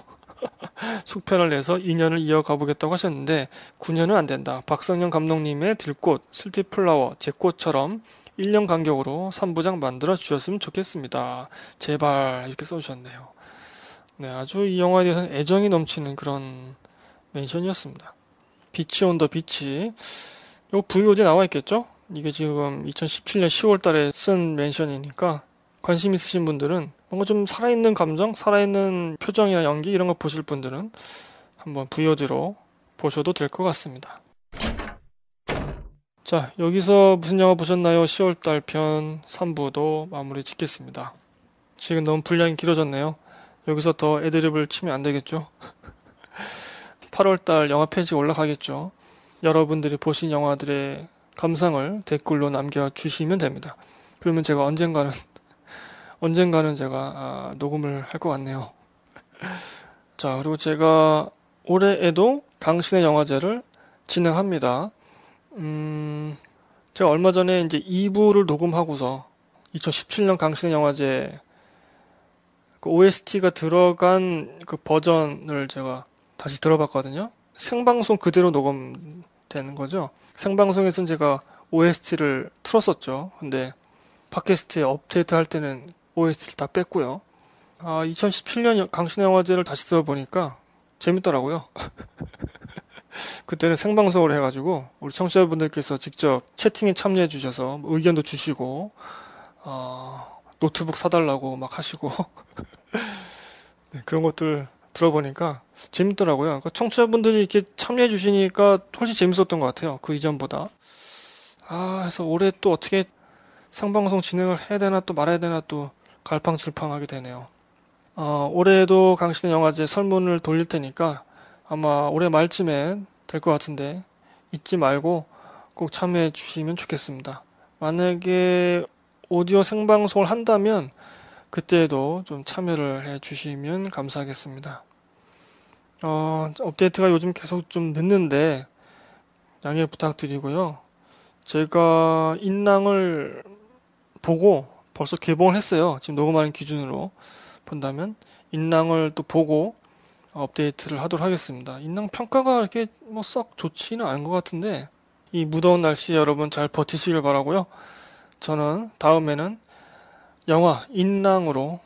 숙편을 내서 2년을 이어가보겠다고 하셨는데 9년은 안 된다. 박성영 감독님의 들꽃, 슬티플라워, 제꽃처럼 1년 간격으로 3부작 만들어 주셨으면 좋겠습니다. 제발 이렇게 써주셨네요. 네, 아주 이 영화에 대해서는 애정이 넘치는 그런 멘션이었습니다. 비치 온 더 비치. 요 VOD 나와 있겠죠? 이게 지금 2017년 10월 달에 쓴 멘션이니까 관심 있으신 분들은 뭔가 좀 살아있는 감정, 살아있는 표정이나 연기 이런 거 보실 분들은 한번 VOD로 보셔도 될 것 같습니다. 자, 여기서 무슨 영화 보셨나요? 10월달 편 3부도 마무리 짓겠습니다. 지금 너무 분량이 길어졌네요. 여기서 더 애드립을 치면 안 되겠죠? 8월달 영화 페이지 올라가겠죠. 여러분들이 보신 영화들의 감상을 댓글로 남겨주시면 됩니다. 그러면 제가 언젠가는, 언젠가는 제가 아, 녹음을 할 것 같네요. 자, 그리고 제가 올해에도 당신의 영화제를 진행합니다. 음, 제가 얼마 전에 이제 2부를 녹음하고서 2017년 강신의 영화제 그 OST가 들어간 그 버전을 제가 다시 들어봤거든요. 생방송 그대로 녹음되는 거죠. 생방송에선 제가 OST를 틀었었죠. 근데 팟캐스트에 업데이트 할 때는 OST를 다 뺐고요. 아, 2017년 강신영화제를 다시 들어보니까 재밌더라고요. 그때는 생방송으로 해가지고 우리 청취자분들께서 직접 채팅에 참여해 주셔서 의견도 주시고 어, 노트북 사달라고 막 하시고 네, 그런 것들 들어보니까 재밌더라고요. 그러니까 청취자분들이 이렇게 참여해 주시니까 훨씬 재밌었던 것 같아요. 그 이전보다. 아, 그래서 올해 또 어떻게 상방송 진행을 해야 되나 또 말아야 되나 또 갈팡질팡하게 되네요. 어, 올해에도 강신의 영화제 설문을 돌릴 테니까 아마 올해 말쯤엔 될것 같은데 잊지 말고 꼭 참여해 주시면 좋겠습니다. 만약에 오디오 생방송을 한다면 그때도 좀 참여를 해 주시면 감사하겠습니다. 어, 업데이트가 요즘 계속 좀 늦는데 양해 부탁드리고요. 제가 인랑을 보고 벌써 개봉을 했어요. 지금 녹음하는 기준으로 본다면 인랑을 또 보고 어, 업데이트를 하도록 하겠습니다. 인랑 평가가 이렇게 뭐 썩 좋지는 않은 것 같은데 이 무더운 날씨 여러분 잘 버티시길 바라고요. 저는 다음에는 영화 인랑으로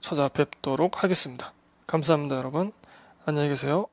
찾아뵙도록 하겠습니다. 감사합니다, 여러분. 안녕히 계세요.